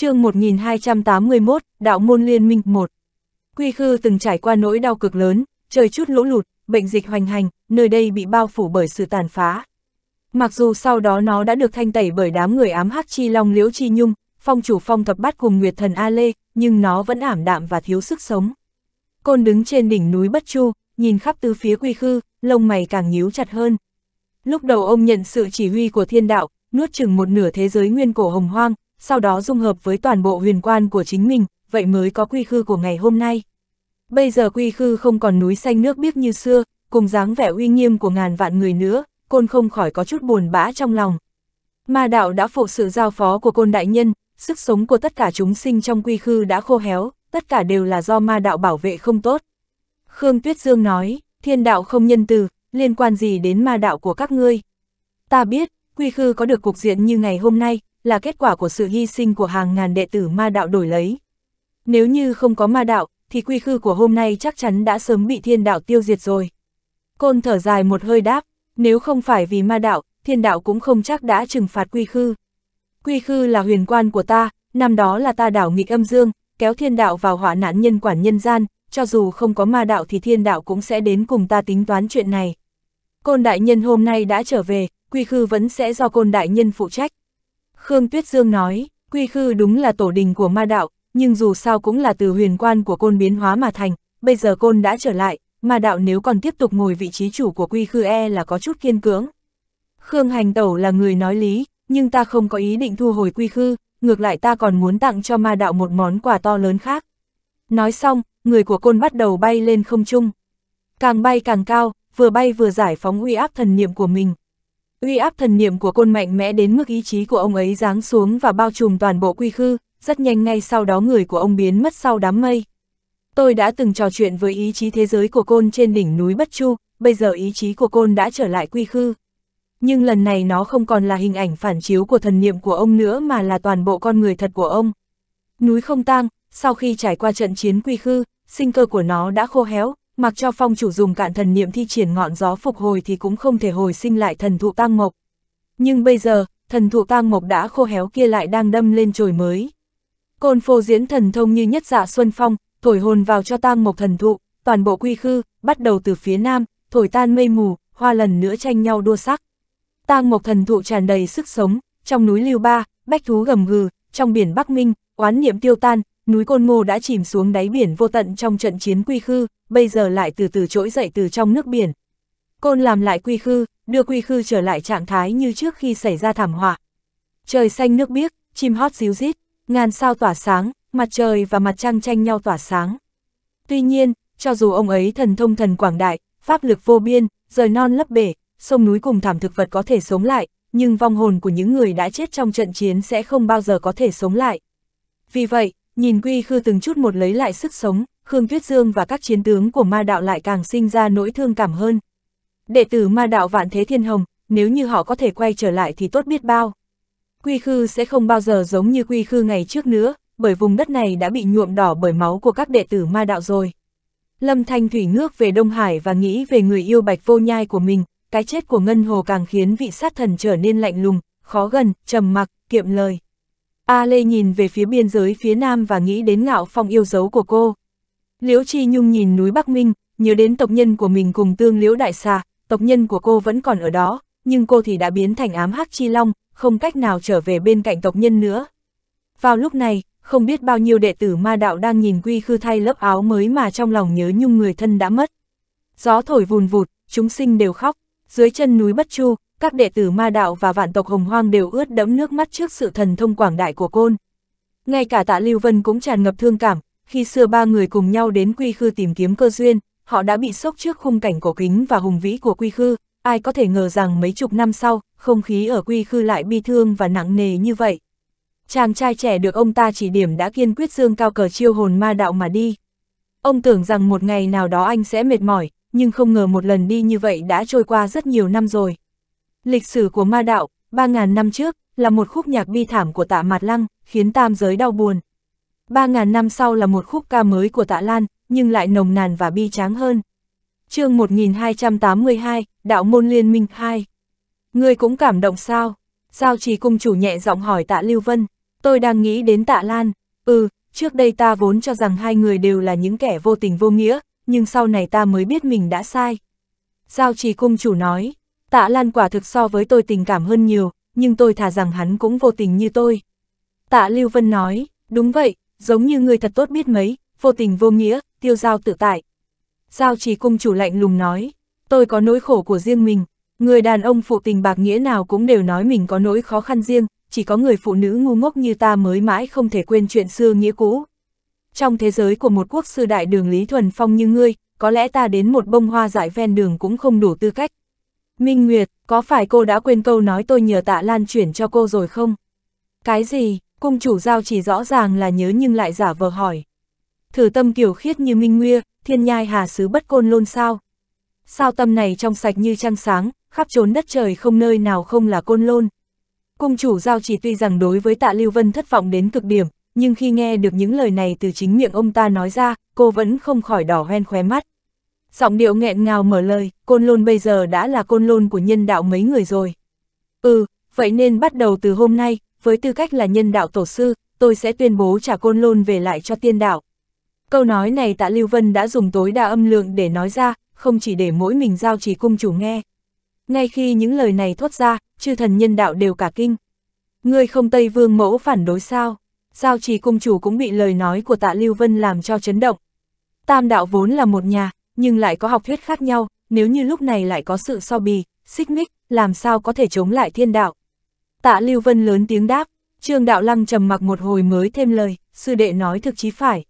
chương 1281, Đạo môn liên minh 1. Quy Khư từng trải qua nỗi đau cực lớn, trời chút lũ lụt, bệnh dịch hoành hành, nơi đây bị bao phủ bởi sự tàn phá. Mặc dù sau đó nó đã được thanh tẩy bởi đám người ám hắc chi long liễu chi nhung, phong chủ phong thập bát cùng Nguyệt thần A Lê, nhưng nó vẫn ảm đạm và thiếu sức sống. Côn đứng trên đỉnh núi Bất Chu, nhìn khắp tứ phía Quy Khư, lông mày càng nhíu chặt hơn. Lúc đầu ông nhận sự chỉ huy của thiên đạo, nuốt chừng một nửa thế giới nguyên cổ hồng hoang, sau đó dung hợp với toàn bộ huyền quan của chính mình, vậy mới có quy khư của ngày hôm nay. Bây giờ quy khư không còn núi xanh nước biếc như xưa, cùng dáng vẻ uy nghiêm của ngàn vạn người nữa, côn không khỏi có chút buồn bã trong lòng. Ma đạo đã phục sự giao phó của côn đại nhân, sức sống của tất cả chúng sinh trong quy khư đã khô héo, tất cả đều là do ma đạo bảo vệ không tốt. Khương Tuyết Dương nói, thiên đạo không nhân từ, liên quan gì đến ma đạo của các ngươi. Ta biết, quy khư có được cục diện như ngày hôm nay, là kết quả của sự hy sinh của hàng ngàn đệ tử ma đạo đổi lấy. Nếu như không có ma đạo, thì quy khư của hôm nay chắc chắn đã sớm bị thiên đạo tiêu diệt rồi. Côn thở dài một hơi đáp, nếu không phải vì ma đạo, thiên đạo cũng không chắc đã trừng phạt quy khư. Quy khư là huyền quan của ta, năm đó là ta đảo nghịch âm dương, kéo thiên đạo vào hỏa nạn nhân quản nhân gian, cho dù không có ma đạo thì thiên đạo cũng sẽ đến cùng ta tính toán chuyện này. Côn đại nhân hôm nay đã trở về, quy khư vẫn sẽ do côn đại nhân phụ trách. Khương Tuyết Dương nói, quy khư đúng là tổ đình của ma đạo, nhưng dù sao cũng là từ huyền quan của côn biến hóa mà thành, bây giờ côn đã trở lại, ma đạo nếu còn tiếp tục ngồi vị trí chủ của quy khư e là có chút kiên cưỡng. Khương Hành Tẩu là người nói lý, nhưng ta không có ý định thu hồi quy khư, ngược lại ta còn muốn tặng cho ma đạo một món quà to lớn khác. Nói xong, người của côn bắt đầu bay lên không trung. Càng bay càng cao, vừa bay vừa giải phóng uy áp thần niệm của mình, uy áp thần niệm của côn mạnh mẽ đến mức ý chí của ông ấy giáng xuống và bao trùm toàn bộ quy khư, rất nhanh ngay sau đó người của ông biến mất sau đám mây. Tôi đã từng trò chuyện với ý chí thế giới của côn trên đỉnh núi Bất Chu, bây giờ ý chí của côn đã trở lại quy khư. Nhưng lần này nó không còn là hình ảnh phản chiếu của thần niệm của ông nữa mà là toàn bộ con người thật của ông. Núi không tang, sau khi trải qua trận chiến quy khư, sinh cơ của nó đã khô héo, mặc cho phong chủ dùng cạn thần niệm thi triển ngọn gió phục hồi thì cũng không thể hồi sinh lại thần thụ tang mộc. Nhưng bây giờ, thần thụ tang mộc đã khô héo kia lại đang đâm lên trồi mới. Côn phô diễn thần thông như nhất dạ xuân phong, thổi hồn vào cho tang mộc thần thụ, toàn bộ quy khư, bắt đầu từ phía nam, thổi tan mây mù, hoa lần nữa tranh nhau đua sắc. Tang mộc thần thụ tràn đầy sức sống, trong núi lưu ba, bách thú gầm gừ, trong biển Bắc Minh, oán niệm tiêu tan, núi Côn Ngô đã chìm xuống đáy biển vô tận trong trận chiến quy khư, bây giờ lại từ từ trỗi dậy từ trong nước biển. Côn làm lại quy khư, đưa quy khư trở lại trạng thái như trước khi xảy ra thảm họa. Trời xanh nước biếc, chim hót díu rít, ngàn sao tỏa sáng, mặt trời và mặt trăng tranh nhau tỏa sáng. Tuy nhiên, cho dù ông ấy thần thông thần quảng đại, pháp lực vô biên, rời non lấp bể, sông núi cùng thảm thực vật có thể sống lại, nhưng vong hồn của những người đã chết trong trận chiến sẽ không bao giờ có thể sống lại. Vì vậy, nhìn quy khư từng chút một lấy lại sức sống, Khương Tuyết Dương và các chiến tướng của ma đạo lại càng sinh ra nỗi thương cảm hơn. Đệ tử ma đạo Vạn Thế Thiên Hồng, nếu như họ có thể quay trở lại thì tốt biết bao. Quy khư sẽ không bao giờ giống như quy khư ngày trước nữa, bởi vùng đất này đã bị nhuộm đỏ bởi máu của các đệ tử ma đạo rồi. Lâm Thanh Thủy ngước về Đông Hải và nghĩ về người yêu bạch vô nhai của mình, cái chết của Ngân Hồ càng khiến vị sát thần trở nên lạnh lùng, khó gần, trầm mặc, kiệm lời. A Lê nhìn về phía biên giới phía nam và nghĩ đến ngạo phong yêu dấu của cô. Liễu Chi Nhung nhìn núi Bắc Minh, nhớ đến tộc nhân của mình cùng tương liễu đại Sa, tộc nhân của cô vẫn còn ở đó, nhưng cô thì đã biến thành ám hắc chi long, không cách nào trở về bên cạnh tộc nhân nữa. Vào lúc này, không biết bao nhiêu đệ tử ma đạo đang nhìn quy khư thay lớp áo mới mà trong lòng nhớ nhung người thân đã mất. Gió thổi vùn vụt, chúng sinh đều khóc, dưới chân núi Bất Chu, các đệ tử ma đạo và vạn tộc hồng hoang đều ướt đẫm nước mắt trước sự thần thông quảng đại của côn. Ngay cả tạ Lưu Vân cũng tràn ngập thương cảm, khi xưa ba người cùng nhau đến quy khư tìm kiếm cơ duyên, họ đã bị sốc trước khung cảnh cổ kính và hùng vĩ của quy khư, ai có thể ngờ rằng mấy chục năm sau, không khí ở quy khư lại bi thương và nặng nề như vậy. Chàng trai trẻ được ông ta chỉ điểm đã kiên quyết dương cao cờ chiêu hồn ma đạo mà đi. Ông tưởng rằng một ngày nào đó anh sẽ mệt mỏi, nhưng không ngờ một lần đi như vậy đã trôi qua rất nhiều năm rồi. Lịch sử của ma đạo, 3.000 năm trước, là một khúc nhạc bi thảm của tạ mạt lăng, khiến tam giới đau buồn. 3.000 năm sau là một khúc ca mới của Tạ Lan, nhưng lại nồng nàn và bi tráng hơn. chương 1282, Đạo Môn Liên Minh 2 Người cũng cảm động sao? Giao Chỉ cung chủ nhẹ giọng hỏi Tạ Lưu Vân. Tôi đang nghĩ đến Tạ Lan. Ừ, trước đây ta vốn cho rằng hai người đều là những kẻ vô tình vô nghĩa, nhưng sau này ta mới biết mình đã sai. Giao trì cung chủ nói, Tạ Lan quả thực so với tôi tình cảm hơn nhiều, nhưng tôi thà rằng hắn cũng vô tình như tôi. Tạ Lưu Vân nói, đúng vậy, giống như người thật tốt biết mấy, vô tình vô nghĩa, tiêu giao tự tại. Giao trì cung chủ lạnh lùng nói, tôi có nỗi khổ của riêng mình, người đàn ông phụ tình bạc nghĩa nào cũng đều nói mình có nỗi khó khăn riêng, chỉ có người phụ nữ ngu ngốc như ta mới mãi không thể quên chuyện xưa nghĩa cũ. Trong thế giới của một quốc sư đại đường Lý Thuần Phong như ngươi, có lẽ ta đến một bông hoa dại ven đường cũng không đủ tư cách. Minh Nguyệt, có phải cô đã quên câu nói tôi nhờ tạ lan chuyển cho cô rồi không? Cái gì? Cung chủ giao chỉ rõ ràng là nhớ nhưng lại giả vờ hỏi. Thử tâm kiểu khiết như minh nguya, thiên nhai hà sứ bất côn lôn sao. Sao tâm này trong sạch như trăng sáng, khắp trốn đất trời không nơi nào không là côn lôn. Cung chủ giao chỉ tuy rằng đối với tạ Lưu Vân thất vọng đến cực điểm, nhưng khi nghe được những lời này từ chính miệng ông ta nói ra, cô vẫn không khỏi đỏ hoen khóe mắt. Giọng điệu nghẹn ngào mở lời, côn lôn bây giờ đã là côn lôn của nhân đạo mấy người rồi. Ừ, vậy nên bắt đầu từ hôm nay, với tư cách là nhân đạo tổ sư, tôi sẽ tuyên bố trả côn lôn về lại cho tiên đạo. Câu nói này tạ Lưu Vân đã dùng tối đa âm lượng để nói ra, không chỉ để mỗi mình giao trì cung chủ nghe. Ngay khi những lời này thốt ra, chư thần nhân đạo đều cả kinh. Ngươi không Tây Vương mẫu phản đối sao? Giao trì cung chủ cũng bị lời nói của tạ Lưu Vân làm cho chấn động. Tam đạo vốn là một nhà, nhưng lại có học thuyết khác nhau, nếu như lúc này lại có sự so bì, xích mích, làm sao có thể chống lại thiên đạo. Tạ Lưu Vân lớn tiếng đáp, Trương Đạo Lăng trầm mặc một hồi mới thêm lời, sư đệ nói thực chí phải.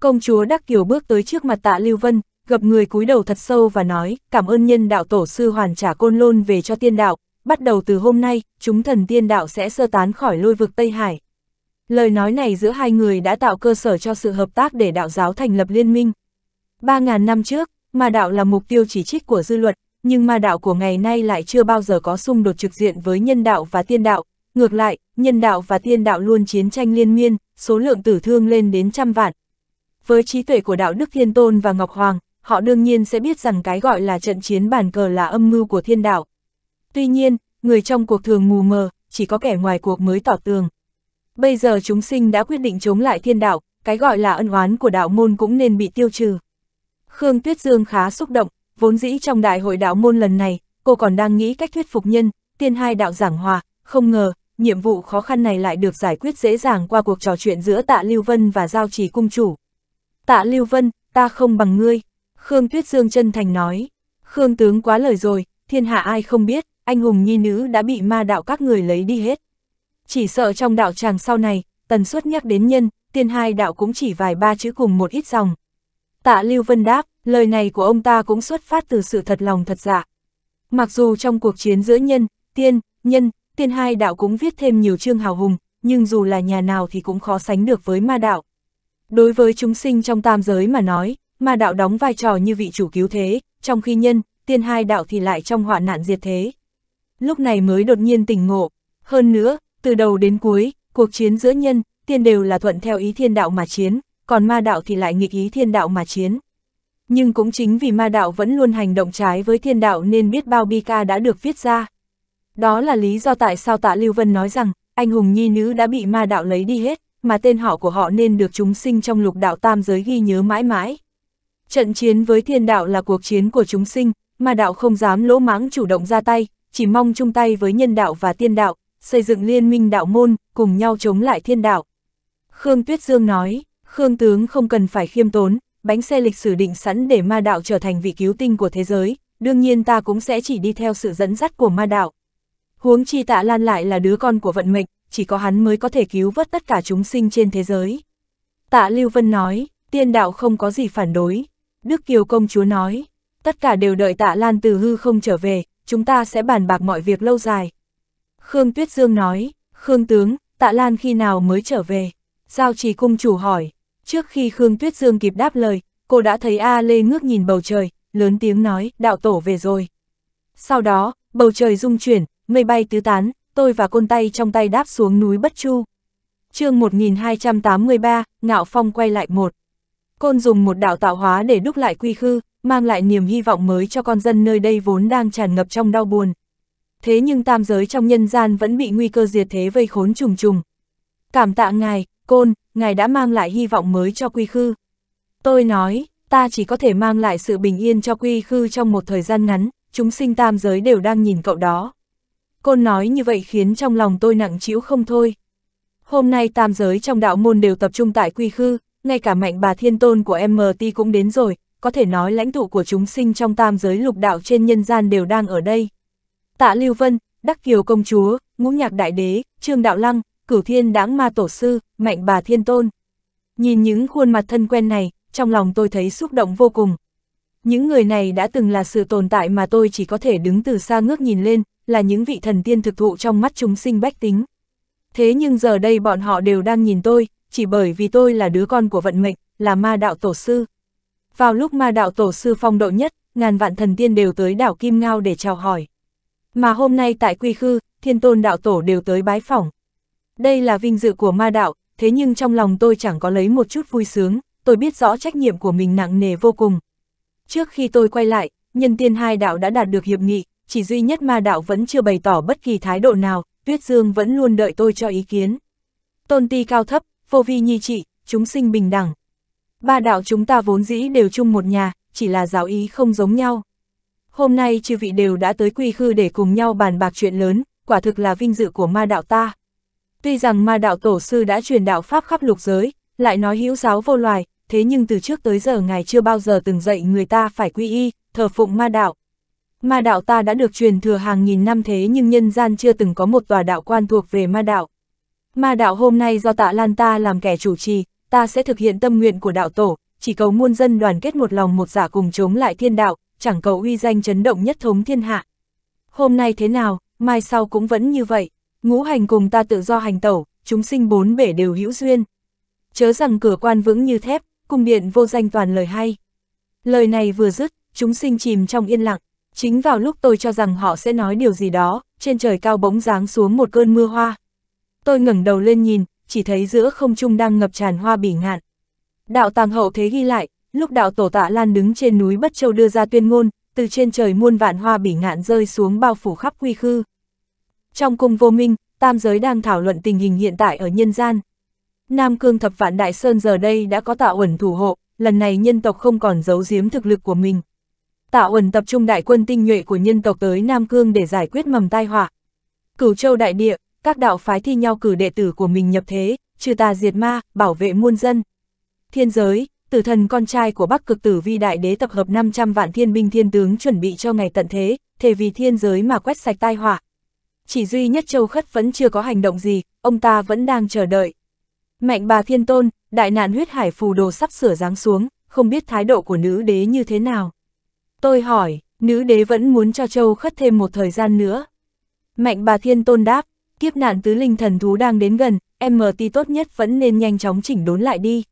Công chúa Đắc Kiều bước tới trước mặt Tạ Lưu Vân, gặp người cúi đầu thật sâu và nói, cảm ơn nhân đạo tổ sư hoàn trả côn lôn về cho tiên đạo, bắt đầu từ hôm nay, chúng thần tiên đạo sẽ sơ tán khỏi lôi vực Tây Hải. Lời nói này giữa hai người đã tạo cơ sở cho sự hợp tác để đạo giáo thành lập liên minh. Ba ngàn năm trước, mà đạo là mục tiêu chỉ trích của dư luận, nhưng ma đạo của ngày nay lại chưa bao giờ có xung đột trực diện với nhân đạo và tiên đạo, ngược lại, nhân đạo và tiên đạo luôn chiến tranh liên miên, số lượng tử thương lên đến trăm vạn. Với trí tuệ của đạo đức thiên tôn và Ngọc Hoàng, họ đương nhiên sẽ biết rằng cái gọi là trận chiến bàn cờ là âm mưu của thiên đạo. Tuy nhiên, người trong cuộc thường mù mờ, chỉ có kẻ ngoài cuộc mới tỏ tường. Bây giờ chúng sinh đã quyết định chống lại thiên đạo, cái gọi là ân oán của đạo môn cũng nên bị tiêu trừ. Khương Tuyết Dương khá xúc động, Vốn dĩ trong đại hội đạo môn lần này, cô còn đang nghĩ cách thuyết phục nhân, tiên hai đạo giảng hòa, không ngờ, nhiệm vụ khó khăn này lại được giải quyết dễ dàng qua cuộc trò chuyện giữa tạ Lưu Vân và giao trì cung chủ. Tạ Lưu Vân, ta không bằng ngươi, Khương Tuyết Dương chân thành nói. Khương tướng quá lời rồi, thiên hạ ai không biết, anh hùng nhi nữ đã bị ma đạo các người lấy đi hết. Chỉ sợ trong đạo tràng sau này, tần suất nhắc đến nhân, tiên hai đạo cũng chỉ vài ba chữ cùng một ít dòng. Tạ Lưu Vân đáp, Lời này của ông ta cũng xuất phát từ sự thật lòng thật dạ. Mặc dù trong cuộc chiến giữa nhân, tiên, nhân, tiên hai đạo cũng viết thêm nhiều chương hào hùng, nhưng dù là nhà nào thì cũng khó sánh được với ma đạo. Đối với chúng sinh trong tam giới mà nói, ma đạo đóng vai trò như vị chủ cứu thế, trong khi nhân, tiên hai đạo thì lại trong họa nạn diệt thế. Lúc này mới đột nhiên tỉnh ngộ. Hơn nữa, từ đầu đến cuối, cuộc chiến giữa nhân, tiên đều là thuận theo ý thiên đạo mà chiến, còn ma đạo thì lại nghịch ý thiên đạo mà chiến nhưng cũng chính vì ma đạo vẫn luôn hành động trái với thiên đạo nên biết bao bi ca đã được viết ra. Đó là lý do tại sao tạ Lưu Vân nói rằng, anh hùng nhi nữ đã bị ma đạo lấy đi hết, mà tên họ của họ nên được chúng sinh trong lục đạo tam giới ghi nhớ mãi mãi. Trận chiến với thiên đạo là cuộc chiến của chúng sinh, ma đạo không dám lỗ mãng chủ động ra tay, chỉ mong chung tay với nhân đạo và tiên đạo, xây dựng liên minh đạo môn, cùng nhau chống lại thiên đạo. Khương Tuyết Dương nói, Khương tướng không cần phải khiêm tốn, bánh xe lịch sử định sẵn để ma đạo trở thành vị cứu tinh của thế giới, đương nhiên ta cũng sẽ chỉ đi theo sự dẫn dắt của ma đạo. Huống chi tạ Lan lại là đứa con của vận mệnh, chỉ có hắn mới có thể cứu vớt tất cả chúng sinh trên thế giới. Tạ Lưu Vân nói, tiên đạo không có gì phản đối. Đức Kiều Công Chúa nói, tất cả đều đợi tạ Lan từ hư không trở về, chúng ta sẽ bàn bạc mọi việc lâu dài. Khương Tuyết Dương nói, Khương Tướng, tạ Lan khi nào mới trở về? Giao trì cung chủ hỏi, Trước khi Khương Tuyết Dương kịp đáp lời, cô đã thấy A Lê ngước nhìn bầu trời, lớn tiếng nói, đạo tổ về rồi. Sau đó, bầu trời rung chuyển, mây bay tứ tán, tôi và côn tay trong tay đáp xuống núi Bất Chu. chương 1283, Ngạo Phong quay lại một. Côn dùng một đạo tạo hóa để đúc lại quy khư, mang lại niềm hy vọng mới cho con dân nơi đây vốn đang tràn ngập trong đau buồn. Thế nhưng tam giới trong nhân gian vẫn bị nguy cơ diệt thế vây khốn trùng trùng. Cảm tạ ngài, Côn, ngài đã mang lại hy vọng mới cho quy khư. Tôi nói, ta chỉ có thể mang lại sự bình yên cho quy khư trong một thời gian ngắn, chúng sinh tam giới đều đang nhìn cậu đó. Côn nói như vậy khiến trong lòng tôi nặng chịu không thôi. Hôm nay tam giới trong đạo môn đều tập trung tại quy khư, ngay cả mạnh bà thiên tôn của MT cũng đến rồi, có thể nói lãnh tụ của chúng sinh trong tam giới lục đạo trên nhân gian đều đang ở đây. Tạ Lưu Vân, Đắc Kiều Công Chúa, Ngũ Nhạc Đại Đế, Trương Đạo Lăng, cửu thiên đáng ma tổ sư, mạnh bà thiên tôn. Nhìn những khuôn mặt thân quen này, trong lòng tôi thấy xúc động vô cùng. Những người này đã từng là sự tồn tại mà tôi chỉ có thể đứng từ xa ngước nhìn lên, là những vị thần tiên thực thụ trong mắt chúng sinh bách tính. Thế nhưng giờ đây bọn họ đều đang nhìn tôi, chỉ bởi vì tôi là đứa con của vận mệnh, là ma đạo tổ sư. Vào lúc ma đạo tổ sư phong độ nhất, ngàn vạn thần tiên đều tới đảo Kim Ngao để chào hỏi. Mà hôm nay tại Quy Khư, thiên tôn đạo tổ đều tới bái phỏng. Đây là vinh dự của ma đạo, thế nhưng trong lòng tôi chẳng có lấy một chút vui sướng, tôi biết rõ trách nhiệm của mình nặng nề vô cùng. Trước khi tôi quay lại, nhân tiên hai đạo đã đạt được hiệp nghị, chỉ duy nhất ma đạo vẫn chưa bày tỏ bất kỳ thái độ nào, Tuyết Dương vẫn luôn đợi tôi cho ý kiến. Tôn ti cao thấp, vô vi nhi trị, chúng sinh bình đẳng. Ba đạo chúng ta vốn dĩ đều chung một nhà, chỉ là giáo ý không giống nhau. Hôm nay chư vị đều đã tới quy khư để cùng nhau bàn bạc chuyện lớn, quả thực là vinh dự của ma đạo ta. Tuy rằng ma đạo tổ sư đã truyền đạo Pháp khắp lục giới, lại nói hữu giáo vô loài, thế nhưng từ trước tới giờ ngài chưa bao giờ từng dạy người ta phải quy y, thờ phụng ma đạo. Ma đạo ta đã được truyền thừa hàng nghìn năm thế nhưng nhân gian chưa từng có một tòa đạo quan thuộc về ma đạo. Ma đạo hôm nay do tạ Lan ta làm kẻ chủ trì, ta sẽ thực hiện tâm nguyện của đạo tổ, chỉ cầu muôn dân đoàn kết một lòng một giả dạ cùng chống lại thiên đạo, chẳng cầu uy danh chấn động nhất thống thiên hạ. Hôm nay thế nào, mai sau cũng vẫn như vậy. Ngũ hành cùng ta tự do hành tẩu, chúng sinh bốn bể đều hữu duyên. Chớ rằng cửa quan vững như thép, cung điện vô danh toàn lời hay. Lời này vừa dứt, chúng sinh chìm trong yên lặng. Chính vào lúc tôi cho rằng họ sẽ nói điều gì đó, trên trời cao bỗng giáng xuống một cơn mưa hoa. Tôi ngẩng đầu lên nhìn, chỉ thấy giữa không trung đang ngập tràn hoa bỉ ngạn. Đạo tàng hậu thế ghi lại, lúc đạo tổ tạ lan đứng trên núi Bất Châu đưa ra tuyên ngôn, từ trên trời muôn vạn hoa bỉ ngạn rơi xuống bao phủ khắp quy khư. Trong cung vô minh, tam giới đang thảo luận tình hình hiện tại ở nhân gian. Nam Cương Thập Vạn Đại Sơn giờ đây đã có tạo ẩn thủ hộ, lần này nhân tộc không còn giấu giếm thực lực của mình. Tạo ẩn tập trung đại quân tinh nhuệ của nhân tộc tới Nam Cương để giải quyết mầm tai họa. Cửu châu đại địa, các đạo phái thi nhau cử đệ tử của mình nhập thế, trừ tà diệt ma, bảo vệ muôn dân. Thiên giới, tử thần con trai của Bắc cực tử vi đại đế tập hợp 500 vạn thiên binh thiên tướng chuẩn bị cho ngày tận thế, thể vì thiên giới mà quét sạch tai họa chỉ duy nhất Châu Khất vẫn chưa có hành động gì, ông ta vẫn đang chờ đợi. Mạnh bà thiên tôn, đại nạn huyết hải phù đồ sắp sửa giáng xuống, không biết thái độ của nữ đế như thế nào. Tôi hỏi, nữ đế vẫn muốn cho Châu Khất thêm một thời gian nữa. Mạnh bà thiên tôn đáp, kiếp nạn tứ linh thần thú đang đến gần, MT tốt nhất vẫn nên nhanh chóng chỉnh đốn lại đi.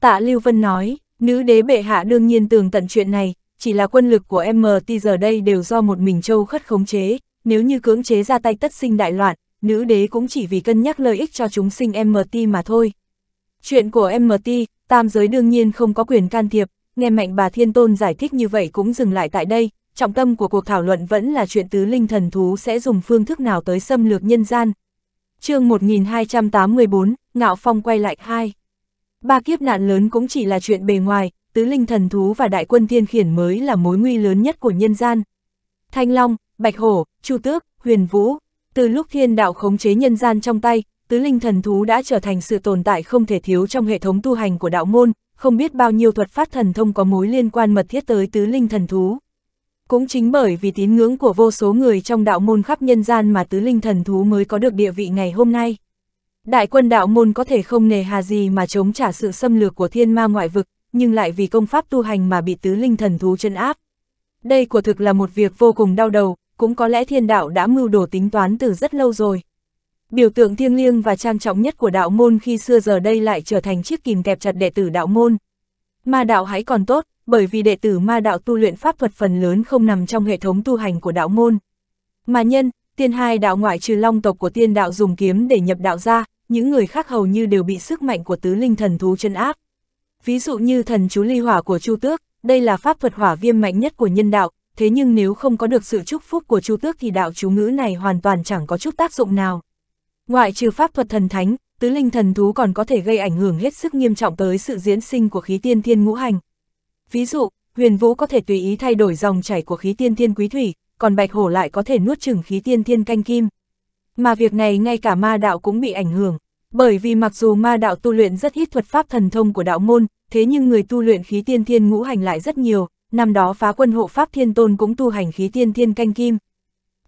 Tạ Lưu Vân nói, nữ đế bệ hạ đương nhiên tường tận chuyện này, chỉ là quân lực của MT giờ đây đều do một mình châu khất khống chế, nếu như cưỡng chế ra tay tất sinh đại loạn, nữ đế cũng chỉ vì cân nhắc lợi ích cho chúng sinh MT mà thôi. Chuyện của MT, tam giới đương nhiên không có quyền can thiệp, nghe mạnh bà Thiên Tôn giải thích như vậy cũng dừng lại tại đây, trọng tâm của cuộc thảo luận vẫn là chuyện tứ linh thần thú sẽ dùng phương thức nào tới xâm lược nhân gian. chương 1284, Ngạo Phong quay lại hai Ba kiếp nạn lớn cũng chỉ là chuyện bề ngoài, tứ linh thần thú và đại quân thiên khiển mới là mối nguy lớn nhất của nhân gian. Thanh Long, Bạch Hổ, Chu Tước, Huyền Vũ. Từ lúc thiên đạo khống chế nhân gian trong tay, tứ linh thần thú đã trở thành sự tồn tại không thể thiếu trong hệ thống tu hành của đạo môn, không biết bao nhiêu thuật phát thần thông có mối liên quan mật thiết tới tứ linh thần thú. Cũng chính bởi vì tín ngưỡng của vô số người trong đạo môn khắp nhân gian mà tứ linh thần thú mới có được địa vị ngày hôm nay. Đại quân đạo môn có thể không nề hà gì mà chống trả sự xâm lược của thiên ma ngoại vực, nhưng lại vì công pháp tu hành mà bị tứ linh thần thú chân áp. Đây của thực là một việc vô cùng đau đầu, cũng có lẽ thiên đạo đã mưu đồ tính toán từ rất lâu rồi. Biểu tượng thiêng liêng và trang trọng nhất của đạo môn khi xưa giờ đây lại trở thành chiếc kìm kẹp chặt đệ tử đạo môn. Ma đạo hãy còn tốt, bởi vì đệ tử ma đạo tu luyện pháp thuật phần lớn không nằm trong hệ thống tu hành của đạo môn. Mà nhân, tiên hai đạo ngoại trừ long tộc của tiên đạo dùng kiếm để nhập đạo ra, những người khác hầu như đều bị sức mạnh của tứ linh thần thú chân áp. Ví dụ như thần chú ly hỏa của Chu Tước, đây là pháp thuật hỏa viêm mạnh nhất của nhân đạo, thế nhưng nếu không có được sự chúc phúc của chú tước thì đạo chú ngữ này hoàn toàn chẳng có chút tác dụng nào. Ngoại trừ pháp thuật thần thánh, tứ linh thần thú còn có thể gây ảnh hưởng hết sức nghiêm trọng tới sự diễn sinh của khí tiên thiên ngũ hành. Ví dụ, huyền vũ có thể tùy ý thay đổi dòng chảy của khí tiên thiên quý thủy, còn bạch hổ lại có thể nuốt chửng khí tiên thiên canh kim. Mà việc này ngay cả ma đạo cũng bị ảnh hưởng, bởi vì mặc dù ma đạo tu luyện rất ít thuật pháp thần thông của đạo môn, thế nhưng người tu luyện khí tiên thiên ngũ hành lại rất nhiều, năm đó phá quân hộ Pháp Thiên Tôn cũng tu hành khí tiên thiên canh kim.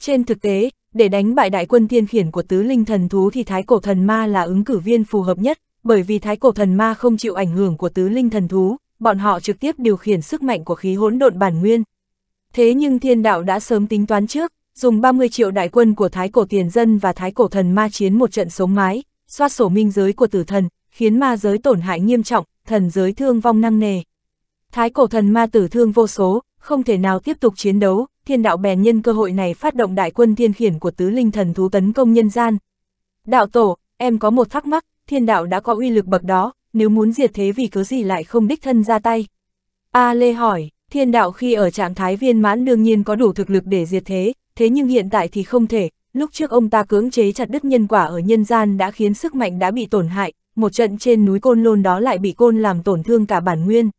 Trên thực tế, để đánh bại đại quân thiên khiển của tứ linh thần thú thì thái cổ thần ma là ứng cử viên phù hợp nhất, bởi vì thái cổ thần ma không chịu ảnh hưởng của tứ linh thần thú, bọn họ trực tiếp điều khiển sức mạnh của khí hỗn độn bản nguyên. Thế nhưng thiên đạo đã sớm tính toán trước, dùng 30 triệu đại quân của thái cổ tiền dân và thái cổ thần ma chiến một trận sống mái, xoát sổ minh giới của tử thần, khiến ma giới tổn hại nghiêm trọng, thần giới thương vong năng nề. Thái cổ thần ma tử thương vô số, không thể nào tiếp tục chiến đấu, thiên đạo bèn nhân cơ hội này phát động đại quân thiên khiển của tứ linh thần thú tấn công nhân gian. Đạo tổ, em có một thắc mắc, thiên đạo đã có uy lực bậc đó, nếu muốn diệt thế vì cớ gì lại không đích thân ra tay? A Lê hỏi, thiên đạo khi ở trạng thái viên mãn đương nhiên có đủ thực lực để diệt thế, thế nhưng hiện tại thì không thể, lúc trước ông ta cưỡng chế chặt đứt nhân quả ở nhân gian đã khiến sức mạnh đã bị tổn hại, một trận trên núi Côn Lôn đó lại bị Côn làm tổn thương cả bản nguyên.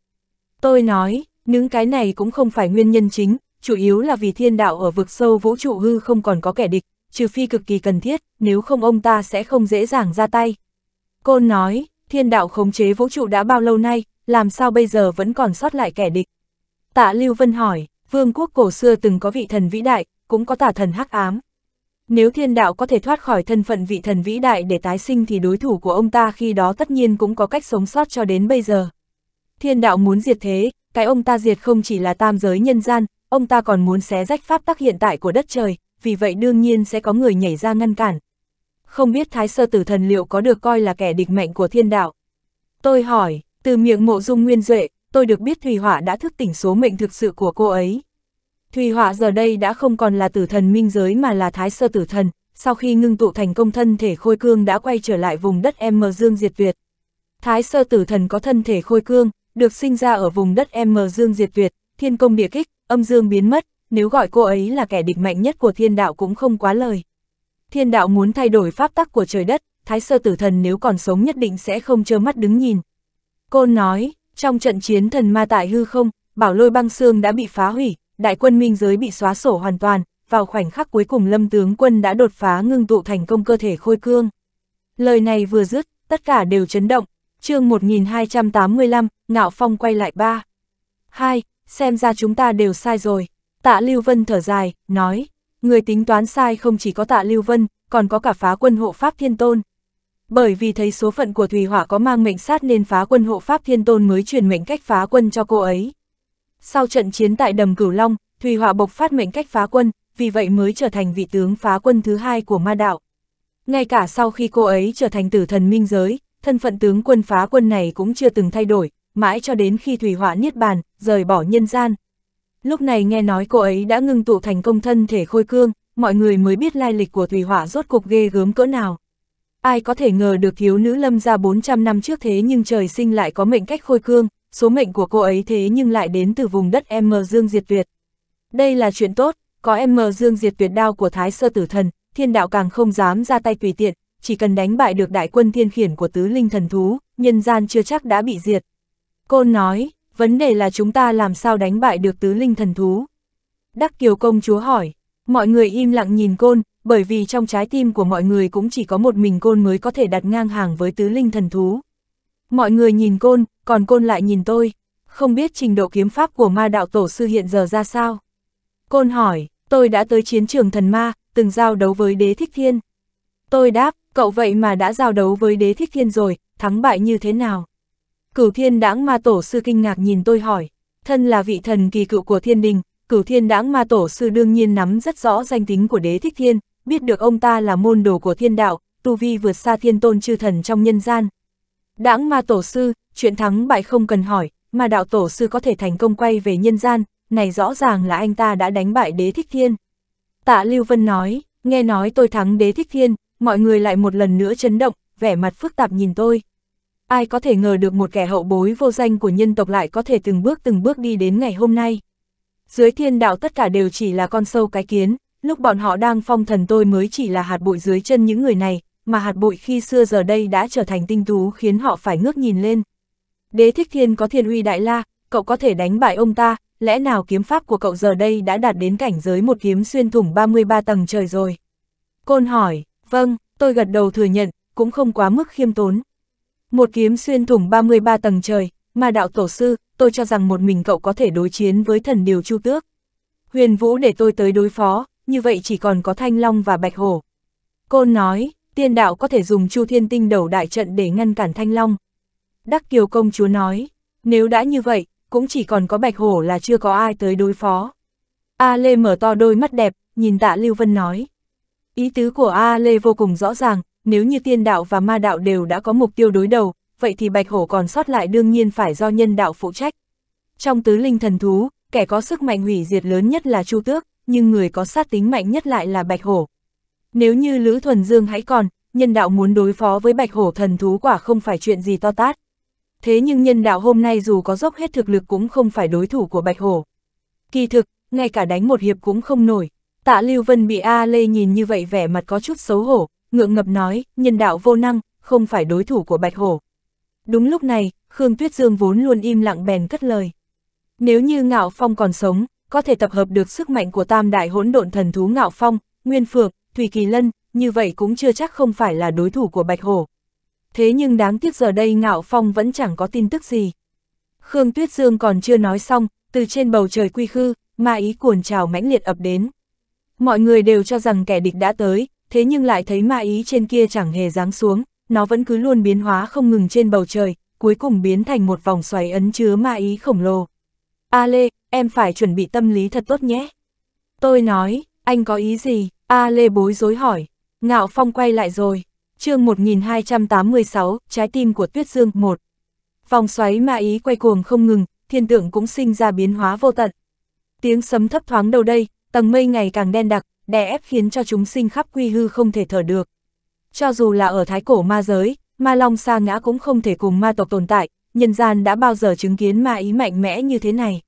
Tôi nói, những cái này cũng không phải nguyên nhân chính, chủ yếu là vì thiên đạo ở vực sâu vũ trụ hư không còn có kẻ địch, trừ phi cực kỳ cần thiết, nếu không ông ta sẽ không dễ dàng ra tay. Côn nói, thiên đạo khống chế vũ trụ đã bao lâu nay, làm sao bây giờ vẫn còn sót lại kẻ địch. Tạ Lưu Vân hỏi, vương quốc cổ xưa từng có vị thần vĩ đại, cũng có tà thần hắc ám. Nếu thiên đạo có thể thoát khỏi thân phận vị thần vĩ đại để tái sinh thì đối thủ của ông ta khi đó tất nhiên cũng có cách sống sót cho đến bây giờ. Thiên đạo muốn diệt thế, cái ông ta diệt không chỉ là tam giới nhân gian, ông ta còn muốn xé rách pháp tắc hiện tại của đất trời, vì vậy đương nhiên sẽ có người nhảy ra ngăn cản. Không biết Thái Sơ Tử Thần liệu có được coi là kẻ địch mệnh của thiên đạo? Tôi hỏi, từ miệng mộ dung nguyên duệ, tôi được biết Thùy Hỏa đã thức tỉnh số mệnh thực sự của cô ấy. Thùy Hỏa giờ đây đã không còn là tử thần minh giới mà là Thái Sơ Tử Thần, sau khi ngưng tụ thành công thân thể khôi cương đã quay trở lại vùng đất em dương diệt Việt. Thái Sơ Tử Thần có thân thể khôi cương, được sinh ra ở vùng đất em dương diệt tuyệt, thiên công địa kích, âm dương biến mất, nếu gọi cô ấy là kẻ địch mạnh nhất của thiên đạo cũng không quá lời. Thiên đạo muốn thay đổi pháp tắc của trời đất, thái sơ tử thần nếu còn sống nhất định sẽ không trơ mắt đứng nhìn. Cô nói, trong trận chiến thần ma tại hư không, bảo lôi băng xương đã bị phá hủy, đại quân minh giới bị xóa sổ hoàn toàn, vào khoảnh khắc cuối cùng lâm tướng quân đã đột phá ngưng tụ thành công cơ thể khôi cương. Lời này vừa dứt, tất cả đều chấn động, chương 1285, Ngạo Phong quay lại ba. Hai, xem ra chúng ta đều sai rồi. Tạ Lưu Vân thở dài, nói, người tính toán sai không chỉ có Tạ Lưu Vân, còn có cả phá quân hộ Pháp Thiên Tôn. Bởi vì thấy số phận của Thùy Hỏa có mang mệnh sát nên phá quân hộ Pháp Thiên Tôn mới truyền mệnh cách phá quân cho cô ấy. Sau trận chiến tại đầm Cửu Long, Thùy Hỏa bộc phát mệnh cách phá quân, vì vậy mới trở thành vị tướng phá quân thứ hai của ma đạo. Ngay cả sau khi cô ấy trở thành tử thần minh giới, thân phận tướng quân phá quân này cũng chưa từng thay đổi, mãi cho đến khi thủy hỏa niết bàn, rời bỏ nhân gian. Lúc này nghe nói cô ấy đã ngưng tụ thành công thân thể khôi cương, mọi người mới biết lai lịch của thủy hỏa rốt cục ghê gớm cỡ nào. Ai có thể ngờ được thiếu nữ lâm ra 400 năm trước thế nhưng trời sinh lại có mệnh cách khôi cương, số mệnh của cô ấy thế nhưng lại đến từ vùng đất M Dương Diệt Tuyệt. Đây là chuyện tốt, có M Dương Diệt Tuyệt đao của Thái Sơ Tử Thần, thiên đạo càng không dám ra tay tùy tiện, chỉ cần đánh bại được đại quân thiên khiển của tứ linh thần thú, nhân gian chưa chắc đã bị diệt. Côn nói, vấn đề là chúng ta làm sao đánh bại được tứ linh thần thú. Đắc Kiều công chúa hỏi, mọi người im lặng nhìn côn, bởi vì trong trái tim của mọi người cũng chỉ có một mình côn mới có thể đặt ngang hàng với tứ linh thần thú. Mọi người nhìn côn, còn côn lại nhìn tôi, không biết trình độ kiếm pháp của ma đạo tổ sư hiện giờ ra sao. Côn hỏi, tôi đã tới chiến trường thần ma, từng giao đấu với đế thích thiên. Tôi đáp, cậu vậy mà đã giao đấu với đế thích thiên rồi, thắng bại như thế nào? Cửu thiên đãng ma tổ sư kinh ngạc nhìn tôi hỏi, thân là vị thần kỳ cựu của thiên đình, cửu thiên đãng ma tổ sư đương nhiên nắm rất rõ danh tính của đế thích thiên, biết được ông ta là môn đồ của thiên đạo, tu vi vượt xa thiên tôn chư thần trong nhân gian. Đãng ma tổ sư, chuyện thắng bại không cần hỏi, mà đạo tổ sư có thể thành công quay về nhân gian, này rõ ràng là anh ta đã đánh bại đế thích thiên. Tạ Lưu Vân nói, nghe nói tôi thắng đế thích thiên, mọi người lại một lần nữa chấn động, vẻ mặt phức tạp nhìn tôi. Ai có thể ngờ được một kẻ hậu bối vô danh của nhân tộc lại có thể từng bước từng bước đi đến ngày hôm nay. Dưới thiên đạo tất cả đều chỉ là con sâu cái kiến, lúc bọn họ đang phong thần tôi mới chỉ là hạt bụi dưới chân những người này, mà hạt bụi khi xưa giờ đây đã trở thành tinh tú khiến họ phải ngước nhìn lên. Đế thích thiên có thiên uy đại la, cậu có thể đánh bại ông ta, lẽ nào kiếm pháp của cậu giờ đây đã đạt đến cảnh giới một kiếm xuyên thủng 33 tầng trời rồi? Côn hỏi, Vâng, tôi gật đầu thừa nhận, cũng không quá mức khiêm tốn. Một kiếm xuyên thủng 33 tầng trời, mà đạo tổ sư, tôi cho rằng một mình cậu có thể đối chiến với thần điều chu tước. Huyền Vũ để tôi tới đối phó, như vậy chỉ còn có Thanh Long và Bạch Hổ. Côn nói, tiên đạo có thể dùng Chu Thiên Tinh đầu đại trận để ngăn cản Thanh Long. Đắc Kiều Công Chúa nói, nếu đã như vậy, cũng chỉ còn có Bạch Hổ là chưa có ai tới đối phó. A Lê mở to đôi mắt đẹp, nhìn tạ Lưu Vân nói. Ý tứ của A Lê vô cùng rõ ràng, nếu như tiên đạo và ma đạo đều đã có mục tiêu đối đầu, vậy thì bạch hổ còn sót lại đương nhiên phải do nhân đạo phụ trách. Trong tứ linh thần thú, kẻ có sức mạnh hủy diệt lớn nhất là Chu Tước, nhưng người có sát tính mạnh nhất lại là bạch hổ. Nếu như Lữ Thuần Dương hãy còn, nhân đạo muốn đối phó với bạch hổ thần thú quả không phải chuyện gì to tát. Thế nhưng nhân đạo hôm nay dù có dốc hết thực lực cũng không phải đối thủ của bạch hổ. Kỳ thực, ngay cả đánh một hiệp cũng không nổi, Tạ Lưu Vân bị A Lê nhìn như vậy vẻ mặt có chút xấu hổ, ngượng ngập nói, nhân đạo vô năng, không phải đối thủ của Bạch Hổ. Đúng lúc này, Khương Tuyết Dương vốn luôn im lặng bèn cất lời. Nếu như Ngạo Phong còn sống, có thể tập hợp được sức mạnh của tam đại hỗn độn thần thú Ngạo Phong, Nguyên Phượng, Thủy Kỳ Lân, như vậy cũng chưa chắc không phải là đối thủ của Bạch Hổ. Thế nhưng đáng tiếc giờ đây Ngạo Phong vẫn chẳng có tin tức gì. Khương Tuyết Dương còn chưa nói xong, từ trên bầu trời quy khư, ma ý cuồn trào mãnh liệt ập đến. Mọi người đều cho rằng kẻ địch đã tới, thế nhưng lại thấy ma ý trên kia chẳng hề giáng xuống, nó vẫn cứ luôn biến hóa không ngừng trên bầu trời, cuối cùng biến thành một vòng xoáy ấn chứa ma ý khổng lồ. A Lê, em phải chuẩn bị tâm lý thật tốt nhé. Tôi nói, anh có ý gì? A Lê bối rối hỏi. Ngạo Phong quay lại rồi. chương 1286, trái tim của Tuyết Dương 1. Vòng xoáy ma ý quay cuồng không ngừng, thiên tượng cũng sinh ra biến hóa vô tận. Tiếng sấm thấp thoáng đâu đây, Tầng mây ngày càng đen đặc, đè ép khiến cho chúng sinh khắp quy hư không thể thở được. Cho dù là ở thái cổ ma giới, ma long sa ngã cũng không thể cùng ma tộc tồn tại, nhân gian đã bao giờ chứng kiến ma ý mạnh mẽ như thế này.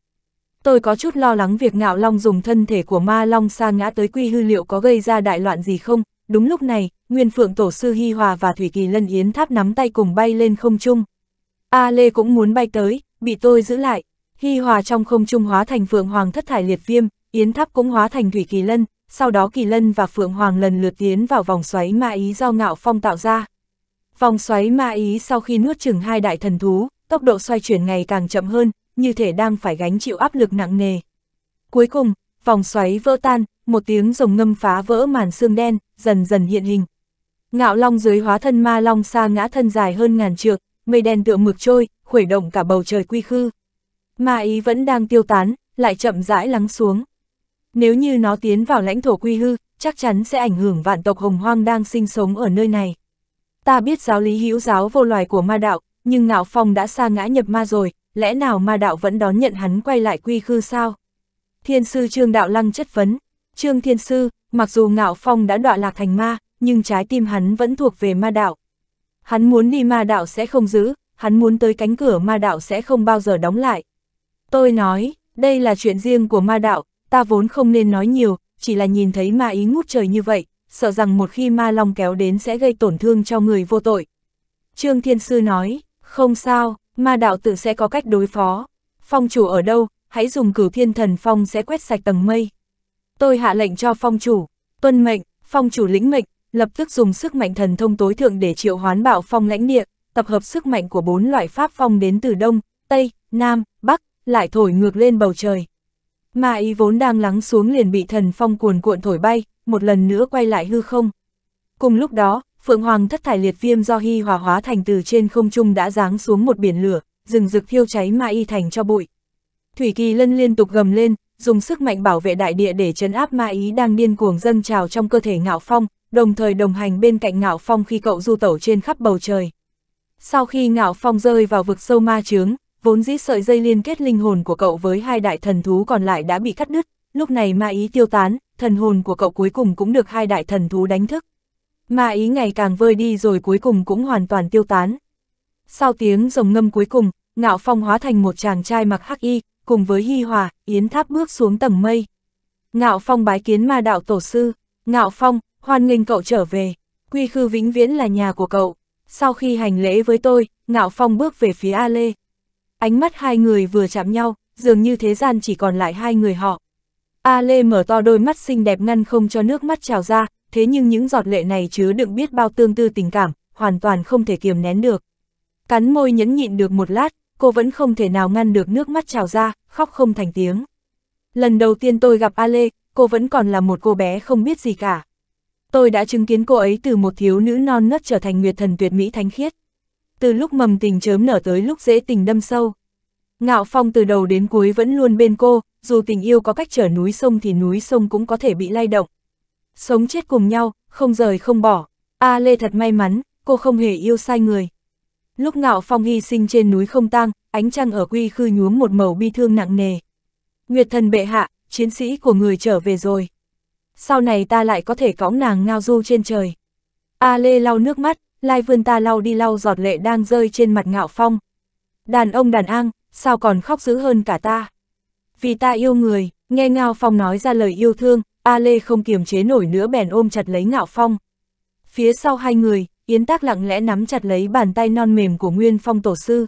Tôi có chút lo lắng việc ngạo long dùng thân thể của ma long sa ngã tới quy hư liệu có gây ra đại loạn gì không, đúng lúc này, Nguyên Phượng Tổ sư Hy Hòa và Thủy Kỳ Lân Yến Tháp nắm tay cùng bay lên không trung. A Lê cũng muốn bay tới, bị tôi giữ lại. Hy Hòa trong không trung hóa thành Phượng Hoàng thất thải liệt viêm, Yến Tháp cũng hóa thành Thủy Kỳ Lân, sau đó Kỳ Lân và Phượng Hoàng lần lượt tiến vào vòng xoáy ma ý do ngạo phong tạo ra. Vòng xoáy ma ý sau khi nuốt chừng hai đại thần thú, tốc độ xoay chuyển ngày càng chậm hơn, như thể đang phải gánh chịu áp lực nặng nề. Cuối cùng, vòng xoáy vỡ tan, một tiếng rồng ngâm phá vỡ màn xương đen, dần dần hiện hình. Ngạo long dưới hóa thân ma long xa ngã thân dài hơn ngàn trượng, mây đen tựa mực trôi, khuấy động cả bầu trời quy khư. Ma ý vẫn đang tiêu tán, lại chậm rãi lắng xuống. Nếu như nó tiến vào lãnh thổ quy hư, chắc chắn sẽ ảnh hưởng vạn tộc hồng hoang đang sinh sống ở nơi này. Ta biết giáo lý hữu giáo vô loài của ma đạo, nhưng Ngạo Phong đã xa ngã nhập ma rồi, lẽ nào ma đạo vẫn đón nhận hắn quay lại quy khư sao? Thiên sư Trương Đạo Lăng chất vấn. Trương Thiên sư, mặc dù Ngạo Phong đã đọa lạc thành ma, nhưng trái tim hắn vẫn thuộc về ma đạo. Hắn muốn đi ma đạo sẽ không giữ, hắn muốn tới cánh cửa ma đạo sẽ không bao giờ đóng lại. Tôi nói, đây là chuyện riêng của ma đạo, ta vốn không nên nói nhiều, chỉ là nhìn thấy ma ý ngút trời như vậy, sợ rằng một khi ma long kéo đến sẽ gây tổn thương cho người vô tội. Trương Thiên Sư nói, không sao, ma đạo tự sẽ có cách đối phó. Phong chủ ở đâu, hãy dùng cửu thiên thần phong sẽ quét sạch tầng mây. Tôi hạ lệnh cho phong chủ, tuân mệnh, phong chủ lĩnh mệnh, lập tức dùng sức mạnh thần thông tối thượng để triệu hoán bạo phong lãnh địa, tập hợp sức mạnh của bốn loại pháp phong đến từ Đông, Tây, Nam, Bắc, lại thổi ngược lên bầu trời. Mà y vốn đang lắng xuống liền bị thần phong cuồn cuộn thổi bay, một lần nữa quay lại hư không. Cùng lúc đó, Phượng Hoàng thất thải liệt viêm do hy hỏa hóa thành từ trên không trung đã giáng xuống một biển lửa, rừng rực thiêu cháy Ma y thành cho bụi. Thủy Kỳ Lân liên tục gầm lên, dùng sức mạnh bảo vệ đại địa để chấn áp ma ý đang điên cuồng dâng trào trong cơ thể ngạo phong, đồng thời đồng hành bên cạnh ngạo phong khi cậu du tẩu trên khắp bầu trời. Sau khi ngạo phong rơi vào vực sâu ma chướng, vốn dĩ sợi dây liên kết linh hồn của cậu với hai đại thần thú còn lại đã bị cắt đứt, lúc này ma ý tiêu tán, thần hồn của cậu cuối cùng cũng được hai đại thần thú đánh thức. Ma ý ngày càng vơi đi rồi cuối cùng cũng hoàn toàn tiêu tán. Sau tiếng rồng ngâm cuối cùng, Ngạo Phong hóa thành một chàng trai mặc hắc y, cùng với Hi Hòa, Yến Tháp bước xuống tầng mây. Ngạo Phong bái kiến ma đạo tổ sư, Ngạo Phong, hoan nghênh cậu trở về, quy khư vĩnh viễn là nhà của cậu. Sau khi hành lễ với tôi, Ngạo Phong bước về phía A Lê. Ánh mắt hai người vừa chạm nhau, dường như thế gian chỉ còn lại hai người họ. A Lê mở to đôi mắt xinh đẹp ngăn không cho nước mắt trào ra, thế nhưng những giọt lệ này chứa đựng biết bao tương tư tình cảm, hoàn toàn không thể kiềm nén được. Cắn môi nhẫn nhịn được một lát, cô vẫn không thể nào ngăn được nước mắt trào ra, khóc không thành tiếng. Lần đầu tiên tôi gặp A Lê, cô vẫn còn là một cô bé không biết gì cả. Tôi đã chứng kiến cô ấy từ một thiếu nữ non nớt trở thành nguyệt thần tuyệt mỹ thánh khiết từ lúc mầm tình chớm nở tới lúc dễ tình đâm sâu. Ngạo Phong từ đầu đến cuối vẫn luôn bên cô, dù tình yêu có cách trở núi sông thì núi sông cũng có thể bị lay động. Sống chết cùng nhau, không rời không bỏ. A Lê thật may mắn, cô không hề yêu sai người. Lúc Ngạo Phong hy sinh trên núi không tang, ánh trăng ở quy khư nhuốm một màu bi thương nặng nề. Nguyệt thần bệ hạ, chiến sĩ của người trở về rồi. Sau này ta lại có thể cõng nàng ngao du trên trời. A Lê lau nước mắt, Lai vươn ta lau đi lau giọt lệ đang rơi trên mặt ngạo phong. Đàn ông đàn an, sao còn khóc dữ hơn cả ta? Vì ta yêu người, nghe ngạo phong nói ra lời yêu thương, A Lê không kiềm chế nổi nữa bèn ôm chặt lấy ngạo phong. Phía sau hai người, Yến Tác lặng lẽ nắm chặt lấy bàn tay non mềm của Nguyên Phong Tổ Sư.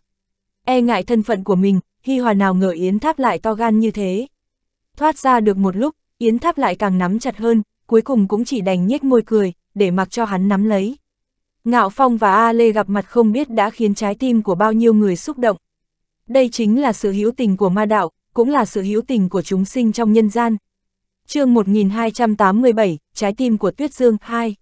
E ngại thân phận của mình, Hi Hòa nào ngờ Yến Tháp lại to gan như thế. Thoát ra được một lúc, Yến Tháp lại càng nắm chặt hơn, cuối cùng cũng chỉ đành nhếch môi cười, để mặc cho hắn nắm lấy. Ngạo Phong và A Lê gặp mặt không biết đã khiến trái tim của bao nhiêu người xúc động. Đây chính là sự hữu tình của ma đạo, cũng là sự hữu tình của chúng sinh trong nhân gian. chương 1287, Trái tim của Tuyết Dương 2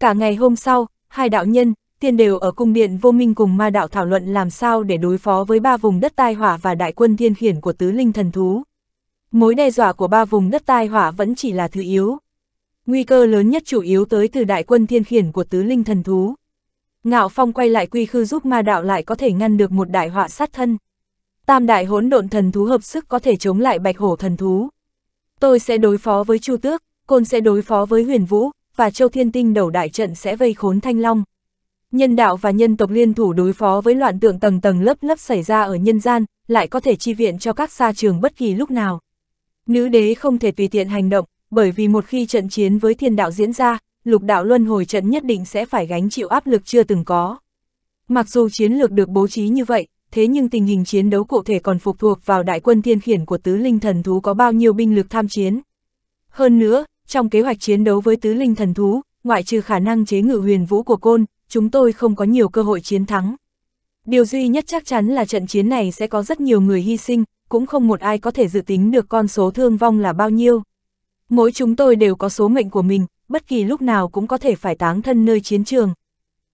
Cả ngày hôm sau, hai đạo nhân, tiên đều ở cung điện vô minh cùng ma đạo thảo luận làm sao để đối phó với ba vùng đất tai hỏa và đại quân thiên khiển của tứ linh thần thú. Mối đe dọa của ba vùng đất tai hỏa vẫn chỉ là thứ yếu, nguy cơ lớn nhất chủ yếu tới từ đại quân thiên khiển của tứ linh thần thú. Ngạo Phong quay lại quy khư giúp ma đạo lại có thể ngăn được một đại họa sát thân. Tam đại hỗn độn thần thú hợp sức có thể chống lại bạch hổ thần thú. Tôi sẽ đối phó với Chu Tước, Côn sẽ đối phó với Huyền Vũ, và Châu Thiên Tinh đầu đại trận sẽ vây khốn Thanh Long. Nhân đạo và nhân tộc liên thủ đối phó với loạn tượng tầng tầng lớp lớp xảy ra ở nhân gian, lại có thể chi viện cho các xa trường bất kỳ lúc nào. Nữ đế không thể tùy tiện hành động, bởi vì một khi trận chiến với thiên đạo diễn ra, lục đạo luân hồi trận nhất định sẽ phải gánh chịu áp lực chưa từng có. Mặc dù chiến lược được bố trí như vậy, thế nhưng tình hình chiến đấu cụ thể còn phụ thuộc vào đại quân thiên khiển của tứ linh thần thú có bao nhiêu binh lực tham chiến. Hơn nữa, trong kế hoạch chiến đấu với tứ linh thần thú, ngoại trừ khả năng chế ngự huyền vũ của côn, chúng tôi không có nhiều cơ hội chiến thắng. Điều duy nhất chắc chắn là trận chiến này sẽ có rất nhiều người hy sinh, cũng không một ai có thể dự tính được con số thương vong là bao nhiêu. Mỗi chúng tôi đều có số mệnh của mình, bất kỳ lúc nào cũng có thể phải táng thân nơi chiến trường.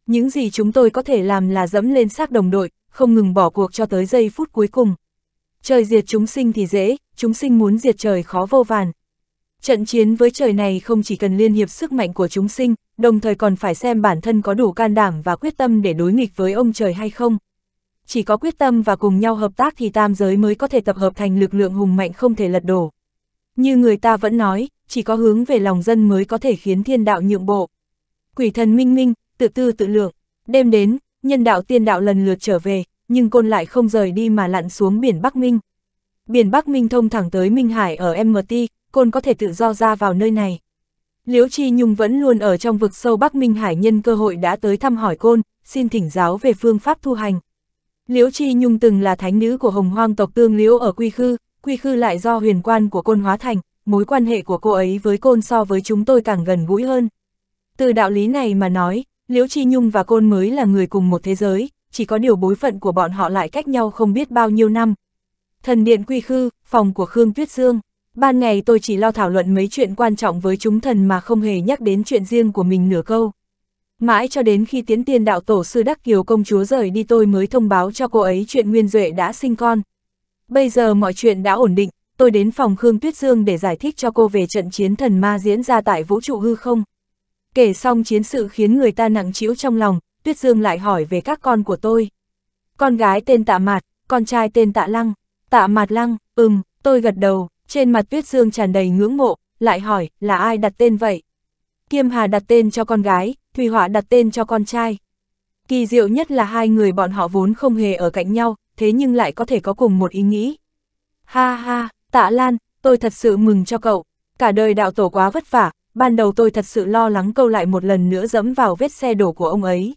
Những gì chúng tôi có thể làm là dẫm lên xác đồng đội, không ngừng bỏ cuộc cho tới giây phút cuối cùng. Trời diệt chúng sinh thì dễ, chúng sinh muốn diệt trời khó vô vàn. Trận chiến với trời này không chỉ cần liên hiệp sức mạnh của chúng sinh, đồng thời còn phải xem bản thân có đủ can đảm và quyết tâm để đối nghịch với ông trời hay không. Chỉ có quyết tâm và cùng nhau hợp tác thì tam giới mới có thể tập hợp thành lực lượng hùng mạnh không thể lật đổ. Như người ta vẫn nói, chỉ có hướng về lòng dân mới có thể khiến thiên đạo nhượng bộ. Quỷ thần minh minh, tự tư tự lượng, đêm đến, nhân đạo tiên đạo lần lượt trở về, nhưng côn lại không rời đi mà lặn xuống biển Bắc Minh. Biển Bắc Minh thông thẳng tới Minh Hải ở MT, côn có thể tự do ra vào nơi này. Liễu Chi Nhung vẫn luôn ở trong vực sâu Bắc Minh Hải nhân cơ hội đã tới thăm hỏi côn, xin thỉnh giáo về phương pháp thu hành. Liễu Chi Nhung từng là thánh nữ của hồng hoang tộc tương liễu ở Quy Khư, quy khư lại do huyền quan của côn hóa thành, mối quan hệ của cô ấy với côn so với chúng tôi càng gần gũi hơn. Từ đạo lý này mà nói, Liễu Chi Nhung và côn mới là người cùng một thế giới, chỉ có điều bối phận của bọn họ lại cách nhau không biết bao nhiêu năm. Thần điện quy khư, phòng của Khương Tuyết Dương. Ban ngày tôi chỉ lo thảo luận mấy chuyện quan trọng với chúng thần mà không hề nhắc đến chuyện riêng của mình nửa câu. Mãi cho đến khi tiến tiên đạo tổ sư Đắc Kiều công chúa rời đi tôi mới thông báo cho cô ấy chuyện Nguyên Duệ đã sinh con. Bây giờ mọi chuyện đã ổn định, tôi đến phòng Khương Tuyết Dương để giải thích cho cô về trận chiến thần ma diễn ra tại vũ trụ hư không. Kể xong chiến sự khiến người ta nặng trĩu trong lòng, Tuyết Dương lại hỏi về các con của tôi. Con gái tên Tạ Mạt, con trai tên Tạ Lăng. Tạ Mạt Lăng, ừm, tôi gật đầu, trên mặt Tuyết Dương tràn đầy ngưỡng mộ, lại hỏi, là ai đặt tên vậy? Kiêm Hà đặt tên cho con gái, Thùy Họa đặt tên cho con trai. Kỳ diệu nhất là hai người bọn họ vốn không hề ở cạnh nhau, thế nhưng lại có thể có cùng một ý nghĩ. Ha ha, tạ Lan, tôi thật sự mừng cho cậu, cả đời đạo tổ quá vất vả, ban đầu tôi thật sự lo lắng câu lại một lần nữa dẫm vào vết xe đổ của ông ấy.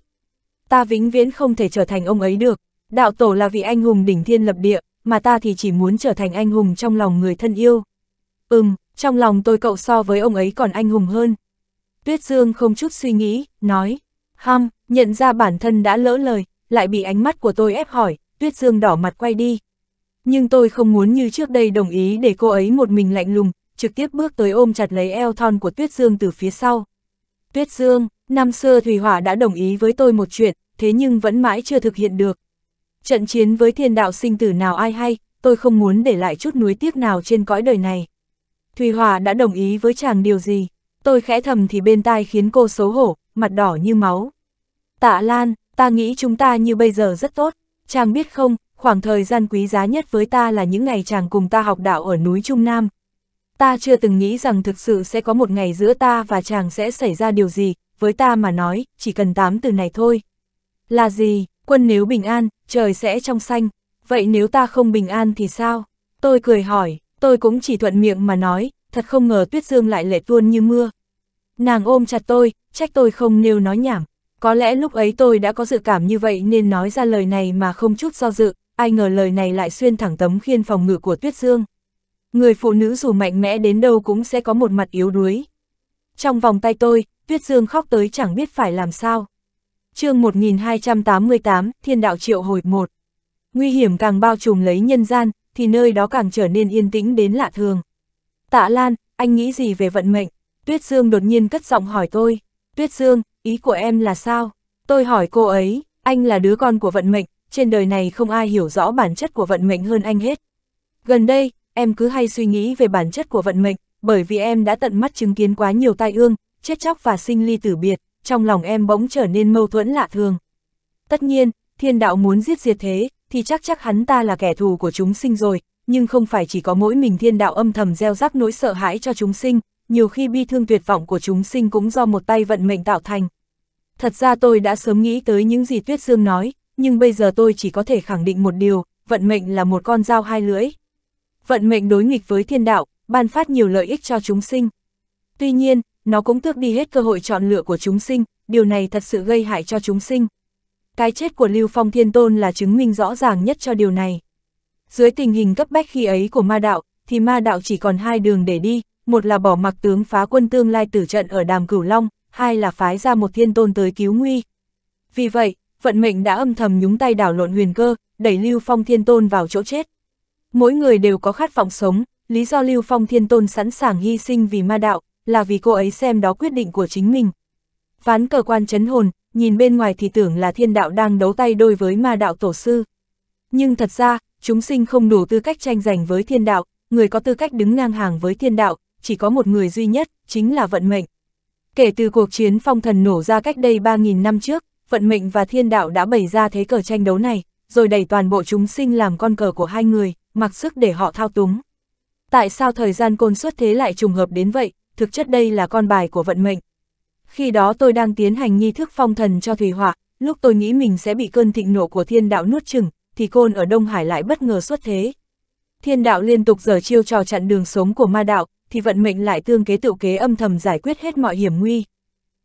Ta vĩnh viễn không thể trở thành ông ấy được, đạo tổ là vị anh hùng đỉnh thiên lập địa, mà ta thì chỉ muốn trở thành anh hùng trong lòng người thân yêu. Ừm, trong lòng tôi cậu so với ông ấy còn anh hùng hơn. Tuyết Dương không chút suy nghĩ, nói, ham, nhận ra bản thân đã lỡ lời, lại bị ánh mắt của tôi ép hỏi, Tuyết Dương đỏ mặt quay đi. Nhưng tôi không muốn như trước đây đồng ý để cô ấy một mình lạnh lùng, trực tiếp bước tới ôm chặt lấy eo thon của Tuyết Dương từ phía sau. Tuyết Dương, năm xưa Thủy Hỏa đã đồng ý với tôi một chuyện, thế nhưng vẫn mãi chưa thực hiện được. Trận chiến với thiên đạo sinh tử nào ai hay, tôi không muốn để lại chút nuối tiếc nào trên cõi đời này. Thủy Hỏa đã đồng ý với chàng điều gì, tôi khẽ thầm thì bên tai khiến cô xấu hổ, mặt đỏ như máu. Tạ Lan, ta nghĩ chúng ta như bây giờ rất tốt chàng biết không, khoảng thời gian quý giá nhất với ta là những ngày chàng cùng ta học đạo ở núi Trung Nam. Ta chưa từng nghĩ rằng thực sự sẽ có một ngày giữa ta và chàng sẽ xảy ra điều gì, với ta mà nói, chỉ cần tám từ này thôi. Là gì, quân nếu bình an, trời sẽ trong xanh, vậy nếu ta không bình an thì sao? Tôi cười hỏi, tôi cũng chỉ thuận miệng mà nói, thật không ngờ tuyết dương lại lệ tuôn như mưa. Nàng ôm chặt tôi, trách tôi không nêu nói nhảm. Có lẽ lúc ấy tôi đã có dự cảm như vậy nên nói ra lời này mà không chút do dự, ai ngờ lời này lại xuyên thẳng tấm khiên phòng ngự của Tuyết Dương. Người phụ nữ dù mạnh mẽ đến đâu cũng sẽ có một mặt yếu đuối. Trong vòng tay tôi, Tuyết Dương khóc tới chẳng biết phải làm sao. chương 1288, Thiên Đạo Triệu Hồi 1 Nguy hiểm càng bao trùm lấy nhân gian, thì nơi đó càng trở nên yên tĩnh đến lạ thường. Tạ Lan, anh nghĩ gì về vận mệnh? Tuyết Dương đột nhiên cất giọng hỏi tôi. Tuyết Dương, ý của em là sao? Tôi hỏi cô ấy, anh là đứa con của vận mệnh, trên đời này không ai hiểu rõ bản chất của vận mệnh hơn anh hết. Gần đây, em cứ hay suy nghĩ về bản chất của vận mệnh, bởi vì em đã tận mắt chứng kiến quá nhiều tai ương, chết chóc và sinh ly tử biệt, trong lòng em bỗng trở nên mâu thuẫn lạ thường. Tất nhiên, thiên đạo muốn giết diệt thế, thì chắc chắc hắn ta là kẻ thù của chúng sinh rồi, nhưng không phải chỉ có mỗi mình thiên đạo âm thầm gieo rắc nỗi sợ hãi cho chúng sinh, nhiều khi bi thương tuyệt vọng của chúng sinh cũng do một tay vận mệnh tạo thành. Thật ra tôi đã sớm nghĩ tới những gì Tuyết Dương nói, nhưng bây giờ tôi chỉ có thể khẳng định một điều, vận mệnh là một con dao hai lưỡi. Vận mệnh đối nghịch với thiên đạo, ban phát nhiều lợi ích cho chúng sinh. Tuy nhiên, nó cũng tước đi hết cơ hội chọn lựa của chúng sinh, điều này thật sự gây hại cho chúng sinh. Cái chết của Lưu Phong Thiên Tôn là chứng minh rõ ràng nhất cho điều này. Dưới tình hình cấp bách khi ấy của ma đạo, thì ma đạo chỉ còn hai đường để đi, một là bỏ mặc tướng phá quân tương lai tử trận ở Đàm Cửu Long, hai là phái ra một thiên tôn tới cứu nguy. Vì vậy, vận mệnh đã âm thầm nhúng tay đảo lộn huyền cơ, đẩy Lưu Phong thiên tôn vào chỗ chết. Mỗi người đều có khát vọng sống, lý do Lưu Phong thiên tôn sẵn sàng hy sinh vì ma đạo, là vì cô ấy xem đó quyết định của chính mình. Ván cờ quan chấn hồn, nhìn bên ngoài thì tưởng là thiên đạo đang đấu tay đôi với ma đạo tổ sư. Nhưng thật ra, chúng sinh không đủ tư cách tranh giành với thiên đạo, người có tư cách đứng ngang hàng với thiên đạo, chỉ có một người duy nhất, chính là vận mệnh. Kể từ cuộc chiến phong thần nổ ra cách đây 3.000 năm trước, vận mệnh và thiên đạo đã bày ra thế cờ tranh đấu này, rồi đẩy toàn bộ chúng sinh làm con cờ của hai người, mặc sức để họ thao túng. Tại sao thời gian côn xuất thế lại trùng hợp đến vậy, thực chất đây là con bài của vận mệnh. Khi đó tôi đang tiến hành nghi thức phong thần cho Thủy Họa, lúc tôi nghĩ mình sẽ bị cơn thịnh nộ của thiên đạo nuốt chừng, thì côn ở Đông Hải lại bất ngờ xuất thế. Thiên đạo liên tục giở chiêu trò chặn đường sống của ma đạo, thì vận mệnh lại tương kế tự kế âm thầm giải quyết hết mọi hiểm nguy.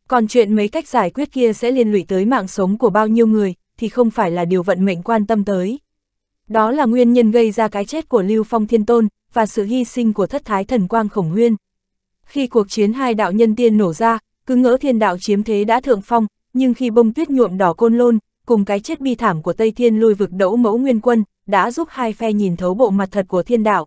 Còn chuyện mấy cách giải quyết kia sẽ liên lụy tới mạng sống của bao nhiêu người, thì không phải là điều vận mệnh quan tâm tới. Đó là nguyên nhân gây ra cái chết của Lưu Phong Thiên Tôn, và sự hy sinh của thất thái thần quang khổng nguyên. Khi cuộc chiến hai đạo nhân tiên nổ ra, cứ ngỡ thiên đạo chiếm thế đã thượng phong, nhưng khi bông tuyết nhuộm đỏ côn lôn, cùng cái chết bi thảm của Tây Thiên lôi vực đẫu mẫu nguyên quân, đã giúp hai phe nhìn thấu bộ mặt thật của thiên đạo,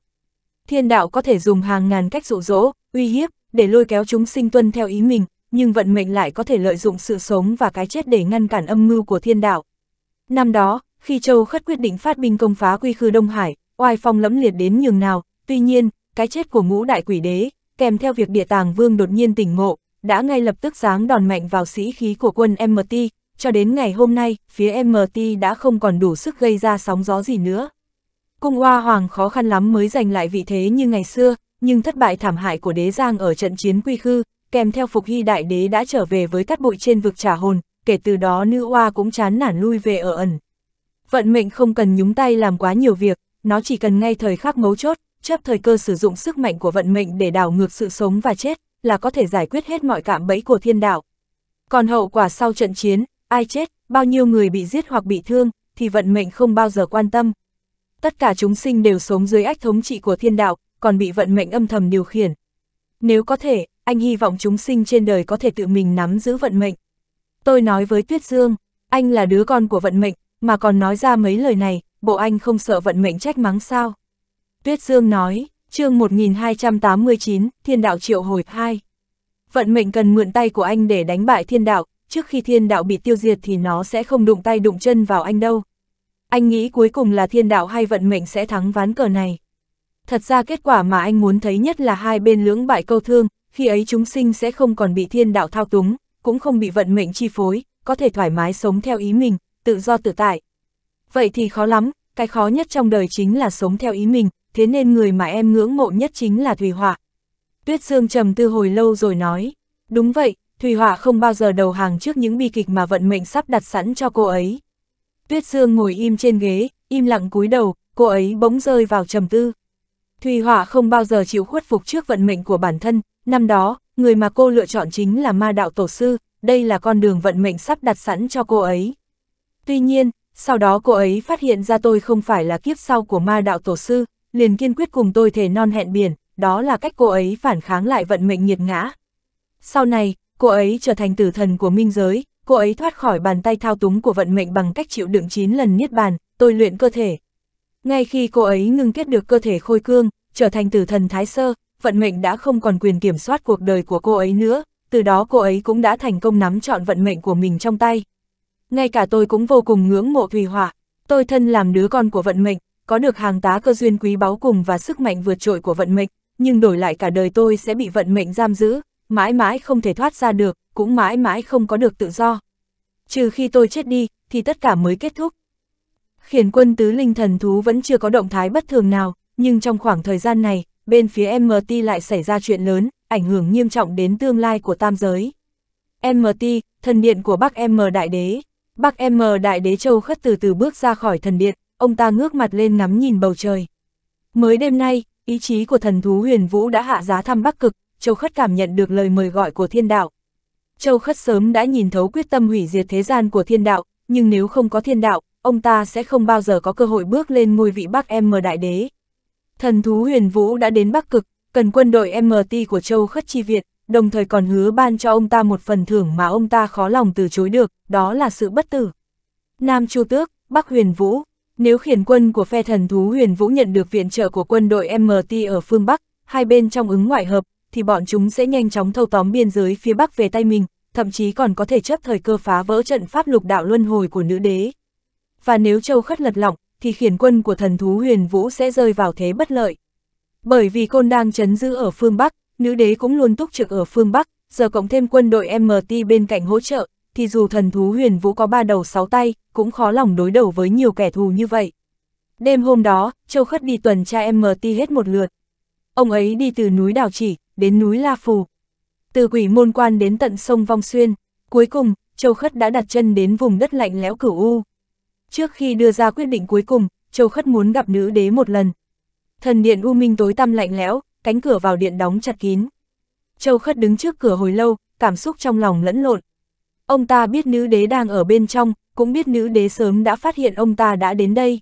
thiên đạo có thể dùng hàng ngàn cách dụ dỗ, uy hiếp, để lôi kéo chúng sinh tuân theo ý mình, nhưng vận mệnh lại có thể lợi dụng sự sống và cái chết để ngăn cản âm mưu của thiên đạo. Năm đó, khi Châu Khất quyết định phát binh công phá quy khư Đông Hải, oai phong lẫm liệt đến nhường nào, tuy nhiên, cái chết của ngũ đại quỷ đế, kèm theo việc địa tàng vương đột nhiên tỉnh ngộ, đã ngay lập tức giáng đòn mạnh vào sĩ khí của quân MT, cho đến ngày hôm nay, phía MT đã không còn đủ sức gây ra sóng gió gì nữa. Cung Hoa Hoàng khó khăn lắm mới giành lại vị thế như ngày xưa, nhưng thất bại thảm hại của đế Giang ở trận chiến quy khư, kèm theo phục hy đại đế đã trở về với cát bụi trên vực trả hồn, kể từ đó nữ Hoa cũng chán nản lui về ở ẩn. Vận mệnh không cần nhúng tay làm quá nhiều việc, nó chỉ cần ngay thời khắc mấu chốt, chấp thời cơ sử dụng sức mạnh của vận mệnh để đảo ngược sự sống và chết, là có thể giải quyết hết mọi cạm bẫy của thiên đạo. Còn hậu quả sau trận chiến, ai chết, bao nhiêu người bị giết hoặc bị thương, thì vận mệnh không bao giờ quan tâm, tất cả chúng sinh đều sống dưới ách thống trị của thiên đạo, còn bị vận mệnh âm thầm điều khiển. Nếu có thể, anh hy vọng chúng sinh trên đời có thể tự mình nắm giữ vận mệnh. Tôi nói với Tuyết Dương, anh là đứa con của vận mệnh, mà còn nói ra mấy lời này, bộ anh không sợ vận mệnh trách mắng sao. Tuyết Dương nói, chương 1289, Thiên đạo triệu hồi 2. Vận mệnh cần mượn tay của anh để đánh bại thiên đạo, trước khi thiên đạo bị tiêu diệt thì nó sẽ không đụng tay đụng chân vào anh đâu, anh nghĩ cuối cùng là thiên đạo hay vận mệnh sẽ thắng ván cờ này. Thật ra kết quả mà anh muốn thấy nhất là hai bên lưỡng bại câu thương, khi ấy chúng sinh sẽ không còn bị thiên đạo thao túng, cũng không bị vận mệnh chi phối, có thể thoải mái sống theo ý mình, tự do tự tại. Vậy thì khó lắm, cái khó nhất trong đời chính là sống theo ý mình, thế nên người mà em ngưỡng mộ nhất chính là Thùy Họa. Tuyết Dương trầm tư hồi lâu rồi nói, đúng vậy, Thùy Họa không bao giờ đầu hàng trước những bi kịch mà vận mệnh sắp đặt sẵn cho cô ấy. Tuyết Dương ngồi im trên ghế, im lặng cúi đầu, cô ấy bỗng rơi vào trầm tư. Thùy Hỏa không bao giờ chịu khuất phục trước vận mệnh của bản thân, năm đó, người mà cô lựa chọn chính là ma đạo tổ sư, đây là con đường vận mệnh sắp đặt sẵn cho cô ấy. Tuy nhiên, sau đó cô ấy phát hiện ra tôi không phải là kiếp sau của ma đạo tổ sư, liền kiên quyết cùng tôi thề non hẹn biển, đó là cách cô ấy phản kháng lại vận mệnh nghiệt ngã. Sau này, cô ấy trở thành tử thần của minh giới, cô ấy thoát khỏi bàn tay thao túng của vận mệnh bằng cách chịu đựng 9 lần niết bàn, tôi luyện cơ thể. Ngay khi cô ấy ngưng kết được cơ thể khôi cương, trở thành tử thần thái sơ, vận mệnh đã không còn quyền kiểm soát cuộc đời của cô ấy nữa, từ đó cô ấy cũng đã thành công nắm chọn vận mệnh của mình trong tay. Ngay cả tôi cũng vô cùng ngưỡng mộ Thùy Hỏa, tôi thân làm đứa con của vận mệnh, có được hàng tá cơ duyên quý báu cùng và sức mạnh vượt trội của vận mệnh, nhưng đổi lại cả đời tôi sẽ bị vận mệnh giam giữ, mãi mãi không thể thoát ra được, cũng mãi mãi không có được tự do. Trừ khi tôi chết đi, thì tất cả mới kết thúc. Khiển quân tứ linh thần thú vẫn chưa có động thái bất thường nào, nhưng trong khoảng thời gian này, bên phía MT lại xảy ra chuyện lớn, ảnh hưởng nghiêm trọng đến tương lai của tam giới. MT, thần điện của Bắc M Đại Đế. Bắc M Đại Đế Châu Khất từ từ bước ra khỏi thần điện, ông ta ngước mặt lên ngắm nhìn bầu trời. Mới đêm nay, ý chí của thần thú huyền vũ đã hạ giá thăm Bắc Cực, Châu Khất cảm nhận được lời mời gọi của thiên đạo. Châu Khất sớm đã nhìn thấu quyết tâm hủy diệt thế gian của thiên đạo, nhưng nếu không có thiên đạo, ông ta sẽ không bao giờ có cơ hội bước lên ngôi vị Bắc M Đại Đế. Thần thú huyền vũ đã đến Bắc Cực, cần quân đội MT của Châu Khất Chi Việt, đồng thời còn hứa ban cho ông ta một phần thưởng mà ông ta khó lòng từ chối được, đó là sự bất tử. Nam Chu Tước, Bắc Huyền Vũ, nếu khiển quân của phe thần thú Huyền Vũ nhận được viện trợ của quân đội MT ở phương Bắc, hai bên trong ứng ngoại hợp, thì bọn chúng sẽ nhanh chóng thâu tóm biên giới phía Bắc về tay mình, thậm chí còn có thể chấp thời cơ phá vỡ trận pháp lục đạo luân hồi của nữ đế. Và nếu châu khất lật lọng, thì khiển quân của thần thú huyền vũ sẽ rơi vào thế bất lợi. Bởi vì côn đang chấn giữ ở phương Bắc, nữ đế cũng luôn túc trực ở phương Bắc, giờ cộng thêm quân đội MT bên cạnh hỗ trợ, thì dù thần thú huyền vũ có ba đầu sáu tay, cũng khó lòng đối đầu với nhiều kẻ thù như vậy. Đêm hôm đó, Châu Khất đi tuần tra MT hết một lượt. Ông ấy đi từ núi Đào Chỉ, đến núi La Phù. Từ quỷ môn quan đến tận sông Vong Xuyên, cuối cùng, Châu Khất đã đặt chân đến vùng đất lạnh lẽo cửu U. Trước khi đưa ra quyết định cuối cùng, Châu Khất muốn gặp nữ đế một lần. Thần điện U Minh tối tăm lạnh lẽo, cánh cửa vào điện đóng chặt kín. Châu Khất đứng trước cửa hồi lâu, cảm xúc trong lòng lẫn lộn. Ông ta biết nữ đế đang ở bên trong, cũng biết nữ đế sớm đã phát hiện ông ta đã đến đây.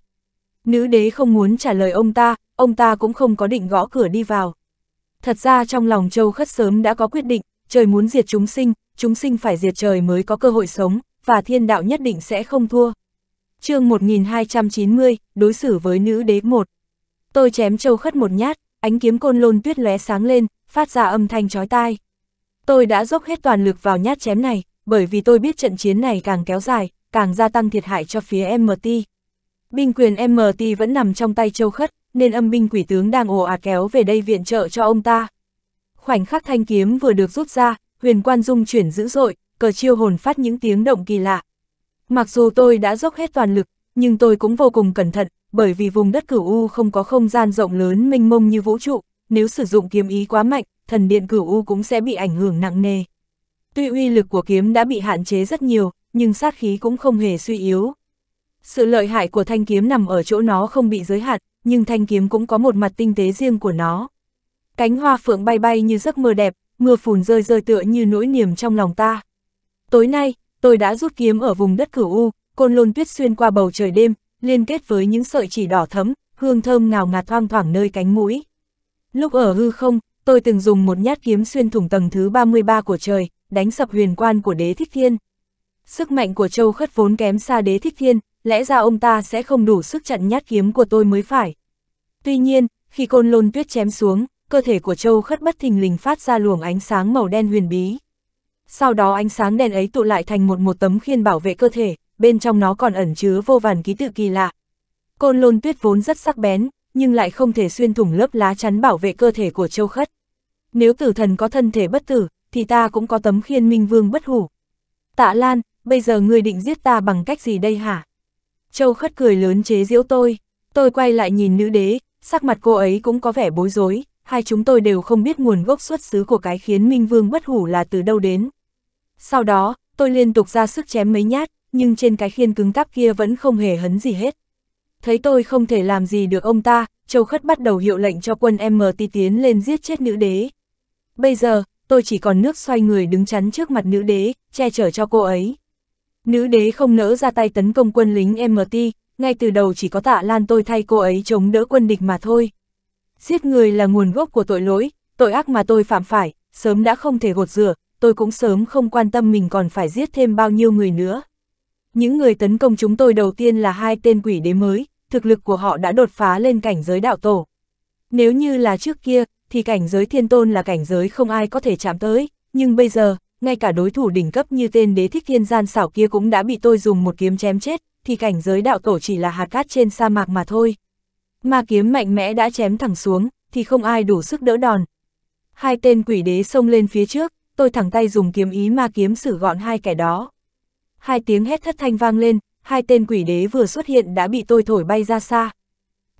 Nữ đế không muốn trả lời ông ta, ông ta cũng không có định gõ cửa đi vào. Thật ra trong lòng Châu Khất sớm đã có quyết định, trời muốn diệt chúng sinh, chúng sinh phải diệt trời mới có cơ hội sống, và thiên đạo nhất định sẽ không thua. chương 1290, đối xử với nữ đế một Tôi chém Châu Khất một nhát, ánh kiếm côn lôn tuyết lóe sáng lên, phát ra âm thanh chói tai. Tôi đã dốc hết toàn lực vào nhát chém này, bởi vì tôi biết trận chiến này càng kéo dài, càng gia tăng thiệt hại cho phía MT. Binh quyền MT vẫn nằm trong tay Châu Khất, nên âm binh quỷ tướng đang ồ ạt kéo về đây viện trợ cho ông ta. Khoảnh khắc thanh kiếm vừa được rút ra, huyền quan dung chuyển dữ dội, cờ chiêu hồn phát những tiếng động kỳ lạ. Mặc dù tôi đã dốc hết toàn lực, nhưng tôi cũng vô cùng cẩn thận, bởi vì vùng đất cửu U không có không gian rộng lớn mênh mông như vũ trụ, nếu sử dụng kiếm ý quá mạnh, thần điện cửu U cũng sẽ bị ảnh hưởng nặng nề. Tuy uy lực của kiếm đã bị hạn chế rất nhiều, nhưng sát khí cũng không hề suy yếu. Sự lợi hại của thanh kiếm nằm ở chỗ nó không bị giới hạn, nhưng thanh kiếm cũng có một mặt tinh tế riêng của nó. Cánh hoa phượng bay bay như giấc mơ đẹp, mưa phùn rơi rơi tựa như nỗi niềm trong lòng ta. Tối nay, tôi đã rút kiếm ở vùng đất cửu U, côn lôn tuyết xuyên qua bầu trời đêm, liên kết với những sợi chỉ đỏ thấm, hương thơm ngào ngạt thoang thoảng nơi cánh mũi. Lúc ở hư không, tôi từng dùng một nhát kiếm xuyên thủng tầng thứ 33 của trời, đánh sập huyền quan của đế thích thiên. Sức mạnh của châu khất vốn kém xa đế thích thiên, lẽ ra ông ta sẽ không đủ sức chặn nhát kiếm của tôi mới phải. Tuy nhiên, khi côn lôn tuyết chém xuống, cơ thể của châu khất bất thình lình phát ra luồng ánh sáng màu đen huyền bí. Sau đó ánh sáng đen ấy tụ lại thành một một tấm khiên bảo vệ cơ thể, bên trong nó còn ẩn chứa vô vàn ký tự kỳ lạ. Côn lôn tuyết vốn rất sắc bén, nhưng lại không thể xuyên thủng lớp lá chắn bảo vệ cơ thể của châu khất. Nếu tử thần có thân thể bất tử, thì ta cũng có tấm khiên minh vương bất hủ. Tạ Lan, bây giờ ngươi định giết ta bằng cách gì đây hả? Châu khất cười lớn chế giễu tôi, tôi quay lại nhìn nữ đế, sắc mặt cô ấy cũng có vẻ bối rối, hai chúng tôi đều không biết nguồn gốc xuất xứ của cái khiến Minh Vương bất hủ là từ đâu đến. Sau đó, tôi liên tục ra sức chém mấy nhát, nhưng trên cái khiên cứng cáp kia vẫn không hề hấn gì hết. Thấy tôi không thể làm gì được ông ta, Châu Khất bắt đầu hiệu lệnh cho quân MT tiến lên giết chết nữ đế. Bây giờ, tôi chỉ còn nước xoay người đứng chắn trước mặt nữ đế, che chở cho cô ấy. Nữ đế không nỡ ra tay tấn công quân lính MT, ngay từ đầu chỉ có tạ lan tôi thay cô ấy chống đỡ quân địch mà thôi. Giết người là nguồn gốc của tội lỗi, tội ác mà tôi phạm phải, sớm đã không thể gột rửa, tôi cũng sớm không quan tâm mình còn phải giết thêm bao nhiêu người nữa. Những người tấn công chúng tôi đầu tiên là hai tên quỷ đế mới, thực lực của họ đã đột phá lên cảnh giới đạo tổ. Nếu như là trước kia, thì cảnh giới thiên tôn là cảnh giới không ai có thể chạm tới, nhưng bây giờ, ngay cả đối thủ đỉnh cấp như tên đế thích thiên gian xảo kia cũng đã bị tôi dùng một kiếm chém chết, thì cảnh giới đạo tổ chỉ là hạt cát trên sa mạc mà thôi. Ma kiếm mạnh mẽ đã chém thẳng xuống, thì không ai đủ sức đỡ đòn. Hai tên quỷ đế xông lên phía trước, tôi thẳng tay dùng kiếm ý ma kiếm xử gọn hai kẻ đó. Hai tiếng hét thất thanh vang lên, hai tên quỷ đế vừa xuất hiện đã bị tôi thổi bay ra xa.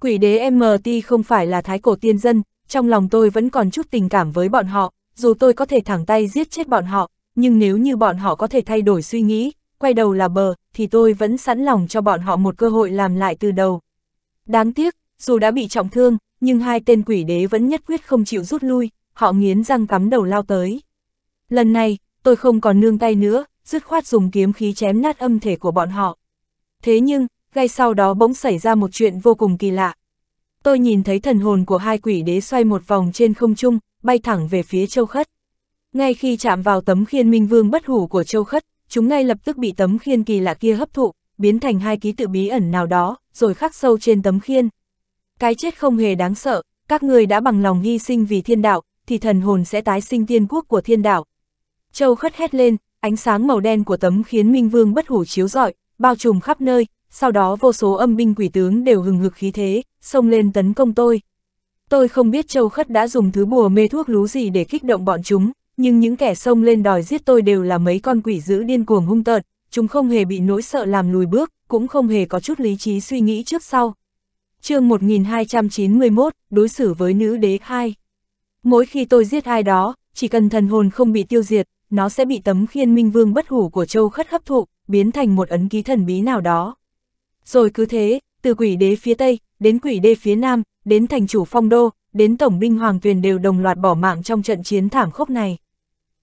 Quỷ đế MT không phải là thái cổ tiên dân, trong lòng tôi vẫn còn chút tình cảm với bọn họ, dù tôi có thể thẳng tay giết chết bọn họ, nhưng nếu như bọn họ có thể thay đổi suy nghĩ, quay đầu là bờ, thì tôi vẫn sẵn lòng cho bọn họ một cơ hội làm lại từ đầu. Đáng tiếc, dù đã bị trọng thương, nhưng hai tên quỷ đế vẫn nhất quyết không chịu rút lui, họ nghiến răng cắm đầu lao tới. Lần này, tôi không còn nương tay nữa, dứt khoát dùng kiếm khí chém nát âm thể của bọn họ. Thế nhưng, ngay sau đó bỗng xảy ra một chuyện vô cùng kỳ lạ, Tôi nhìn thấy thần hồn của hai quỷ đế xoay một vòng trên không trung, bay thẳng về phía châu khất. Ngay khi chạm vào tấm khiên minh vương bất hủ của châu khất, chúng ngay lập tức bị tấm khiên kỳ lạ kia hấp thụ, biến thành hai ký tự bí ẩn nào đó, rồi khắc sâu trên tấm khiên. Cái chết không hề đáng sợ, các người đã bằng lòng hy sinh vì thiên đạo, thì thần hồn sẽ tái sinh tiên quốc của thiên đạo. Châu khất hét lên, ánh sáng màu đen của tấm khiến minh vương bất hủ chiếu rọi, bao trùm khắp nơi, sau đó vô số âm binh quỷ tướng đều hừng hực khí thế, xông lên tấn công tôi. Tôi không biết Châu Khất đã dùng thứ bùa mê thuốc lú gì để kích động bọn chúng, nhưng những kẻ xông lên đòi giết tôi đều là mấy con quỷ dữ điên cuồng hung tợn, chúng không hề bị nỗi sợ làm lùi bước, cũng không hề có chút lý trí suy nghĩ trước sau. chương 1291, đối xử với nữ đế 2 Mỗi khi tôi giết ai đó, chỉ cần thần hồn không bị tiêu diệt, nó sẽ bị tấm khiên minh vương bất hủ của châu khất hấp thụ, biến thành một ấn ký thần bí nào đó. Rồi cứ thế, từ quỷ đế phía Tây, đến quỷ đế phía Nam, đến thành chủ phong đô, đến tổng binh Hoàng Tuyền đều đồng loạt bỏ mạng trong trận chiến thảm khốc này.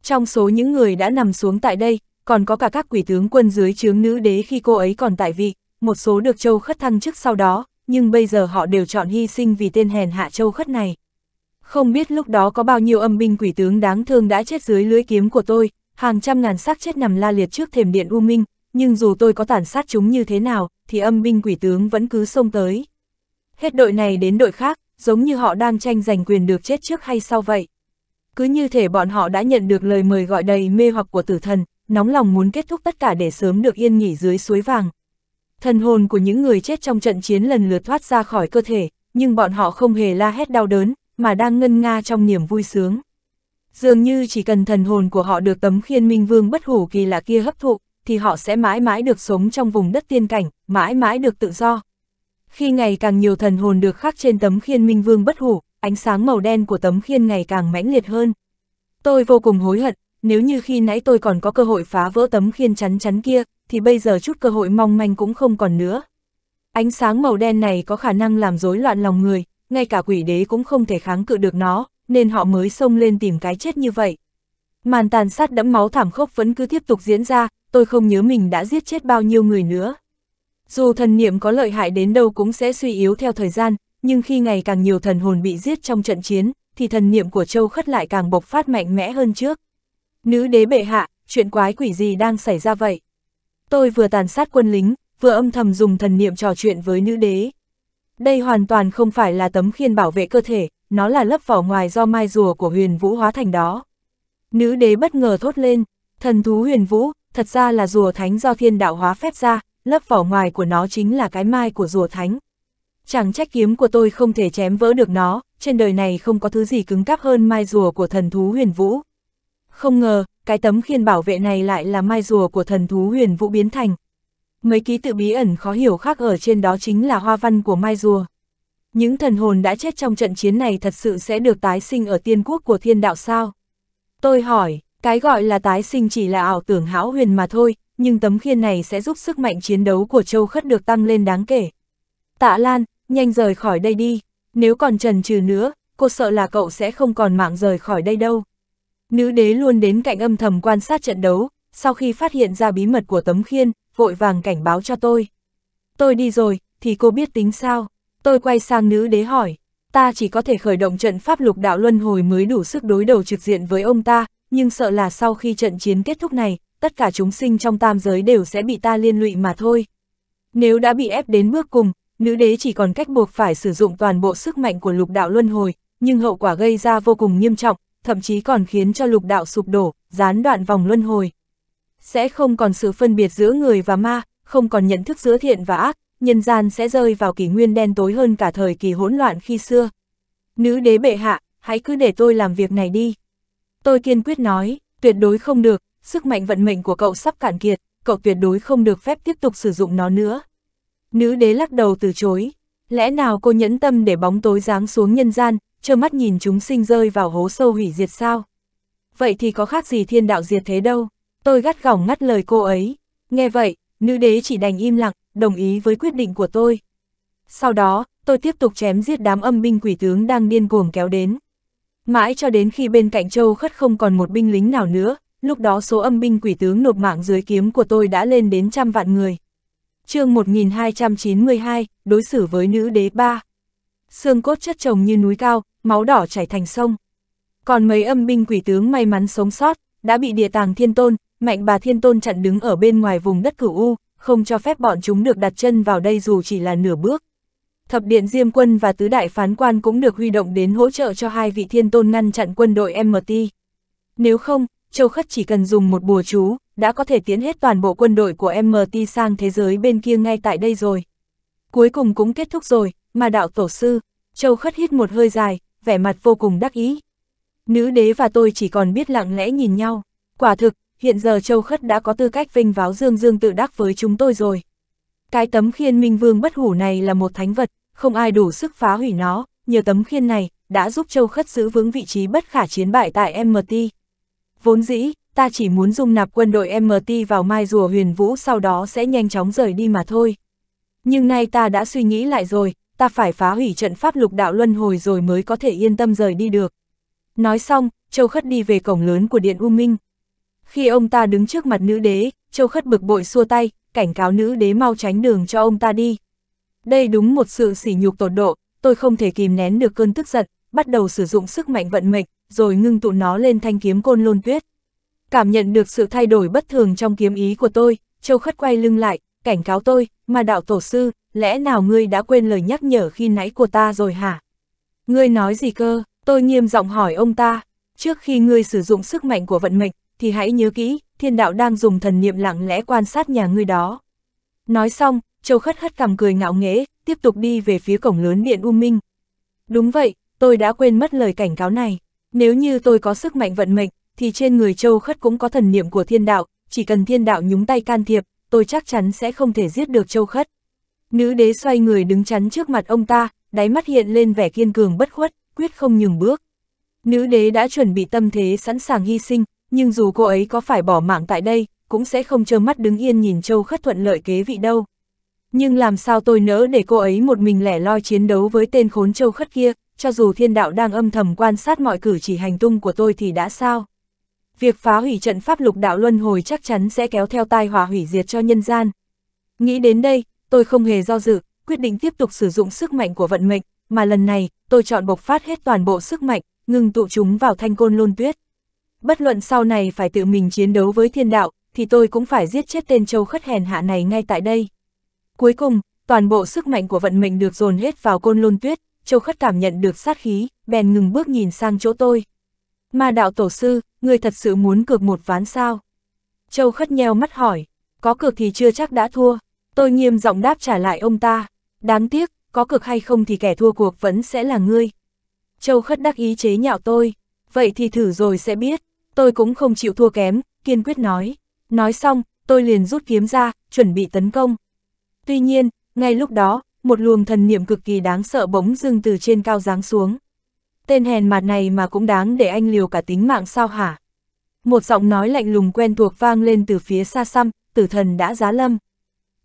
Trong số những người đã nằm xuống tại đây, còn có cả các quỷ tướng quân dưới chướng nữ đế khi cô ấy còn tại vị, một số được châu khất thăng chức sau đó, nhưng bây giờ họ đều chọn hy sinh vì tên hèn hạ châu khất này. Không biết lúc đó có bao nhiêu âm binh quỷ tướng đáng thương đã chết dưới lưới kiếm của tôi, hàng trăm ngàn xác chết nằm la liệt trước thềm điện U Minh, nhưng dù tôi có tàn sát chúng như thế nào, thì âm binh quỷ tướng vẫn cứ xông tới. Hết đội này đến đội khác, giống như họ đang tranh giành quyền được chết trước hay sau vậy. Cứ như thể bọn họ đã nhận được lời mời gọi đầy mê hoặc của tử thần, nóng lòng muốn kết thúc tất cả để sớm được yên nghỉ dưới suối vàng. Thần hồn của những người chết trong trận chiến lần lượt thoát ra khỏi cơ thể, nhưng bọn họ không hề la hét đau đớn, mà đang ngân nga trong niềm vui sướng. Dường như chỉ cần thần hồn của họ được tấm khiên minh vương bất hủ kỳ lạ kia hấp thụ, thì họ sẽ mãi mãi được sống trong vùng đất tiên cảnh, mãi mãi được tự do. Khi ngày càng nhiều thần hồn được khắc trên tấm khiên minh vương bất hủ, ánh sáng màu đen của tấm khiên ngày càng mãnh liệt hơn. Tôi vô cùng hối hận, nếu như khi nãy tôi còn có cơ hội phá vỡ tấm khiên chắn chắn kia, thì bây giờ chút cơ hội mong manh cũng không còn nữa. Ánh sáng màu đen này có khả năng làm rối loạn lòng người, ngay cả quỷ đế cũng không thể kháng cự được nó, nên họ mới xông lên tìm cái chết như vậy. Màn tàn sát đẫm máu thảm khốc vẫn cứ tiếp tục diễn ra, tôi không nhớ mình đã giết chết bao nhiêu người nữa. Dù thần niệm có lợi hại đến đâu cũng sẽ suy yếu theo thời gian, nhưng khi ngày càng nhiều thần hồn bị giết trong trận chiến, thì thần niệm của châu khất lại càng bộc phát mạnh mẽ hơn trước. Nữ đế bệ hạ, chuyện quái quỷ gì đang xảy ra vậy? Tôi vừa tàn sát quân lính, vừa âm thầm dùng thần niệm trò chuyện với nữ đế. Đây hoàn toàn không phải là tấm khiên bảo vệ cơ thể, nó là lớp vỏ ngoài do mai rùa của huyền vũ hóa thành đó. Nữ đế bất ngờ thốt lên, thần thú huyền vũ, thật ra là rùa thánh do thiên đạo hóa phép ra, lớp vỏ ngoài của nó chính là cái mai của rùa thánh. Chẳng trách kiếm của tôi không thể chém vỡ được nó, trên đời này không có thứ gì cứng cáp hơn mai rùa của thần thú huyền vũ. Không ngờ, cái tấm khiên bảo vệ này lại là mai rùa của thần thú huyền vũ biến thành. Mấy ký tự bí ẩn khó hiểu khác ở trên đó chính là hoa văn của mai rùa. Những thần hồn đã chết trong trận chiến này thật sự sẽ được tái sinh ở tiên quốc của thiên đạo sao? Tôi hỏi, cái gọi là tái sinh chỉ là ảo tưởng hão huyền mà thôi, nhưng tấm khiên này sẽ giúp sức mạnh chiến đấu của châu khất được tăng lên đáng kể. Tạ Lan, nhanh rời khỏi đây đi, nếu còn trần trừ nữa, cô sợ là cậu sẽ không còn mạng rời khỏi đây đâu. Nữ đế luôn đến cạnh âm thầm quan sát trận đấu, sau khi phát hiện ra bí mật của tấm khiên, vội vàng cảnh báo cho tôi. Tôi đi rồi, thì cô biết tính sao? Tôi quay sang nữ đế hỏi, ta chỉ có thể khởi động trận pháp lục đạo luân hồi mới đủ sức đối đầu trực diện với ông ta, nhưng sợ là sau khi trận chiến kết thúc này, tất cả chúng sinh trong tam giới đều sẽ bị ta liên lụy mà thôi. Nếu đã bị ép đến bước cùng, nữ đế chỉ còn cách buộc phải sử dụng toàn bộ sức mạnh của lục đạo luân hồi, nhưng hậu quả gây ra vô cùng nghiêm trọng, thậm chí còn khiến cho lục đạo sụp đổ, gián đoạn vòng luân hồi. Sẽ không còn sự phân biệt giữa người và ma, không còn nhận thức giữa thiện và ác, nhân gian sẽ rơi vào kỷ nguyên đen tối hơn cả thời kỳ hỗn loạn khi xưa. Nữ đế bệ hạ, hãy cứ để tôi làm việc này đi. Tôi kiên quyết nói, tuyệt đối không được, sức mạnh vận mệnh của cậu sắp cạn kiệt, cậu tuyệt đối không được phép tiếp tục sử dụng nó nữa. Nữ đế lắc đầu từ chối, lẽ nào cô nhẫn tâm để bóng tối giáng xuống nhân gian, trơ mắt nhìn chúng sinh rơi vào hố sâu hủy diệt sao? Vậy thì có khác gì thiên đạo diệt thế đâu, tôi gắt gỏng ngắt lời cô ấy. Nghe vậy, nữ đế chỉ đành im lặng, đồng ý với quyết định của tôi. Sau đó, tôi tiếp tục chém giết đám âm binh quỷ tướng đang điên cuồng kéo đến. Mãi cho đến khi bên cạnh châu khất không còn một binh lính nào nữa, lúc đó số âm binh quỷ tướng nộp mạng dưới kiếm của tôi đã lên đến trăm vạn người. chương 1292, đối xử với nữ đế ba. Xương cốt chất chồng như núi cao, máu đỏ chảy thành sông. Còn mấy âm binh quỷ tướng may mắn sống sót, đã bị địa tàng thiên tôn, mạnh bà thiên tôn chặn đứng ở bên ngoài vùng đất cửu U, không cho phép bọn chúng được đặt chân vào đây dù chỉ là nửa bước thập điện Diêm quân và tứ đại phán quan cũng được huy động đến hỗ trợ cho hai vị thiên tôn ngăn chặn quân đội MT. Nếu không, Châu Khất chỉ cần dùng một bùa chú, đã có thể tiến hết toàn bộ quân đội của MT sang thế giới bên kia ngay tại đây rồi. Cuối cùng cũng kết thúc rồi, mà đạo tổ sư, Châu Khất hít một hơi dài, vẻ mặt vô cùng đắc ý. Nữ đế và tôi chỉ còn biết lặng lẽ nhìn nhau. Quả thực, hiện giờ Châu Khất đã có tư cách vinh váo dương dương tự đắc với chúng tôi rồi. Cái tấm khiên minh vương bất hủ này là một thánh vật, không ai đủ sức phá hủy nó, nhờ tấm khiên này, đã giúp Châu Khất giữ vững vị trí bất khả chiến bại tại MT. Vốn dĩ, ta chỉ muốn dung nạp quân đội MT vào mai rùa huyền vũ sau đó sẽ nhanh chóng rời đi mà thôi. Nhưng nay ta đã suy nghĩ lại rồi, ta phải phá hủy trận pháp lục đạo luân hồi rồi mới có thể yên tâm rời đi được. Nói xong, Châu Khất đi về cổng lớn của Điện U Minh. Khi ông ta đứng trước mặt nữ đế, Châu Khất bực bội xua tay, cảnh cáo nữ đế mau tránh đường cho ông ta đi, đây đúng một sự sỉ nhục tột độ, tôi không thể kìm nén được cơn tức giận, bắt đầu sử dụng sức mạnh vận mệnh, rồi ngưng tụ nó lên thanh kiếm côn lôn tuyết. Cảm nhận được sự thay đổi bất thường trong kiếm ý của tôi, Châu Khất quay lưng lại, cảnh cáo tôi, mà đạo tổ sư, lẽ nào ngươi đã quên lời nhắc nhở khi nãy của ta rồi hả? Ngươi nói gì cơ? Tôi nghiêm giọng hỏi ông ta, trước khi ngươi sử dụng sức mạnh của vận mệnh, thì hãy nhớ kỹ, thiên đạo đang dùng thần niệm lặng lẽ quan sát nhà ngươi đó. Nói xong, Châu Khất hất cằm cười ngạo nghễ, tiếp tục đi về phía cổng lớn Điện U Minh. Đúng vậy, tôi đã quên mất lời cảnh cáo này. Nếu như tôi có sức mạnh vận mệnh, thì trên người Châu Khất cũng có thần niệm của thiên đạo, chỉ cần thiên đạo nhúng tay can thiệp, tôi chắc chắn sẽ không thể giết được Châu Khất. Nữ đế xoay người đứng chắn trước mặt ông ta, đáy mắt hiện lên vẻ kiên cường bất khuất, quyết không nhường bước. Nữ đế đã chuẩn bị tâm thế sẵn sàng hy sinh, nhưng dù cô ấy có phải bỏ mạng tại đây, cũng sẽ không trơ mắt đứng yên nhìn Châu Khất thuận lợi kế vị đâu. Nhưng làm sao tôi nỡ để cô ấy một mình lẻ loi chiến đấu với tên khốn châu khất kia, cho dù thiên đạo đang âm thầm quan sát mọi cử chỉ hành tung của tôi thì đã sao? Việc phá hủy trận pháp lục đạo luân hồi chắc chắn sẽ kéo theo tai họa hủy diệt cho nhân gian. Nghĩ đến đây, tôi không hề do dự, quyết định tiếp tục sử dụng sức mạnh của vận mệnh, mà lần này, tôi chọn bộc phát hết toàn bộ sức mạnh, ngừng tụ chúng vào thanh côn lôn tuyết. Bất luận sau này phải tự mình chiến đấu với thiên đạo, thì tôi cũng phải giết chết tên châu khất hèn hạ này ngay tại đây. Cuối cùng, toàn bộ sức mạnh của vận mệnh được dồn hết vào côn lôn tuyết, Châu Khất cảm nhận được sát khí, bèn ngừng bước nhìn sang chỗ tôi. Mà đạo tổ sư, người thật sự muốn cược một ván sao? Châu Khất nheo mắt hỏi, có cược thì chưa chắc đã thua. Tôi nghiêm giọng đáp trả lại ông ta. Đáng tiếc, có cược hay không thì kẻ thua cuộc vẫn sẽ là ngươi. Châu Khất đắc ý chế nhạo tôi. Vậy thì thử rồi sẽ biết. Tôi cũng không chịu thua kém, kiên quyết nói. Nói xong, tôi liền rút kiếm ra, chuẩn bị tấn công. Tuy nhiên, ngay lúc đó, một luồng thần niệm cực kỳ đáng sợ bỗng dưng từ trên cao giáng xuống. Tên hèn mặt này mà cũng đáng để anh liều cả tính mạng sao hả? Một giọng nói lạnh lùng quen thuộc vang lên từ phía xa xăm, tử thần đã giá lâm.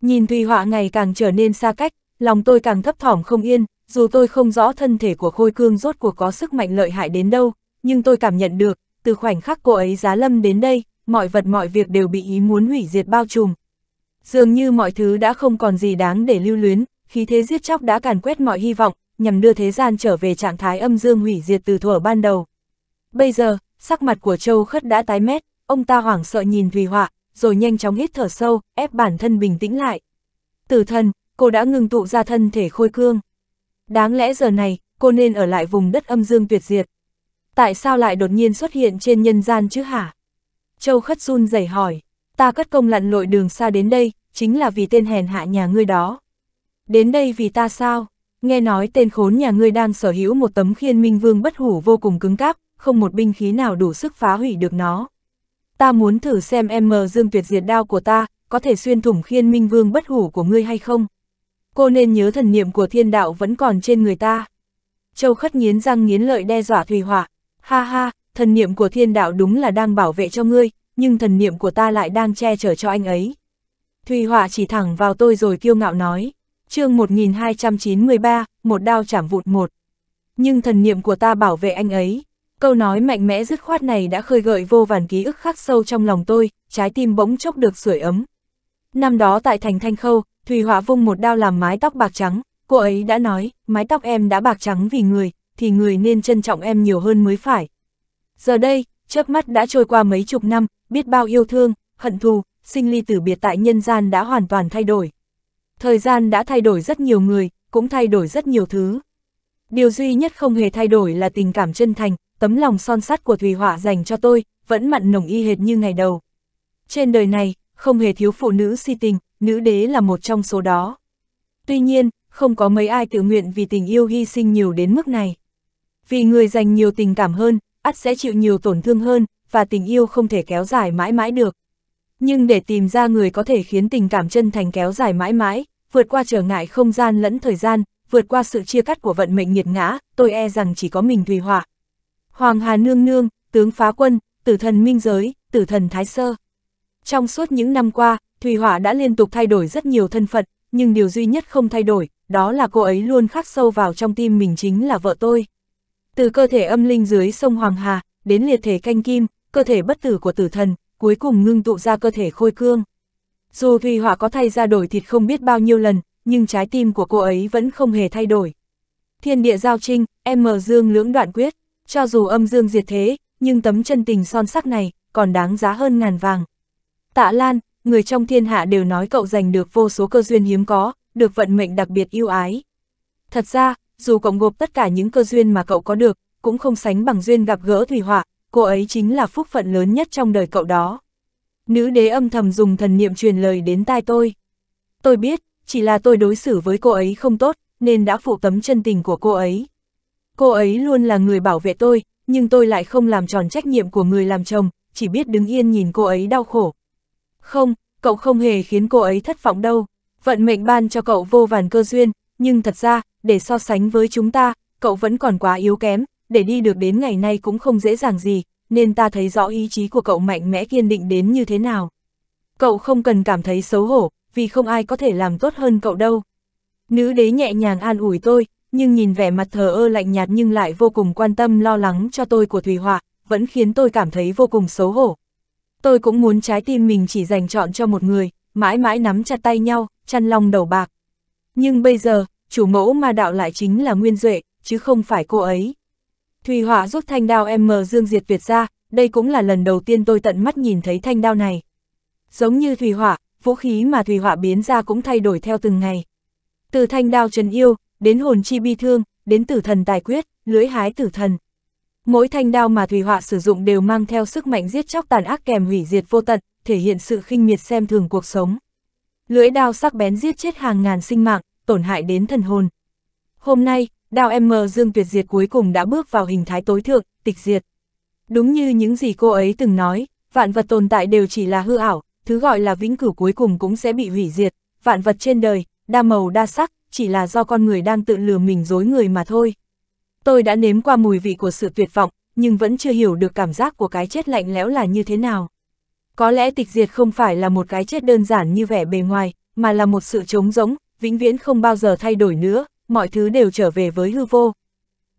Nhìn Thùy Họa ngày càng trở nên xa cách, lòng tôi càng thấp thỏm không yên, dù tôi không rõ thân thể của Khôi Cương rốt cuộc có sức mạnh lợi hại đến đâu, nhưng tôi cảm nhận được, từ khoảnh khắc cô ấy giá lâm đến đây, mọi vật mọi việc đều bị ý muốn hủy diệt bao trùm, Dường như mọi thứ đã không còn gì đáng để lưu luyến, khí thế giết chóc đã càn quét mọi hy vọng, nhằm đưa thế gian trở về trạng thái âm dương hủy diệt từ thuở ban đầu. Bây giờ, sắc mặt của Châu Khất đã tái mét, ông ta hoảng sợ nhìn Thùy Họa, rồi nhanh chóng hít thở sâu, ép bản thân bình tĩnh lại. Tử thần, cô đã ngừng tụ ra thân thể khôi cương. Đáng lẽ giờ này, cô nên ở lại vùng đất âm dương tuyệt diệt. Tại sao lại đột nhiên xuất hiện trên nhân gian chứ hả? Châu Khất run rẩy hỏi ta cất công lặn lội đường xa đến đây, chính là vì tên hèn hạ nhà ngươi đó. Đến đây vì ta sao? Nghe nói tên khốn nhà ngươi đang sở hữu một tấm khiên minh vương bất hủ vô cùng cứng cáp, không một binh khí nào đủ sức phá hủy được nó. Ta muốn thử xem em mờ dương tuyệt diệt đao của ta, có thể xuyên thủng khiên minh vương bất hủ của ngươi hay không? Cô nên nhớ thần niệm của thiên đạo vẫn còn trên người ta. Châu khất nghiến răng nghiến lợi đe dọa Thùy Hỏa. Ha ha, thần niệm của thiên đạo đúng là đang bảo vệ cho ngươi, nhưng thần niệm của ta lại đang che chở cho anh ấy. Thùy Họa chỉ thẳng vào tôi rồi kiêu ngạo nói, chương 1293, một đao chảm vụt một. Nhưng thần niệm của ta bảo vệ anh ấy. Câu nói mạnh mẽ dứt khoát này đã khơi gợi vô vàn ký ức khắc sâu trong lòng tôi, trái tim bỗng chốc được sưởi ấm. Năm đó tại thành Thanh Khâu, Thùy Họa vung một đao làm mái tóc bạc trắng, cô ấy đã nói, mái tóc em đã bạc trắng vì người, thì người nên trân trọng em nhiều hơn mới phải. Giờ đây, chớp mắt đã trôi qua mấy chục năm, biết bao yêu thương, hận thù, sinh ly tử biệt tại nhân gian đã hoàn toàn thay đổi. Thời gian đã thay đổi rất nhiều người, cũng thay đổi rất nhiều thứ. Điều duy nhất không hề thay đổi là tình cảm chân thành, tấm lòng son sắt của Thùy Họa dành cho tôi, vẫn mặn nồng y hệt như ngày đầu. Trên đời này, không hề thiếu phụ nữ si tình, nữ đế là một trong số đó. Tuy nhiên, không có mấy ai tự nguyện vì tình yêu hy sinh nhiều đến mức này. Vì người dành nhiều tình cảm hơn, ắt sẽ chịu nhiều tổn thương hơn, và tình yêu không thể kéo dài mãi mãi được. Nhưng để tìm ra người có thể khiến tình cảm chân thành kéo dài mãi mãi, vượt qua trở ngại không gian lẫn thời gian, vượt qua sự chia cắt của vận mệnh nghiệt ngã, tôi e rằng chỉ có mình Thùy Hòa, Hoàng Hà Nương Nương, tướng phá quân, tử thần minh giới, tử thần thái sơ. Trong suốt những năm qua, Thùy Hòa đã liên tục thay đổi rất nhiều thân phận, nhưng điều duy nhất không thay đổi, đó là cô ấy luôn khắc sâu vào trong tim mình chính là vợ tôi. Từ cơ thể âm linh dưới sông Hoàng Hà, đến liệt thể canh kim, cơ thể bất tử của tử thần, cuối cùng ngưng tụ ra cơ thể khôi cương. Dù Thùy Họa có thay ra đổi thịt không biết bao nhiêu lần, nhưng trái tim của cô ấy vẫn không hề thay đổi. Thiên địa giao trinh, em mờ dương lưỡng đoạn quyết, cho dù âm dương diệt thế, nhưng tấm chân tình son sắc này còn đáng giá hơn ngàn vàng. Tạ Lan, người trong thiên hạ đều nói cậu giành được vô số cơ duyên hiếm có, được vận mệnh đặc biệt yêu ái. Thật ra, dù cộng gộp tất cả những cơ duyên mà cậu có được, cũng không sánh bằng duyên gặp gỡ Thủy Họa, cô ấy chính là phúc phận lớn nhất trong đời cậu đó. Nữ đế âm thầm dùng thần niệm truyền lời đến tai tôi. Tôi biết, chỉ là tôi đối xử với cô ấy không tốt, nên đã phụ tấm chân tình của cô ấy. Cô ấy luôn là người bảo vệ tôi, nhưng tôi lại không làm tròn trách nhiệm của người làm chồng, chỉ biết đứng yên nhìn cô ấy đau khổ. Không, cậu không hề khiến cô ấy thất vọng đâu. Vận mệnh ban cho cậu vô vàn cơ duyên, nhưng thật ra, để so sánh với chúng ta, cậu vẫn còn quá yếu kém, để đi được đến ngày nay cũng không dễ dàng gì, nên ta thấy rõ ý chí của cậu mạnh mẽ kiên định đến như thế nào. Cậu không cần cảm thấy xấu hổ, vì không ai có thể làm tốt hơn cậu đâu. Nữ đế nhẹ nhàng an ủi tôi, nhưng nhìn vẻ mặt thờ ơ lạnh nhạt nhưng lại vô cùng quan tâm lo lắng cho tôi của Thùy Họa, vẫn khiến tôi cảm thấy vô cùng xấu hổ. Tôi cũng muốn trái tim mình chỉ dành chọn cho một người, mãi mãi nắm chặt tay nhau, chăn lòng đầu bạc. Nhưng bây giờ, chủ mẫu ma đạo lại chính là Nguyên Duệ, chứ không phải cô ấy. Thùy hỏa rút thanh đao M Dương Diệt Việt ra, đây cũng là lần đầu tiên tôi tận mắt nhìn thấy thanh đao này. Giống như Thùy hỏa, vũ khí mà Thùy hỏa biến ra cũng thay đổi theo từng ngày. Từ thanh đao trần yêu, đến hồn chi bi thương, đến tử thần tài quyết, lưỡi hái tử thần. Mỗi thanh đao mà Thùy hỏa sử dụng đều mang theo sức mạnh giết chóc tàn ác kèm hủy diệt vô tận, thể hiện sự khinh miệt xem thường cuộc sống. Lưỡi đao sắc bén giết chết hàng ngàn sinh mạng, tổn hại đến thần hồn. Hôm nay, Đao em mờ Dương Tuyệt Diệt cuối cùng đã bước vào hình thái tối thượng, tịch diệt. Đúng như những gì cô ấy từng nói, vạn vật tồn tại đều chỉ là hư ảo, thứ gọi là vĩnh cửu cuối cùng cũng sẽ bị hủy diệt, vạn vật trên đời, đa màu đa sắc, chỉ là do con người đang tự lừa mình dối người mà thôi. Tôi đã nếm qua mùi vị của sự tuyệt vọng, nhưng vẫn chưa hiểu được cảm giác của cái chết lạnh lẽo là như thế nào. Có lẽ tịch diệt không phải là một cái chết đơn giản như vẻ bề ngoài, mà là một sự trống rỗng, vĩnh viễn không bao giờ thay đổi nữa, mọi thứ đều trở về với hư vô.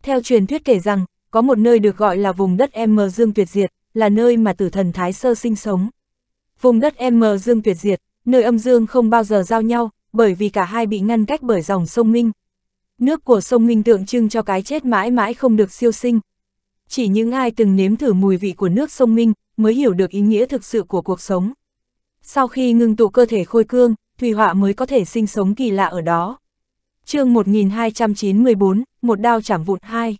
Theo truyền thuyết kể rằng, có một nơi được gọi là vùng đất M Dương Tuyệt Diệt, là nơi mà tử thần Thái Sơ sinh sống. Vùng đất M Dương Tuyệt Diệt, nơi âm dương không bao giờ giao nhau, bởi vì cả hai bị ngăn cách bởi dòng sông Minh. Nước của sông Minh tượng trưng cho cái chết mãi mãi không được siêu sinh. Chỉ những ai từng nếm thử mùi vị của nước sông Minh mới hiểu được ý nghĩa thực sự của cuộc sống. Sau khi ngưng tụ cơ thể khôi cương, Thùy Họa mới có thể sinh sống kỳ lạ ở đó chương 1294, một đao chảm vụn hai.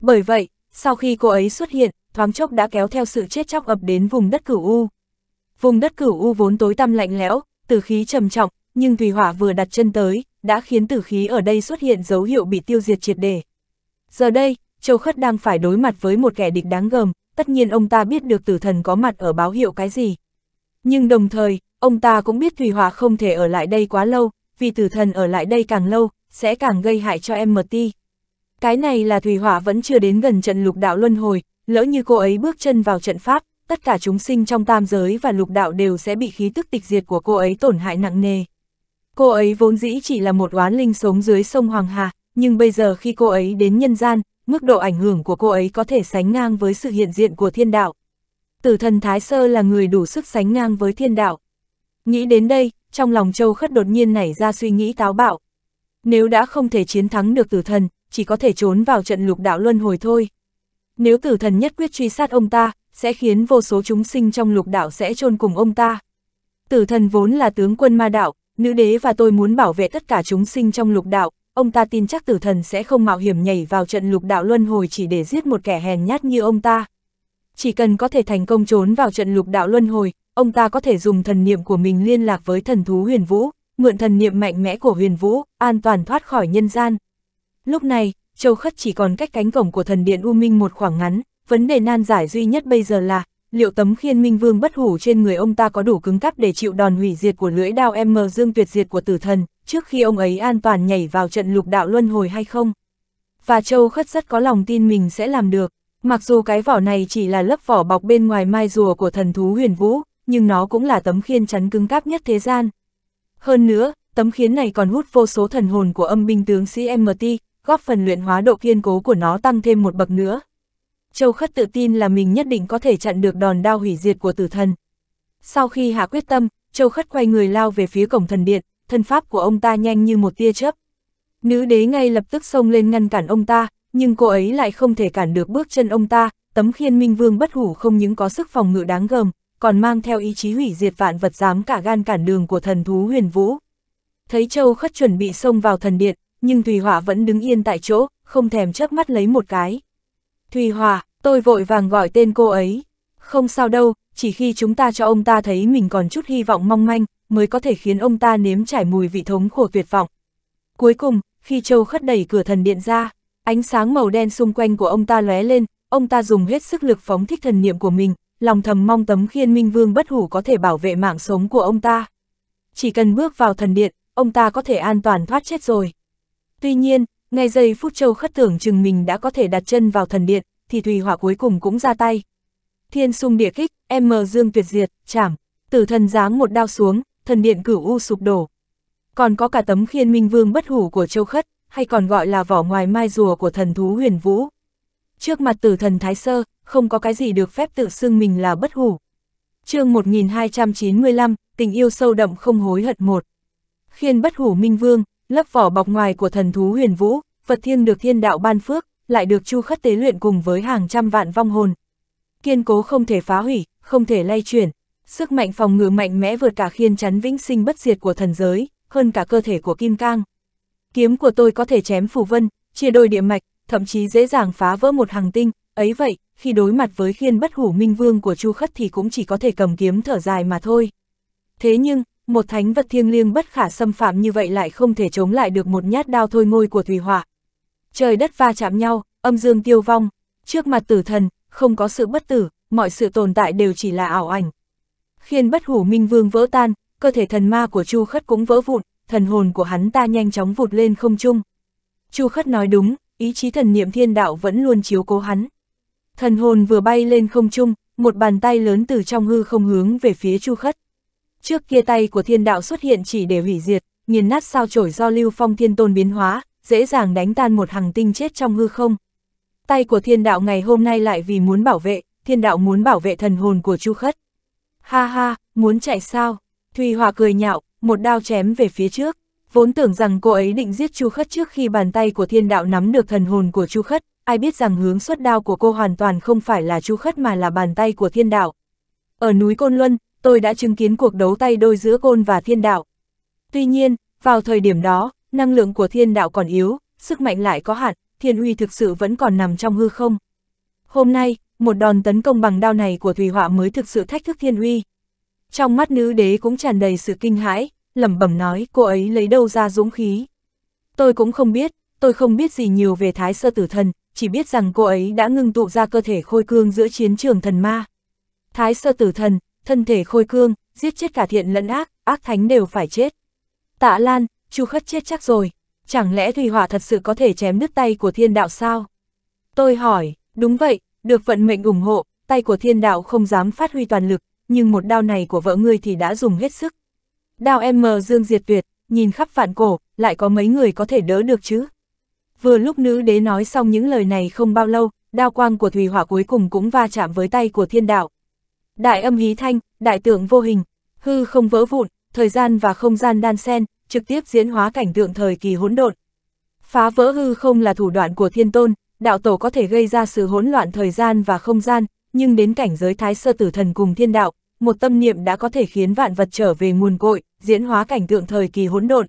Bởi vậy, sau khi cô ấy xuất hiện, thoáng chốc đã kéo theo sự chết chóc ập đến vùng đất cửu U. Vùng đất cửu U vốn tối tăm lạnh lẽo, tử khí trầm trọng, nhưng Thủy Hỏa vừa đặt chân tới, đã khiến tử khí ở đây xuất hiện dấu hiệu bị tiêu diệt triệt để. Giờ đây, Châu Khất đang phải đối mặt với một kẻ địch đáng gờm, tất nhiên ông ta biết được tử thần có mặt ở báo hiệu cái gì. Nhưng đồng thời, ông ta cũng biết Thủy Hỏa không thể ở lại đây quá lâu, vì tử thần ở lại đây càng lâu, sẽ càng gây hại cho MT. Cái này là thủy hỏa vẫn chưa đến gần trận lục đạo luân hồi, lỡ như cô ấy bước chân vào trận pháp, tất cả chúng sinh trong tam giới và lục đạo đều sẽ bị khí tức tịch diệt của cô ấy tổn hại nặng nề. Cô ấy vốn dĩ chỉ là một oán linh sống dưới sông Hoàng Hà, nhưng bây giờ khi cô ấy đến nhân gian, mức độ ảnh hưởng của cô ấy có thể sánh ngang với sự hiện diện của thiên đạo. Tử thần Thái Sơ là người đủ sức sánh ngang với thiên đạo. Nghĩ đến đây, trong lòng Châu Khất đột nhiên nảy ra suy nghĩ táo bạo, nếu đã không thể chiến thắng được tử thần, chỉ có thể trốn vào trận lục đạo luân hồi thôi. Nếu tử thần nhất quyết truy sát ông ta, sẽ khiến vô số chúng sinh trong lục đạo sẽ chôn cùng ông ta. Tử thần vốn là tướng quân ma đạo, nữ đế và tôi muốn bảo vệ tất cả chúng sinh trong lục đạo, ông ta tin chắc tử thần sẽ không mạo hiểm nhảy vào trận lục đạo luân hồi chỉ để giết một kẻ hèn nhát như ông ta. Chỉ cần có thể thành công trốn vào trận lục đạo luân hồi, ông ta có thể dùng thần niệm của mình liên lạc với thần thú huyền vũ, mượn thần niệm mạnh mẽ của huyền vũ, an toàn thoát khỏi nhân gian. Lúc này, Châu Khất chỉ còn cách cánh cổng của thần điện U Minh một khoảng ngắn, vấn đề nan giải duy nhất bây giờ là, liệu tấm khiên Minh Vương bất hủ trên người ông ta có đủ cứng cáp để chịu đòn hủy diệt của lưỡi đao M Dương tuyệt diệt của tử thần, trước khi ông ấy an toàn nhảy vào trận lục đạo luân hồi hay không? Và Châu Khất rất có lòng tin mình sẽ làm được, mặc dù cái vỏ này chỉ là lớp vỏ bọc bên ngoài mai rùa của thần thú huyền vũ, nhưng nó cũng là tấm khiên chắn cứng cáp nhất thế gian. Hơn nữa, tấm khiến này còn hút vô số thần hồn của âm binh tướng sĩ MT, góp phần luyện hóa độ kiên cố của nó tăng thêm một bậc nữa. Châu Khất tự tin là mình nhất định có thể chặn được đòn đao hủy diệt của tử thần. Sau khi hạ quyết tâm, Châu Khất quay người lao về phía cổng thần điện, thân pháp của ông ta nhanh như một tia chớp. Nữ đế ngay lập tức xông lên ngăn cản ông ta, nhưng cô ấy lại không thể cản được bước chân ông ta, tấm khiên minh vương bất hủ không những có sức phòng ngự đáng gờm, còn mang theo ý chí hủy diệt vạn vật dám cả gan cản đường của thần thú huyền vũ. Thấy châu khất chuẩn bị xông vào thần điện, nhưng Thùy Hỏa vẫn đứng yên tại chỗ, không thèm chớp mắt lấy một cái. Thùy Hỏa, tôi vội vàng gọi tên cô ấy. Không sao đâu, chỉ khi chúng ta cho ông ta thấy mình còn chút hy vọng mong manh, mới có thể khiến ông ta nếm trải mùi vị thống khổ tuyệt vọng. Cuối cùng, khi Châu khất đẩy cửa thần điện ra, ánh sáng màu đen xung quanh của ông ta lóe lên, ông ta dùng hết sức lực phóng thích thần niệm của mình, lòng thầm mong tấm khiên minh vương bất hủ có thể bảo vệ mạng sống của ông ta. Chỉ cần bước vào thần điện, ông ta có thể an toàn thoát chết rồi. Tuy nhiên, ngay giây phút châu khất tưởng chừng mình đã có thể đặt chân vào thần điện, thì Thùy Hỏa cuối cùng cũng ra tay. Thiên sung địa kích, em mờ dương tuyệt diệt, chảm, tử thần giáng một đao xuống, thần điện cửu u sụp đổ. Còn có cả tấm khiên minh vương bất hủ của châu khất, hay còn gọi là vỏ ngoài mai rùa của thần thú huyền vũ. Trước mặt tử thần thái sơ, không có cái gì được phép tự xưng mình là bất hủ. chương 1295, tình yêu sâu đậm không hối hận một. Khiên bất hủ minh vương, lớp vỏ bọc ngoài của thần thú huyền vũ, Phật thiêng được thiên đạo ban phước, lại được chu khất tế luyện cùng với hàng trăm vạn vong hồn. Kiên cố không thể phá hủy, không thể lay chuyển, sức mạnh phòng ngự mạnh mẽ vượt cả khiên chắn vĩnh sinh bất diệt của thần giới, hơn cả cơ thể của kim cang. Kiếm của tôi có thể chém phù vân, chia đôi địa mạch, thậm chí dễ dàng phá vỡ một hàng tinh, ấy vậy, khi đối mặt với khiên bất hủ minh vương của Chu Khất thì cũng chỉ có thể cầm kiếm thở dài mà thôi. Thế nhưng, một thánh vật thiêng liêng bất khả xâm phạm như vậy lại không thể chống lại được một nhát đao thôi ngôi của Thủy Hỏa. Trời đất va chạm nhau, âm dương tiêu vong, trước mặt tử thần, không có sự bất tử, mọi sự tồn tại đều chỉ là ảo ảnh. Khiên bất hủ minh vương vỡ tan, cơ thể thần ma của Chu Khất cũng vỡ vụn, thần hồn của hắn ta nhanh chóng vụt lên không trung. Chu Khất nói đúng, ý chí thần niệm thiên đạo vẫn luôn chiếu cố hắn. Thần hồn vừa bay lên không trung, một bàn tay lớn từ trong hư không hướng về phía Chu Khất. Trước kia tay của thiên đạo xuất hiện chỉ để hủy diệt, nghiền nát sao chổi do lưu phong thiên tôn biến hóa, dễ dàng đánh tan một hàng tinh chết trong hư không. Tay của thiên đạo ngày hôm nay lại vì muốn bảo vệ, thiên đạo muốn bảo vệ thần hồn của Chu Khất. Ha ha, muốn chạy sao? Thùy Hòa cười nhạo, một đao chém về phía trước. Vốn tưởng rằng cô ấy định giết Chu Khất trước khi bàn tay của thiên đạo nắm được thần hồn của Chu Khất, ai biết rằng hướng xuất đao của cô hoàn toàn không phải là chú khất mà là bàn tay của thiên đạo. Ở núi Côn Luân, tôi đã chứng kiến cuộc đấu tay đôi giữa côn và thiên đạo. Tuy nhiên, vào thời điểm đó, năng lượng của thiên đạo còn yếu, sức mạnh lại có hạn, thiên uy thực sự vẫn còn nằm trong hư không. Hôm nay, một đòn tấn công bằng đao này của Thùy Họa mới thực sự thách thức thiên uy. Trong mắt nữ đế cũng tràn đầy sự kinh hãi, lẩm bẩm nói cô ấy lấy đâu ra dũng khí. Tôi cũng không biết, tôi không biết gì nhiều về thái sơ tử thần, chỉ biết rằng cô ấy đã ngưng tụ ra cơ thể khôi cương giữa chiến trường thần ma. Thái sơ tử thần, thân thể khôi cương, giết chết cả thiện lẫn ác, ác thánh đều phải chết. Tạ Lan, Chu Khất chết chắc rồi, chẳng lẽ thủy Hỏa thật sự có thể chém đứt tay của thiên đạo sao? Tôi hỏi, đúng vậy, được vận mệnh ủng hộ, tay của thiên đạo không dám phát huy toàn lực, nhưng một đao này của vợ ngươi thì đã dùng hết sức. Đao M Dương Diệt việt nhìn khắp vạn cổ, lại có mấy người có thể đỡ được chứ? Vừa lúc nữ đế nói xong những lời này không bao lâu, đao quang của thủy hỏa cuối cùng cũng va chạm với tay của thiên đạo. Đại âm hí thanh, đại tượng vô hình, hư không vỡ vụn, thời gian và không gian đan xen, trực tiếp diễn hóa cảnh tượng thời kỳ hỗn độn. Phá vỡ hư không là thủ đoạn của thiên tôn, đạo tổ có thể gây ra sự hỗn loạn thời gian và không gian, nhưng đến cảnh giới thái sơ tử thần cùng thiên đạo, một tâm niệm đã có thể khiến vạn vật trở về nguồn cội, diễn hóa cảnh tượng thời kỳ hỗn độn.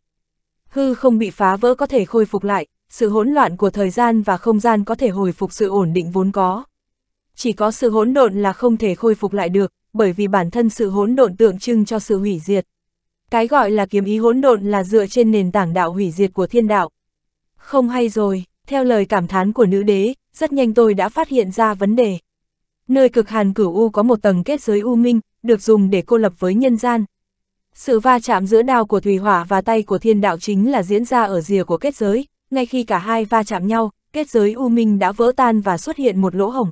Hư không bị phá vỡ có thể khôi phục lại, sự hỗn loạn của thời gian và không gian có thể hồi phục sự ổn định vốn có. Chỉ có sự hỗn độn là không thể khôi phục lại được, bởi vì bản thân sự hỗn độn tượng trưng cho sự hủy diệt. Cái gọi là kiếm ý hỗn độn là dựa trên nền tảng đạo hủy diệt của thiên đạo. Không hay rồi, theo lời cảm thán của nữ đế, rất nhanh tôi đã phát hiện ra vấn đề. Nơi cực hàn cửu U có một tầng kết giới U Minh, được dùng để cô lập với nhân gian. Sự va chạm giữa đao của Thủy Hỏa và tay của thiên đạo chính là diễn ra ở rìa của kết giới, ngay khi cả hai va chạm nhau, kết giới U Minh đã vỡ tan và xuất hiện một lỗ hổng.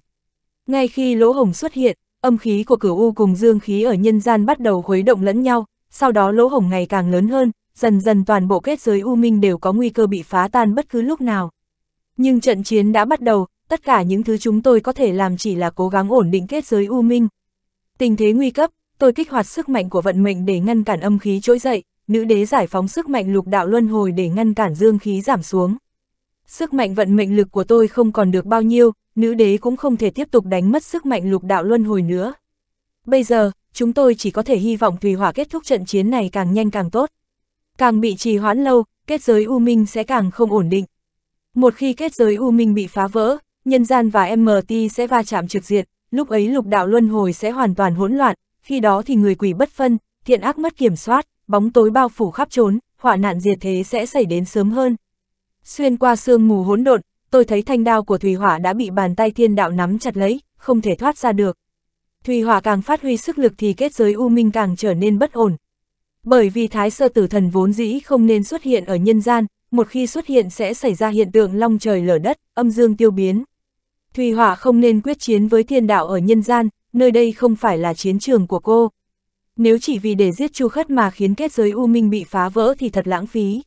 Ngay khi lỗ hổng xuất hiện, âm khí của cửu U cùng dương khí ở nhân gian bắt đầu khuấy động lẫn nhau, sau đó lỗ hổng ngày càng lớn hơn, dần dần toàn bộ kết giới U Minh đều có nguy cơ bị phá tan bất cứ lúc nào. Nhưng trận chiến đã bắt đầu, tất cả những thứ chúng tôi có thể làm chỉ là cố gắng ổn định kết giới U Minh. Tình thế nguy cấp, tôi kích hoạt sức mạnh của vận mệnh để ngăn cản âm khí trỗi dậy, nữ đế giải phóng sức mạnh lục đạo luân hồi để ngăn cản dương khí giảm xuống. Sức mạnh vận mệnh lực của tôi không còn được bao nhiêu, nữ đế cũng không thể tiếp tục đánh mất sức mạnh lục đạo luân hồi nữa. Bây giờ, chúng tôi chỉ có thể hy vọng Thùy Hỏa kết thúc trận chiến này càng nhanh càng tốt. Càng bị trì hoãn lâu, kết giới U Minh sẽ càng không ổn định. Một khi kết giới U Minh bị phá vỡ, nhân gian và MT sẽ va chạm trực diện, lúc ấy lục đạo luân hồi sẽ hoàn toàn hỗn loạn, khi đó thì người quỷ bất phân, thiện ác mất kiểm soát bóng tối bao phủ khắp trốn, họa nạn diệt thế sẽ xảy đến sớm hơn. Xuyên qua sương mù hỗn độn, tôi thấy thanh đao của Thùy Hỏa đã bị bàn tay thiên đạo nắm chặt lấy, không thể thoát ra được. Thùy Hỏa càng phát huy sức lực thì kết giới U Minh càng trở nên bất ổn. Bởi vì Thái Sơ Tử Thần vốn dĩ không nên xuất hiện ở nhân gian, một khi xuất hiện sẽ xảy ra hiện tượng long trời lở đất, âm dương tiêu biến. Thùy Hỏa không nên quyết chiến với thiên đạo ở nhân gian, nơi đây không phải là chiến trường của cô. Nếu chỉ vì để giết Chu Khất mà khiến kết giới U Minh bị phá vỡ thì thật lãng phí.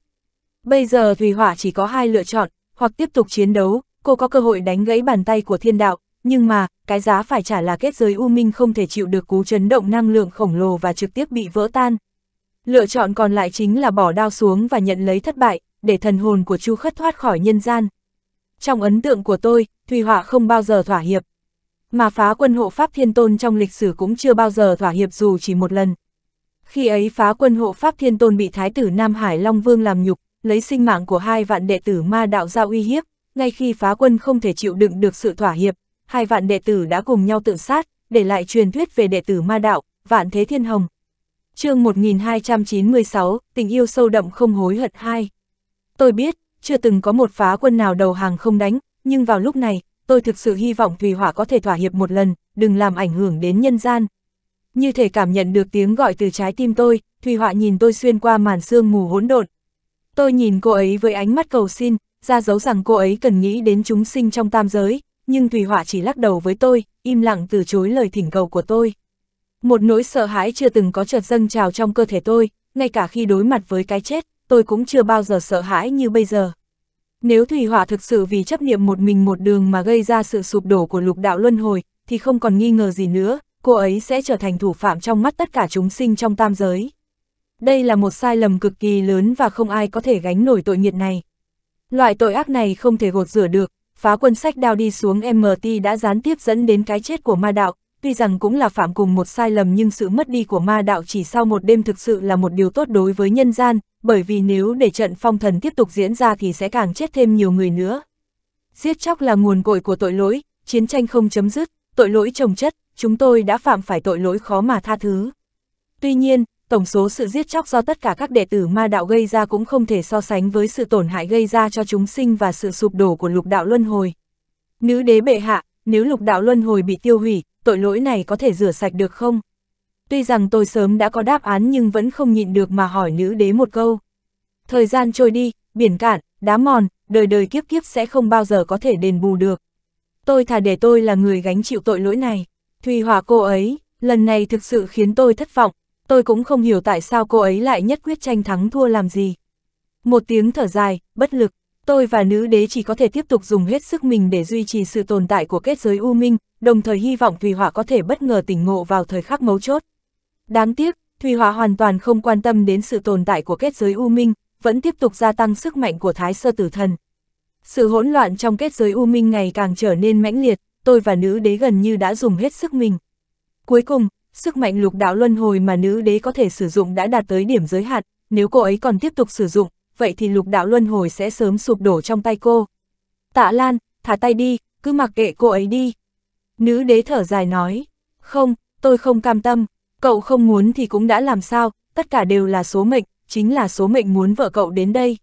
Bây giờ Thùy Hỏa chỉ có hai lựa chọn, hoặc tiếp tục chiến đấu, cô có cơ hội đánh gãy bàn tay của thiên đạo, nhưng mà, cái giá phải trả là kết giới U Minh không thể chịu được cú chấn động năng lượng khổng lồ và trực tiếp bị vỡ tan. Lựa chọn còn lại chính là bỏ đao xuống và nhận lấy thất bại, để thần hồn của Chu Khất thoát khỏi nhân gian. Trong ấn tượng của tôi, Thùy Hỏa không bao giờ thỏa hiệp, mà phá quân hộ pháp thiên tôn trong lịch sử cũng chưa bao giờ thỏa hiệp dù chỉ một lần. Khi ấy phá quân hộ pháp thiên tôn bị thái tử Nam Hải Long Vương làm nhục, lấy sinh mạng của hai vạn đệ tử ma đạo ra uy hiếp, ngay khi phá quân không thể chịu đựng được sự thỏa hiệp, hai vạn đệ tử đã cùng nhau tự sát, để lại truyền thuyết về đệ tử ma đạo, vạn thế thiên hồng. chương 1296, tình yêu sâu đậm không hối hận hai. Tôi biết, chưa từng có một phá quân nào đầu hàng không đánh, nhưng vào lúc này, tôi thực sự hy vọng Thùy Hỏa có thể thỏa hiệp một lần, đừng làm ảnh hưởng đến nhân gian. Như thể cảm nhận được tiếng gọi từ trái tim tôi, Thùy hỏa nhìn tôi xuyên qua màn sương mù hỗn độn. Tôi nhìn cô ấy với ánh mắt cầu xin, ra dấu rằng cô ấy cần nghĩ đến chúng sinh trong tam giới, nhưng Thùy hỏa chỉ lắc đầu với tôi, im lặng từ chối lời thỉnh cầu của tôi. Một nỗi sợ hãi chưa từng có chợt dâng trào trong cơ thể tôi, ngay cả khi đối mặt với cái chết, tôi cũng chưa bao giờ sợ hãi như bây giờ. Nếu thủy hỏa thực sự vì chấp niệm một mình một đường mà gây ra sự sụp đổ của lục đạo luân hồi, thì không còn nghi ngờ gì nữa, cô ấy sẽ trở thành thủ phạm trong mắt tất cả chúng sinh trong tam giới. Đây là một sai lầm cực kỳ lớn và không ai có thể gánh nổi tội nghiệt này. Loại tội ác này không thể gột rửa được, phá quân sách đao đi xuống MT đã gián tiếp dẫn đến cái chết của ma đạo, tuy rằng cũng là phạm cùng một sai lầm nhưng sự mất đi của ma đạo chỉ sau một đêm thực sự là một điều tốt đối với nhân gian, bởi vì nếu để trận phong thần tiếp tục diễn ra thì sẽ càng chết thêm nhiều người nữa. Giết chóc là nguồn cội của tội lỗi, chiến tranh không chấm dứt, tội lỗi trồng chất, chúng tôi đã phạm phải tội lỗi khó mà tha thứ. Tuy nhiên, tổng số sự giết chóc do tất cả các đệ tử ma đạo gây ra cũng không thể so sánh với sự tổn hại gây ra cho chúng sinh và sự sụp đổ của lục đạo luân hồi. Nữ đế bệ hạ, nếu lục đạo luân hồi bị tiêu hủy, tội lỗi này có thể rửa sạch được không? Tuy rằng tôi sớm đã có đáp án nhưng vẫn không nhịn được mà hỏi nữ đế một câu. Thời gian trôi đi, biển cạn, đá mòn, đời đời kiếp kiếp sẽ không bao giờ có thể đền bù được. Tôi thà để tôi là người gánh chịu tội lỗi này. Thùy Hòa cô ấy, lần này thực sự khiến tôi thất vọng, tôi cũng không hiểu tại sao cô ấy lại nhất quyết tranh thắng thua làm gì. Một tiếng thở dài, bất lực, tôi và nữ đế chỉ có thể tiếp tục dùng hết sức mình để duy trì sự tồn tại của kết giới U Minh, đồng thời hy vọng Thùy Hỏa có thể bất ngờ tỉnh ngộ vào thời khắc mấu chốt. Đáng tiếc, Thùy Hòa hoàn toàn không quan tâm đến sự tồn tại của kết giới U Minh, vẫn tiếp tục gia tăng sức mạnh của Thái Sơ Tử Thần. Sự hỗn loạn trong kết giới U Minh ngày càng trở nên mãnh liệt, tôi và nữ đế gần như đã dùng hết sức mình. Cuối cùng, sức mạnh lục đạo luân hồi mà nữ đế có thể sử dụng đã đạt tới điểm giới hạn, nếu cô ấy còn tiếp tục sử dụng, vậy thì lục đạo luân hồi sẽ sớm sụp đổ trong tay cô. Tạ Lan, thả tay đi, cứ mặc kệ cô ấy đi. Nữ đế thở dài nói, không, tôi không cam tâm, Cậu không muốn thì cũng đã làm sao, tất cả đều là số mệnh, chính là số mệnh muốn vợ cậu đến đây.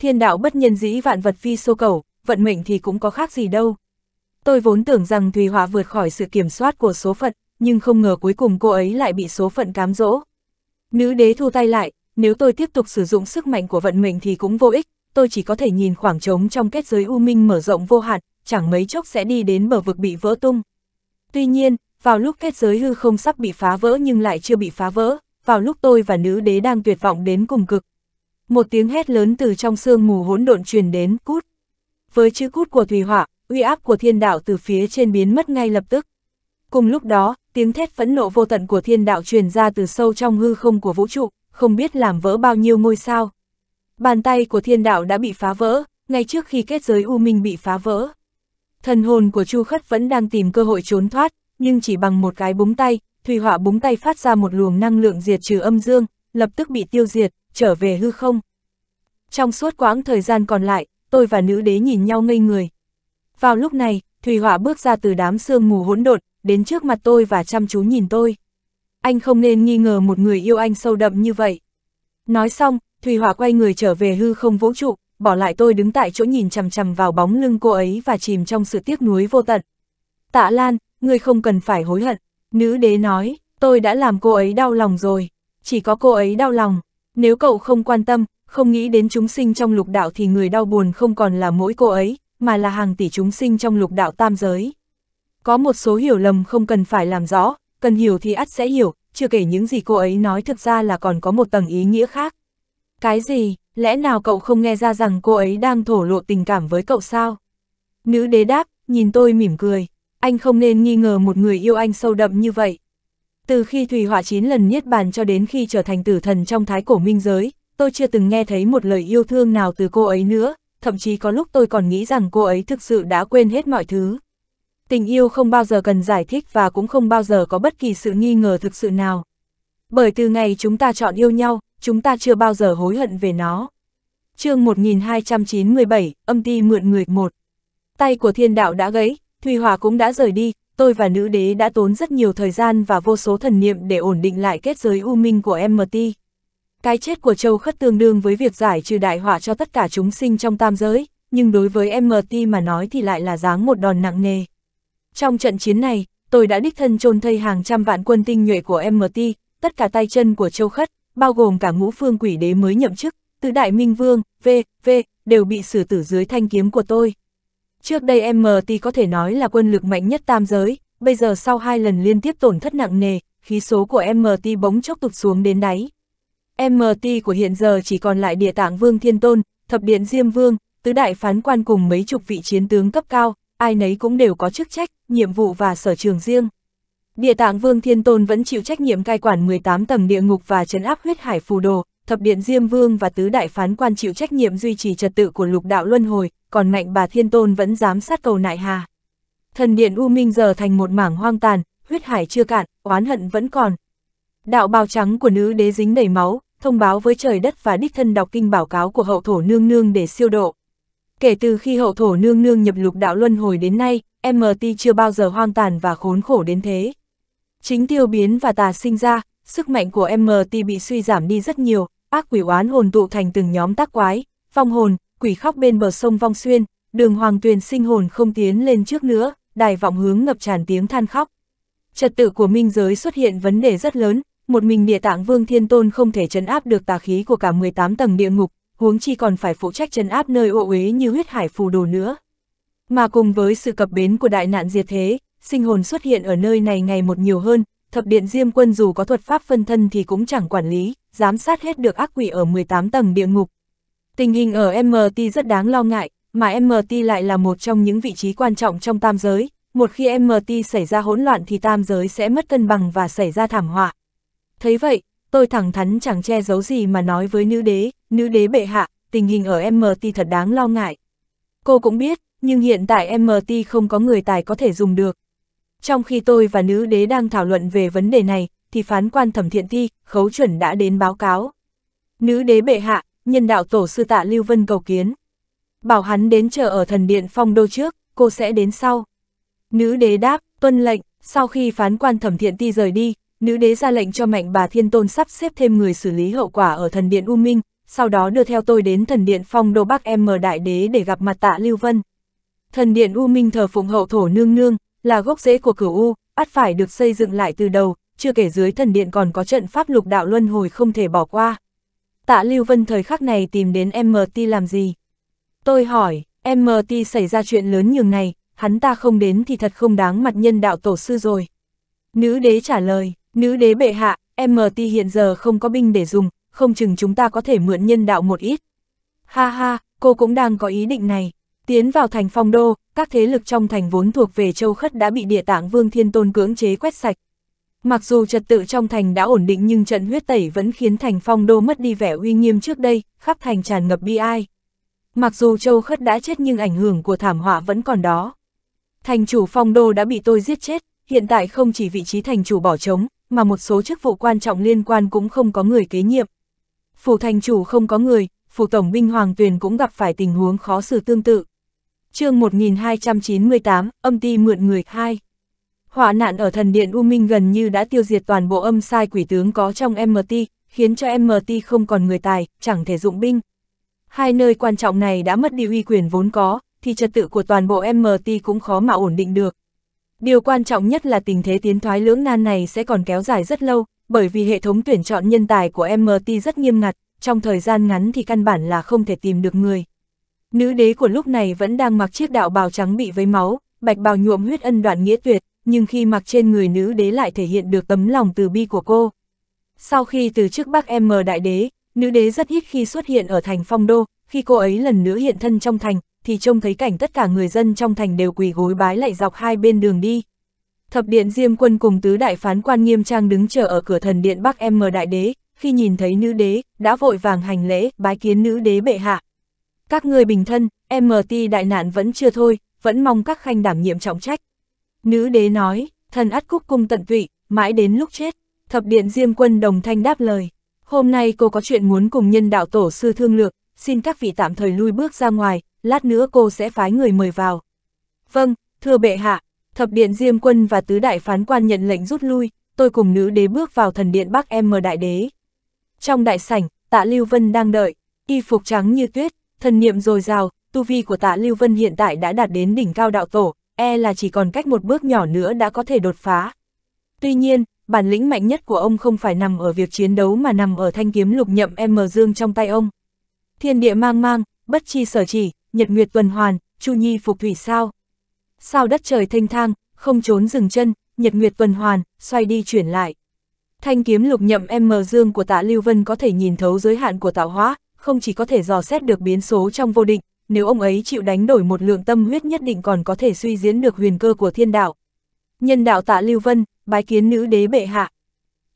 Thiên đạo bất nhân dĩ vạn vật phi xô cầu vận mệnh thì cũng có khác gì đâu. Tôi vốn tưởng rằng Thùy Họa vượt khỏi sự kiểm soát của số phận, nhưng không ngờ cuối cùng cô ấy lại bị số phận cám dỗ. Nữ đế thu tay lại, nếu tôi tiếp tục sử dụng sức mạnh của vận mệnh thì cũng vô ích, tôi chỉ có thể nhìn khoảng trống trong kết giới u minh mở rộng vô hạn, chẳng mấy chốc sẽ đi đến bờ vực bị vỡ tung. Tuy nhiên, vào lúc kết giới hư không sắp bị phá vỡ nhưng lại chưa bị phá vỡ, vào lúc tôi và nữ đế đang tuyệt vọng đến cùng cực. Một tiếng hét lớn từ trong sương mù hỗn độn truyền đến, cút. Với chữ cút của Thùy Hỏa, uy áp của thiên đạo từ phía trên biến mất ngay lập tức. Cùng lúc đó, tiếng thét phẫn nộ vô tận của thiên đạo truyền ra từ sâu trong hư không của vũ trụ, không biết làm vỡ bao nhiêu ngôi sao. Bàn tay của thiên đạo đã bị phá vỡ, ngay trước khi kết giới U Minh bị phá vỡ. Thần hồn của Chu Khất vẫn đang tìm cơ hội trốn thoát, nhưng chỉ bằng một cái búng tay, thủy hỏa búng tay phát ra một luồng năng lượng diệt trừ âm dương, lập tức bị tiêu diệt, trở về hư không. Trong suốt quãng thời gian còn lại, tôi và nữ đế nhìn nhau ngây người. Vào lúc này, Thủy Hỏa bước ra từ đám sương mù hỗn độn, đến trước mặt tôi và chăm chú nhìn tôi. Anh không nên nghi ngờ một người yêu anh sâu đậm như vậy. Nói xong, Thủy Hỏa quay người trở về hư không vũ trụ, bỏ lại tôi đứng tại chỗ nhìn chằm chằm vào bóng lưng cô ấy và chìm trong sự tiếc nuối vô tận. Tạ Lan, ngươi không cần phải hối hận. Nữ đế nói, tôi đã làm cô ấy đau lòng rồi, chỉ có cô ấy đau lòng. Nếu cậu không quan tâm, không nghĩ đến chúng sinh trong lục đạo thì người đau buồn không còn là mỗi cô ấy, mà là hàng tỷ chúng sinh trong lục đạo tam giới. Có một số hiểu lầm không cần phải làm rõ, cần hiểu thì ắt sẽ hiểu, chưa kể những gì cô ấy nói thực ra là còn có một tầng ý nghĩa khác. Cái gì, lẽ nào cậu không nghe ra rằng cô ấy đang thổ lộ tình cảm với cậu sao? Nữ đế đáp, nhìn tôi mỉm cười, anh không nên nghi ngờ một người yêu anh sâu đậm như vậy. Từ khi Thủy Hỏa chín lần niết bàn cho đến khi trở thành tử thần trong thái cổ minh giới, tôi chưa từng nghe thấy một lời yêu thương nào từ cô ấy nữa, thậm chí có lúc tôi còn nghĩ rằng cô ấy thực sự đã quên hết mọi thứ. Tình yêu không bao giờ cần giải thích và cũng không bao giờ có bất kỳ sự nghi ngờ thực sự nào. Bởi từ ngày chúng ta chọn yêu nhau, chúng ta chưa bao giờ hối hận về nó. chương 1297, âm ti mượn người một. Tay của thiên đạo đã gãy, Thùy Hòa cũng đã rời đi, tôi và nữ đế đã tốn rất nhiều thời gian và vô số thần niệm để ổn định lại kết giới u minh của MT. Cái chết của Châu Khất tương đương với việc giải trừ đại họa cho tất cả chúng sinh trong tam giới, nhưng đối với MT mà nói thì lại là dáng một đòn nặng nề. Trong trận chiến này, tôi đã đích thân chôn thây hàng trăm vạn quân tinh nhuệ của MT, tất cả tay chân của Châu Khất, bao gồm cả ngũ phương quỷ đế mới nhậm chức, từ Đại Minh Vương, V, V, đều bị xử tử dưới thanh kiếm của tôi. Trước đây MT có thể nói là quân lực mạnh nhất tam giới, bây giờ sau hai lần liên tiếp tổn thất nặng nề, khí số của MT bỗng chốc tụt xuống đến đáy. MT của hiện giờ chỉ còn lại địa tạng Vương Thiên Tôn, Thập Điện Diêm Vương, Tứ Đại Phán Quan cùng mấy chục vị chiến tướng cấp cao, ai nấy cũng đều có chức trách, nhiệm vụ và sở trường riêng. Địa tạng Vương Thiên Tôn vẫn chịu trách nhiệm cai quản 18 tầng địa ngục và trấn áp huyết hải phù đồ, thập điện Diêm Vương và tứ đại phán quan chịu trách nhiệm duy trì trật tự của lục đạo luân hồi, còn mạnh bà Thiên Tôn vẫn giám sát cầu nại hà. Thần điện U Minh giờ thành một mảng hoang tàn, huyết hải chưa cạn, oán hận vẫn còn. Đạo bào trắng của nữ đế dính đầy máu, thông báo với trời đất và đích thân đọc kinh báo cáo của hậu thổ nương nương để siêu độ. Kể từ khi hậu thổ nương nương nhập lục đạo luân hồi đến nay, MT chưa bao giờ hoang tàn và khốn khổ đến thế. Chính tiêu biến và tà sinh ra, sức mạnh của MT bị suy giảm đi rất nhiều, ác quỷ oán hồn tụ thành từng nhóm tác quái, phong hồn, quỷ khóc bên bờ sông Vong Xuyên, đường hoàng tuyền sinh hồn không tiến lên trước nữa, đài vọng hướng ngập tràn tiếng than khóc. Trật tự của minh giới xuất hiện vấn đề rất lớn, một mình địa tạng vương thiên tôn không thể chấn áp được tà khí của cả 18 tầng địa ngục, huống chi còn phải phụ trách chấn áp nơi ô uế như huyết hải phù đồ nữa. Mà cùng với sự cập bến của đại nạn diệt thế, sinh hồn xuất hiện ở nơi này ngày một nhiều hơn, thập điện Diêm Quân dù có thuật pháp phân thân thì cũng chẳng quản lý, giám sát hết được ác quỷ ở 18 tầng địa ngục. Tình hình ở MT rất đáng lo ngại, mà MT lại là một trong những vị trí quan trọng trong tam giới, một khi MT xảy ra hỗn loạn thì tam giới sẽ mất cân bằng và xảy ra thảm họa. Thấy vậy, tôi thẳng thắn chẳng che giấu gì mà nói với nữ đế, nữ đế bệ hạ, tình hình ở MT thật đáng lo ngại. Cô cũng biết, nhưng hiện tại MT không có người tài có thể dùng được, trong khi tôi và nữ đế đang thảo luận về vấn đề này, thì phán quan thẩm thiện thi, khấu chuẩn đã đến báo cáo. Nữ đế bệ hạ, nhân đạo tổ sư tạ Lưu Vân cầu kiến. Bảo hắn đến chờ ở thần điện phong đô trước, cô sẽ đến sau. Nữ đế đáp, tuân lệnh, sau khi phán quan thẩm thiện ti rời đi, nữ đế ra lệnh cho mạnh bà thiên tôn sắp xếp thêm người xử lý hậu quả ở thần điện U Minh, sau đó đưa theo tôi đến thần điện phong đô Bắc Em Đại Đế để gặp mặt tạ Lưu Vân. Thần điện U Minh thờ phụng hậu thổ nương nương, là gốc rễ của cửu U, ắt phải được xây dựng lại từ đầu, chưa kể dưới thần điện còn có trận pháp lục đạo luân hồi không thể bỏ qua. Tạ Lưu Vân thời khắc này tìm đến MT làm gì? Tôi hỏi, MT xảy ra chuyện lớn nhường này, hắn ta không đến thì thật không đáng mặt nhân đạo tổ sư rồi. Nữ đế trả lời, nữ đế bệ hạ, MT hiện giờ không có binh để dùng, không chừng chúng ta có thể mượn nhân đạo một ít. Ha ha, cô cũng đang có ý định này. Tiến vào thành phong đô, các thế lực trong thành vốn thuộc về châu khất đã bị địa tạng vương thiên tôn cưỡng chế quét sạch. Mặc dù trật tự trong thành đã ổn định nhưng trận huyết tẩy vẫn khiến thành phong đô mất đi vẻ uy nghiêm trước đây, khắp thành tràn ngập bi ai. Mặc dù châu khất đã chết nhưng ảnh hưởng của thảm họa vẫn còn đó. Thành chủ phong đô đã bị tôi giết chết, hiện tại không chỉ vị trí thành chủ bỏ trống, mà một số chức vụ quan trọng liên quan cũng không có người kế nhiệm. Phủ thành chủ không có người, phủ tổng binh Hoàng Tuyền cũng gặp phải tình huống khó xử tương tự chương 1298, âm ti mượn người khai. Họa nạn ở thần điện U Minh gần như đã tiêu diệt toàn bộ âm sai quỷ tướng có trong MT, khiến cho MT không còn người tài, chẳng thể dụng binh. Hai nơi quan trọng này đã mất đi uy quyền vốn có, thì trật tự của toàn bộ MT cũng khó mà ổn định được. Điều quan trọng nhất là tình thế tiến thoái lưỡng nan này sẽ còn kéo dài rất lâu, bởi vì hệ thống tuyển chọn nhân tài của MT rất nghiêm ngặt, trong thời gian ngắn thì căn bản là không thể tìm được người. Nữ đế của lúc này vẫn đang mặc chiếc đạo bào trắng bị vấy máu, bạch bào nhuộm huyết ân đoạn nghĩa tuyệt, nhưng khi mặc trên người nữ đế lại thể hiện được tấm lòng từ bi của cô. Sau khi từ trước bác em mờ đại đế, nữ đế rất ít khi xuất hiện ở thành phong đô, khi cô ấy lần nữa hiện thân trong thành, thì trông thấy cảnh tất cả người dân trong thành đều quỳ gối bái lại dọc hai bên đường đi. Thập điện Diêm quân cùng tứ đại phán quan nghiêm trang đứng chờ ở cửa thần điện Bắc em M đại đế, khi nhìn thấy nữ đế, đã vội vàng hành lễ, bái kiến nữ đế bệ hạ. Các người bình thân, MT đại nạn vẫn chưa thôi, vẫn mong các khanh đảm nhiệm trọng trách. Nữ đế nói, thần ắt cúc cung tận tụy, mãi đến lúc chết. Thập điện Diêm quân đồng thanh đáp lời. Hôm nay cô có chuyện muốn cùng nhân đạo tổ sư thương lược, xin các vị tạm thời lui bước ra ngoài, lát nữa cô sẽ phái người mời vào. Vâng, thưa bệ hạ, thập điện Diêm quân và tứ đại phán quan nhận lệnh rút lui, tôi cùng nữ đế bước vào thần điện Bắc Em Mờ Đại Đế. Trong đại sảnh, tạ Lưu Vân đang đợi, y phục trắng như tuyết, Thần niệm dồi dào, tu vi của tạ Lưu Vân hiện tại đã đạt đến đỉnh cao đạo tổ, e là chỉ còn cách một bước nhỏ nữa đã có thể đột phá. Tuy nhiên, bản lĩnh mạnh nhất của ông không phải nằm ở việc chiến đấu mà nằm ở thanh kiếm lục nhậm M Dương trong tay ông. Thiên địa mang mang, bất chi sở chỉ, nhật nguyệt tuần hoàn, chu nhi phục thủy sao. Sao đất trời thanh thang, không trốn dừng chân, nhật nguyệt tuần hoàn, xoay đi chuyển lại. Thanh kiếm lục nhậm M Dương của tạ Lưu Vân có thể nhìn thấu giới hạn của tạo hóa, không chỉ có thể dò xét được biến số trong vô định, nếu ông ấy chịu đánh đổi một lượng tâm huyết nhất định còn có thể suy diễn được huyền cơ của thiên đạo. Nhân đạo tạ Lưu Vân, bái kiến nữ đế bệ hạ.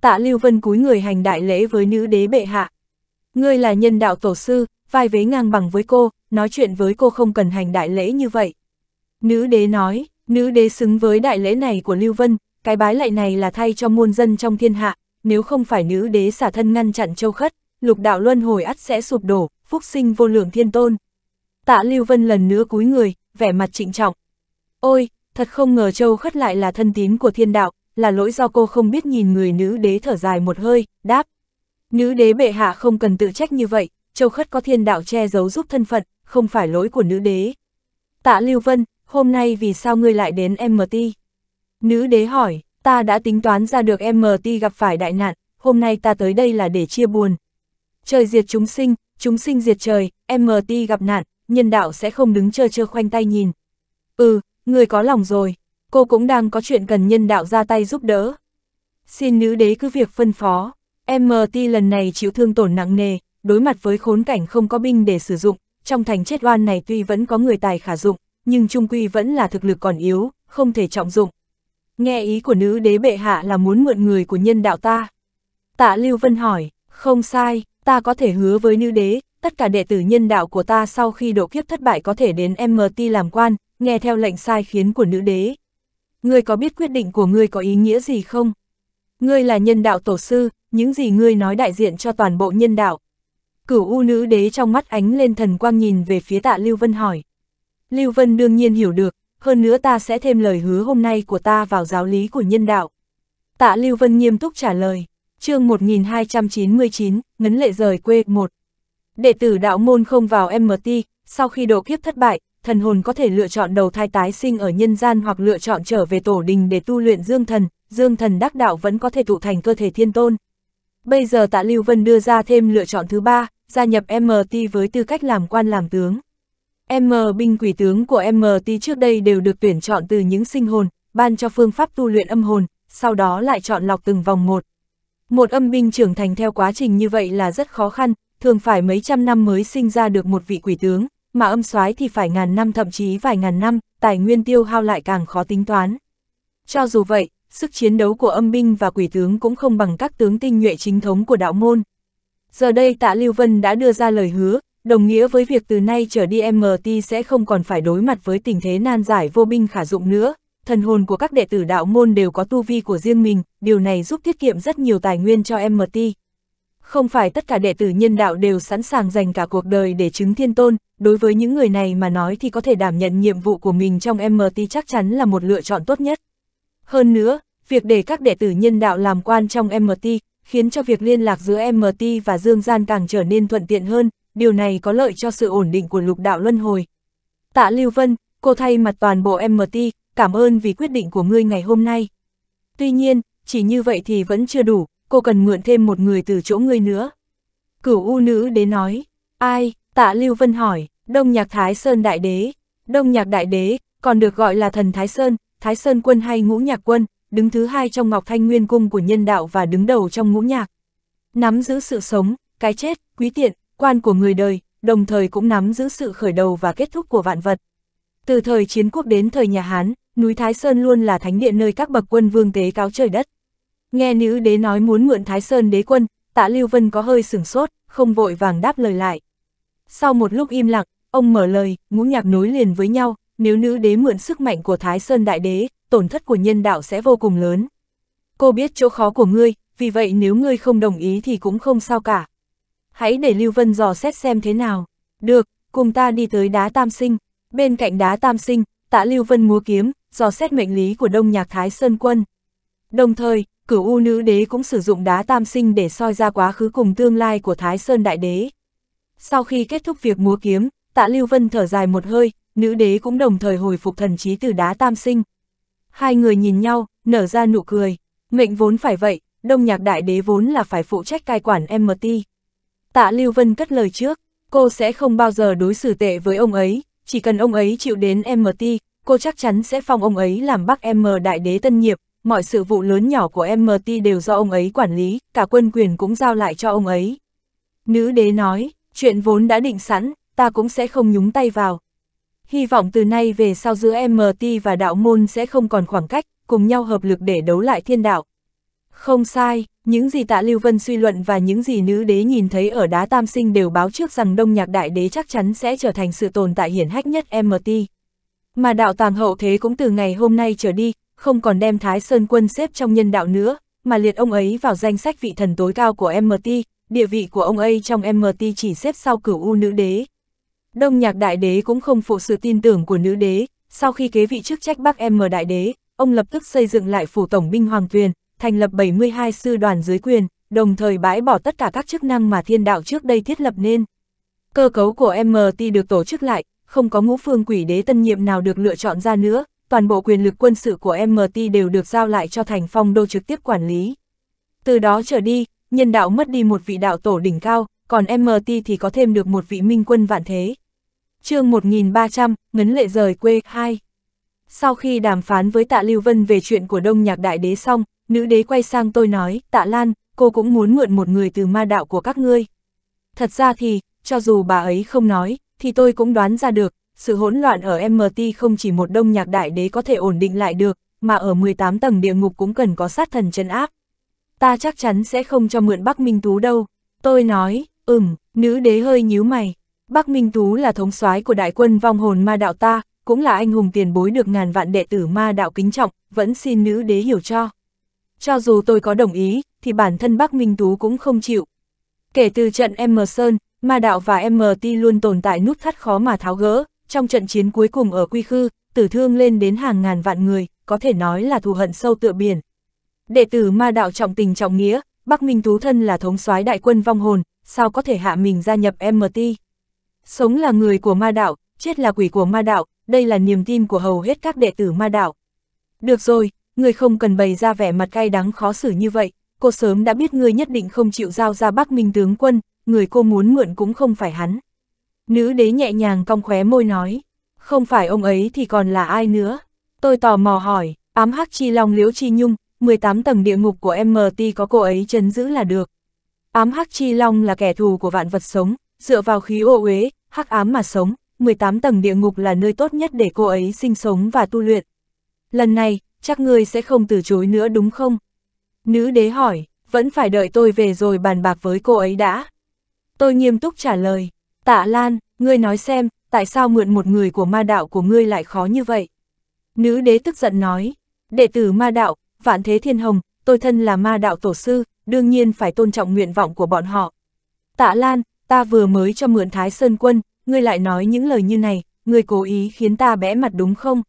Tạ Lưu Vân cúi người hành đại lễ với nữ đế bệ hạ. Ngươi là nhân đạo tổ sư, vai vế ngang bằng với cô, nói chuyện với cô không cần hành đại lễ như vậy. Nữ đế nói, nữ đế xứng với đại lễ này của Lưu Vân, cái bái lạy này là thay cho muôn dân trong thiên hạ, nếu không phải nữ đế xả thân ngăn chặn châu khất, lục đạo luân hồi ắt sẽ sụp đổ, phúc sinh vô lượng thiên tôn. Tạ Lưu Vân lần nữa cúi người, vẻ mặt trịnh trọng. Ôi, thật không ngờ Châu Khất lại là thân tín của thiên đạo, là lỗi do cô không biết nhìn người nữ đế thở dài một hơi, đáp. Nữ đế bệ hạ không cần tự trách như vậy, Châu Khất có thiên đạo che giấu giúp thân phận, không phải lỗi của nữ đế. Tạ Lưu Vân, hôm nay vì sao ngươi lại đến MT? Nữ đế hỏi, ta đã tính toán ra được MT gặp phải đại nạn, hôm nay ta tới đây là để chia buồn, trời diệt chúng sinh, chúng sinh diệt trời, MT gặp nạn, nhân đạo sẽ không đứng chờ chờ khoanh tay nhìn. Ừ, người có lòng rồi, cô cũng đang có chuyện cần nhân đạo ra tay giúp đỡ. Xin nữ đế cứ việc phân phó, MT lần này chịu thương tổn nặng nề, đối mặt với khốn cảnh không có binh để sử dụng, trong thành chết oan này tuy vẫn có người tài khả dụng, nhưng trung quy vẫn là thực lực còn yếu, không thể trọng dụng. Nghe ý của nữ đế bệ hạ là muốn mượn người của nhân đạo ta. Tạ Lưu Vân hỏi, không sai, ta có thể hứa với nữ đế, tất cả đệ tử nhân đạo của ta sau khi độ kiếp thất bại có thể đến MT làm quan, nghe theo lệnh sai khiến của nữ đế. Ngươi có biết quyết định của ngươi có ý nghĩa gì không? Ngươi là nhân đạo tổ sư, những gì ngươi nói đại diện cho toàn bộ nhân đạo. Cửu u nữ đế trong mắt ánh lên thần quang nhìn về phía tạ Lưu Vân hỏi. Lưu Vân đương nhiên hiểu được, hơn nữa ta sẽ thêm lời hứa hôm nay của ta vào giáo lý của nhân đạo. Tạ Lưu Vân nghiêm túc trả lời chương 1299, ngấn lệ rời quê 1. Đệ tử đạo môn không vào MT, sau khi độ kiếp thất bại, thần hồn có thể lựa chọn đầu thai tái sinh ở nhân gian hoặc lựa chọn trở về tổ đình để tu luyện dương thần, dương thần đắc đạo vẫn có thể tụ thành cơ thể thiên tôn. Bây giờ tạ Lưu Vân đưa ra thêm lựa chọn thứ ba, gia nhập MT với tư cách làm quan làm tướng. M binh quỷ tướng của MT trước đây đều được tuyển chọn từ những sinh hồn, ban cho phương pháp tu luyện âm hồn, sau đó lại chọn lọc từng vòng một. Một âm binh trưởng thành theo quá trình như vậy là rất khó khăn, thường phải mấy trăm năm mới sinh ra được một vị quỷ tướng, mà âm soái thì phải ngàn năm thậm chí vài ngàn năm, tài nguyên tiêu hao lại càng khó tính toán. Cho dù vậy, sức chiến đấu của âm binh và quỷ tướng cũng không bằng các tướng tinh nhuệ chính thống của đạo môn. Giờ đây tạ Lưu Vân đã đưa ra lời hứa, đồng nghĩa với việc từ nay trở đi MT sẽ không còn phải đối mặt với tình thế nan giải vô binh khả dụng nữa, thần hồn của các đệ tử đạo môn đều có tu vi của riêng mình, điều này giúp tiết kiệm rất nhiều tài nguyên cho MT. Không phải tất cả đệ tử nhân đạo đều sẵn sàng dành cả cuộc đời để chứng thiên tôn, đối với những người này mà nói thì có thể đảm nhận nhiệm vụ của mình trong MT chắc chắn là một lựa chọn tốt nhất. Hơn nữa, việc để các đệ tử nhân đạo làm quan trong MT khiến cho việc liên lạc giữa MT và dương gian càng trở nên thuận tiện hơn, điều này có lợi cho sự ổn định của lục đạo luân hồi. Tạ Lưu Vân, cô thay mặt toàn bộ MT, cảm ơn vì quyết định của ngươi ngày hôm nay. Tuy nhiên, chỉ như vậy thì vẫn chưa đủ, cô cần mượn thêm một người từ chỗ ngươi nữa. Cửu U nữ đế nói, ai, tạ Lưu Vân hỏi, Đông Nhạc Thái Sơn Đại Đế. Đông Nhạc Đại Đế, còn được gọi là thần Thái Sơn, Thái Sơn quân hay ngũ nhạc quân, đứng thứ hai trong Ngọc Thanh Nguyên Cung của nhân đạo và đứng đầu trong ngũ nhạc. Nắm giữ sự sống, cái chết, quý tiện, quan của người đời, đồng thời cũng nắm giữ sự khởi đầu và kết thúc của vạn vật. Từ thời chiến quốc đến thời nhà Hán, núi Thái Sơn luôn là thánh địa nơi các bậc quân vương tế cáo trời đất. Nghe nữ đế nói muốn mượn Thái Sơn đế quân, tạ Lưu Vân có hơi sửng sốt, không vội vàng đáp lời lại. Sau một lúc im lặng, ông mở lời, ngũ nhạc nối liền với nhau, nếu nữ đế mượn sức mạnh của Thái Sơn đại đế, tổn thất của nhân đạo sẽ vô cùng lớn. Cô biết chỗ khó của ngươi, vì vậy nếu ngươi không đồng ý thì cũng không sao cả. Hãy để Lưu Vân dò xét xem thế nào. Được, cùng ta đi tới đá tam sinh. Bên cạnh đá tam sinh, tạ Lưu Vân múa kiếm, dò xét mệnh lý của Đông Nhạc Thái Sơn Quân. Đồng thời, cửu U Nữ Đế cũng sử dụng đá tam sinh để soi ra quá khứ cùng tương lai của Thái Sơn Đại Đế. Sau khi kết thúc việc múa kiếm, tạ Lưu Vân thở dài một hơi, nữ đế cũng đồng thời hồi phục thần trí từ đá tam sinh. Hai người nhìn nhau, nở ra nụ cười. Mệnh vốn phải vậy, đông nhạc đại đế vốn là phải phụ trách cai quản MT. Tạ Lưu Vân cất lời trước, cô sẽ không bao giờ đối xử tệ với ông ấy, chỉ cần ông ấy chịu đến MT, cô chắc chắn sẽ phong ông ấy làm Bắc M đại đế tân nghiệp, mọi sự vụ lớn nhỏ của MT đều do ông ấy quản lý, cả quân quyền cũng giao lại cho ông ấy. Nữ đế nói, chuyện vốn đã định sẵn, ta cũng sẽ không nhúng tay vào. Hy vọng từ nay về sau giữa MT và đạo môn sẽ không còn khoảng cách, cùng nhau hợp lực để đấu lại thiên đạo. Không sai, những gì tạ Lưu Vân suy luận và những gì nữ đế nhìn thấy ở đá tam sinh đều báo trước rằng Đông Nhạc Đại Đế chắc chắn sẽ trở thành sự tồn tại hiển hách nhất MT. Mà đạo tàng hậu thế cũng từ ngày hôm nay trở đi, không còn đem Thái Sơn quân xếp trong nhân đạo nữa, mà liệt ông ấy vào danh sách vị thần tối cao của MT, địa vị của ông ấy trong MT chỉ xếp sau cửu u nữ đế. Đông nhạc đại đế cũng không phụ sự tin tưởng của nữ đế, sau khi kế vị chức trách Bắc M đại đế, ông lập tức xây dựng lại phủ tổng binh Hoàng Tuyền, thành lập 72 sư đoàn dưới quyền, đồng thời bãi bỏ tất cả các chức năng mà thiên đạo trước đây thiết lập nên. Cơ cấu của MT được tổ chức lại, không có ngũ phương quỷ đế tân nhiệm nào được lựa chọn ra nữa, toàn bộ quyền lực quân sự của MT đều được giao lại cho thành phong đô trực tiếp quản lý. Từ đó trở đi, nhân đạo mất đi một vị đạo tổ đỉnh cao, còn MT thì có thêm được một vị minh quân vạn thế. chương 1300, Ngấn Lệ rời quê 2 Sau khi đàm phán với tạ Lưu Vân về chuyện của đông nhạc đại đế xong, nữ đế quay sang tôi nói, tạ Lan, cô cũng muốn mượn một người từ ma đạo của các ngươi. Thật ra thì, cho dù bà ấy không nói, thì tôi cũng đoán ra được, sự hỗn loạn ở MT không chỉ một đông nhạc đại đế có thể ổn định lại được, mà ở 18 tầng địa ngục cũng cần có sát thần chân áp. Ta chắc chắn sẽ không cho mượn Bắc Minh Tú đâu. Tôi nói, ừm, nữ đế hơi nhíu mày. Bắc Minh Tú là thống soái của đại quân vong hồn ma đạo ta, cũng là anh hùng tiền bối được ngàn vạn đệ tử ma đạo kính trọng, vẫn xin nữ đế hiểu cho. Cho dù tôi có đồng ý, thì bản thân Bắc Minh Tú cũng không chịu. Kể từ trận Em Sơn, Ma đạo và MT luôn tồn tại nút thắt khó mà tháo gỡ, trong trận chiến cuối cùng ở Quy Khư, tử thương lên đến hàng ngàn vạn người, có thể nói là thù hận sâu tựa biển. Đệ tử ma đạo trọng tình trọng nghĩa, Bắc Minh Tú Thân là thống soái đại quân vong hồn, sao có thể hạ mình gia nhập MT. Sống là người của ma đạo, chết là quỷ của ma đạo, đây là niềm tin của hầu hết các đệ tử ma đạo. Được rồi, người không cần bày ra vẻ mặt cay đắng khó xử như vậy, cô sớm đã biết người nhất định không chịu giao ra Bắc Minh tướng quân, người cô muốn mượn cũng không phải hắn. Nữ đế nhẹ nhàng cong khóe môi nói, không phải ông ấy thì còn là ai nữa. Tôi tò mò hỏi, ám hắc chi long liễu chi nhung, 18 tầng địa ngục của MT có cô ấy chấn giữ là được. Ám hắc chi long là kẻ thù của vạn vật sống, dựa vào khí ô uế, hắc ám mà sống, 18 tầng địa ngục là nơi tốt nhất để cô ấy sinh sống và tu luyện. Lần này, chắc ngươi sẽ không từ chối nữa đúng không? Nữ đế hỏi, vẫn phải đợi tôi về rồi bàn bạc với cô ấy đã. Tôi nghiêm túc trả lời, tạ Lan, ngươi nói xem, tại sao mượn một người của ma đạo của ngươi lại khó như vậy? Nữ đế tức giận nói, đệ tử ma đạo, vạn thế thiên hồng, tôi thân là ma đạo tổ sư, đương nhiên phải tôn trọng nguyện vọng của bọn họ. Tạ Lan, ta vừa mới cho mượn Thái Sơn Quân, ngươi lại nói những lời như này, ngươi cố ý khiến ta bẽ mặt đúng không?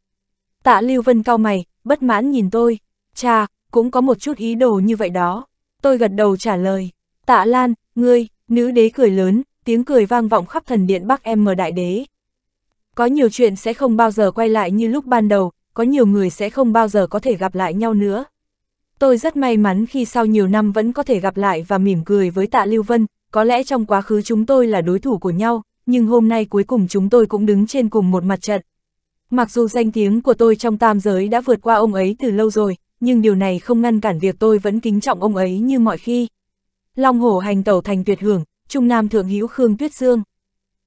Tạ Lưu Vân cao mày, bất mãn nhìn tôi, cha, cũng có một chút ý đồ như vậy đó. Tôi gật đầu trả lời, tạ Lan, ngươi, Nữ đế cười lớn, tiếng cười vang vọng khắp thần điện Bắc Em Mở Đại Đế. Có nhiều chuyện sẽ không bao giờ quay lại như lúc ban đầu, có nhiều người sẽ không bao giờ có thể gặp lại nhau nữa. Tôi rất may mắn khi sau nhiều năm vẫn có thể gặp lại và mỉm cười với tạ Lưu Vân, có lẽ trong quá khứ chúng tôi là đối thủ của nhau, nhưng hôm nay cuối cùng chúng tôi cũng đứng trên cùng một mặt trận. Mặc dù danh tiếng của tôi trong tam giới đã vượt qua ông ấy từ lâu rồi, nhưng điều này không ngăn cản việc tôi vẫn kính trọng ông ấy như mọi khi. Long hổ hành tẩu thành tuyệt hưởng, Trung Nam thượng hữu Khương Tuyết Dương.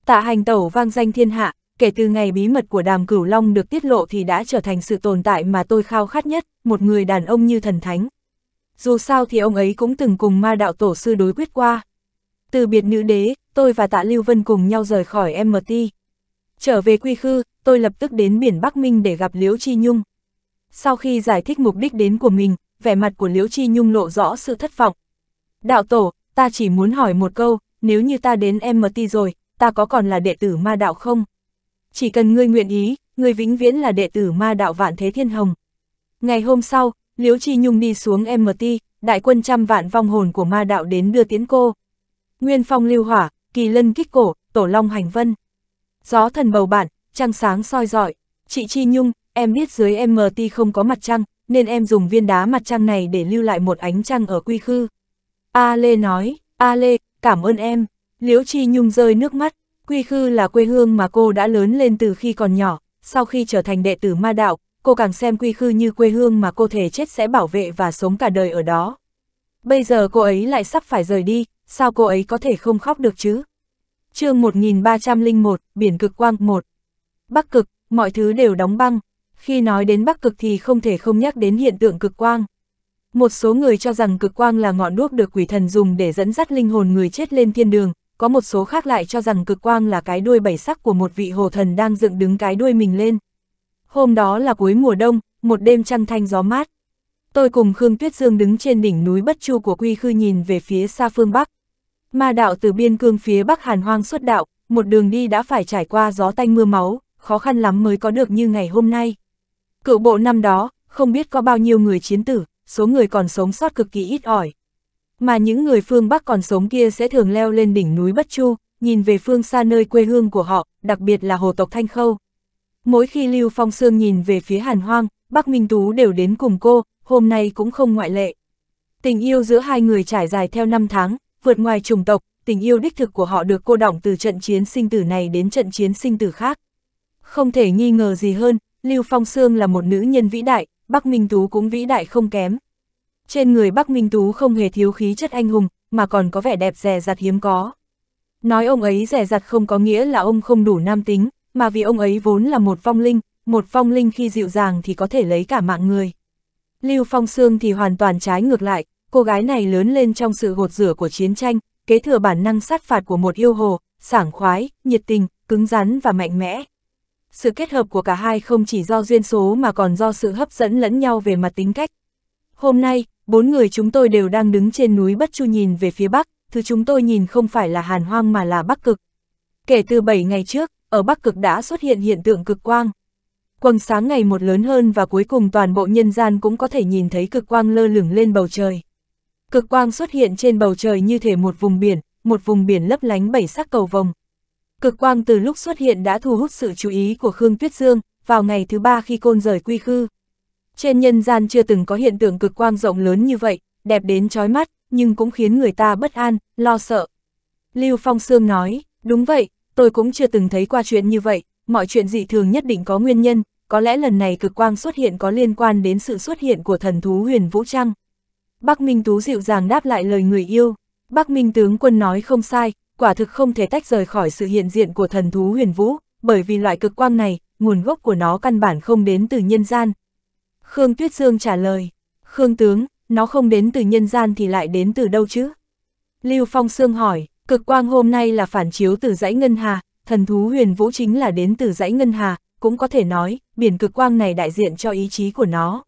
Tạ hành tẩu vang danh thiên hạ, kể từ ngày bí mật của đàm cửu long được tiết lộ thì đã trở thành sự tồn tại mà tôi khao khát nhất, một người đàn ông như thần thánh. Dù sao thì ông ấy cũng từng cùng ma đạo tổ sư đối quyết qua. Từ biệt nữ đế, tôi và tạ Lưu Vân cùng nhau rời khỏi MT. Trở về quy khư, tôi lập tức đến biển Bắc Minh để gặp Liễu Chi Nhung. Sau khi giải thích mục đích đến của mình, vẻ mặt của Liễu Chi Nhung lộ rõ sự thất vọng, Đạo tổ, ta chỉ muốn hỏi một câu, nếu như ta đến MT rồi, ta có còn là đệ tử ma đạo không? Chỉ cần ngươi nguyện ý, ngươi vĩnh viễn là đệ tử ma đạo vạn thế thiên hồng. Ngày hôm sau, Liễu Chi Nhung đi xuống MT, đại quân trăm vạn vong hồn của ma đạo đến đưa tiễn cô. Nguyên phong lưu hỏa, kỳ lân kích cổ, tổ long hành vân. Gió thần bầu bản, trăng sáng soi rọi. Chị Chi Nhung, em biết dưới MT không có mặt trăng, nên em dùng viên đá mặt trăng này để lưu lại một ánh trăng ở quy khư. A Lê nói, A Lê, cảm ơn em. Liễu Chi Nhung rơi nước mắt, Quy Khư là quê hương mà cô đã lớn lên từ khi còn nhỏ, sau khi trở thành đệ tử ma đạo, cô càng xem Quy Khư như quê hương mà cô thể chết sẽ bảo vệ và sống cả đời ở đó. Bây giờ cô ấy lại sắp phải rời đi, sao cô ấy có thể không khóc được chứ? chương 1301, Biển Cực Quang 1 Bắc Cực, mọi thứ đều đóng băng. Khi nói đến Bắc Cực thì không thể không nhắc đến hiện tượng cực quang, một số người cho rằng cực quang là ngọn đuốc được quỷ thần dùng để dẫn dắt linh hồn người chết lên thiên đường, có một số khác lại cho rằng cực quang là cái đuôi bảy sắc của một vị hồ thần đang dựng đứng cái đuôi mình lên. Hôm đó là cuối mùa đông, một đêm trăng thanh gió mát. Tôi cùng Khương Tuyết Dương đứng trên đỉnh núi Bất Chu của Quy Khư nhìn về phía xa phương Bắc. Ma đạo từ biên cương phía Bắc Hàn Hoang xuất đạo, một đường đi đã phải trải qua gió tanh mưa máu, khó khăn lắm mới có được như ngày hôm nay. Cựu bộ năm đó, không biết có bao nhiêu người chiến tử, số người còn sống sót cực kỳ ít ỏi. Mà những người phương Bắc còn sống kia sẽ thường leo lên đỉnh núi Bất Chu, nhìn về phương xa nơi quê hương của họ, đặc biệt là hồ tộc Thanh Khâu. Mỗi khi Lưu Phong Sương nhìn về phía Hàn Hoang, Bắc Minh Tú đều đến cùng cô, hôm nay cũng không ngoại lệ. Tình yêu giữa hai người trải dài theo năm tháng, vượt ngoài chủng tộc, tình yêu đích thực của họ được cô động từ trận chiến sinh tử này đến trận chiến sinh tử khác. Không thể nghi ngờ gì hơn, Lưu Phong Sương là một nữ nhân vĩ đại, Bắc Minh Tú cũng vĩ đại không kém. Trên người Bắc Minh Tú không hề thiếu khí chất anh hùng, mà còn có vẻ đẹp rẻ rặt hiếm có. Nói ông ấy rẻ rặt không có nghĩa là ông không đủ nam tính, mà vì ông ấy vốn là một vong linh, một vong linh khi dịu dàng thì có thể lấy cả mạng người. Lưu Phong Sương thì hoàn toàn trái ngược lại, cô gái này lớn lên trong sự gột rửa của chiến tranh, kế thừa bản năng sát phạt của một yêu hồ, sảng khoái, nhiệt tình, cứng rắn và mạnh mẽ sự kết hợp của cả hai không chỉ do duyên số mà còn do sự hấp dẫn lẫn nhau về mặt tính cách. Hôm nay, bốn người chúng tôi đều đang đứng trên núi Bất Chu nhìn về phía Bắc, thứ chúng tôi nhìn không phải là hàn hoang mà là Bắc Cực. Kể từ 7 ngày trước, ở Bắc Cực đã xuất hiện hiện tượng cực quang. Quầng sáng ngày một lớn hơn và cuối cùng toàn bộ nhân gian cũng có thể nhìn thấy cực quang lơ lửng lên bầu trời. Cực quang xuất hiện trên bầu trời như thể một vùng biển, một vùng biển lấp lánh bảy sắc cầu vồng, Cực quang từ lúc xuất hiện đã thu hút sự chú ý của Khương Tuyết Dương, vào ngày thứ ba khi côn rời quy khư. Trên nhân gian chưa từng có hiện tượng cực quang rộng lớn như vậy, đẹp đến chói mắt, nhưng cũng khiến người ta bất an, lo sợ. Lưu Phong Sương nói, đúng vậy, tôi cũng chưa từng thấy qua chuyện như vậy, mọi chuyện dị thường nhất định có nguyên nhân, có lẽ lần này cực quang xuất hiện có liên quan đến sự xuất hiện của thần thú huyền Vũ Trăng. Bắc Minh Tú dịu dàng đáp lại lời người yêu, Bắc Minh tướng quân nói không sai, quả thực không thể tách rời khỏi sự hiện diện của thần thú huyền vũ, bởi vì loại cực quang này, nguồn gốc của nó căn bản không đến từ nhân gian. Khương Tuyết Dương trả lời, Khương Tướng, nó không đến từ nhân gian thì lại đến từ đâu chứ? Lưu Phong Sương hỏi, cực quang hôm nay là phản chiếu từ dãy Ngân Hà, thần thú huyền vũ chính là đến từ dãy Ngân Hà, cũng có thể nói, biển cực quang này đại diện cho ý chí của nó.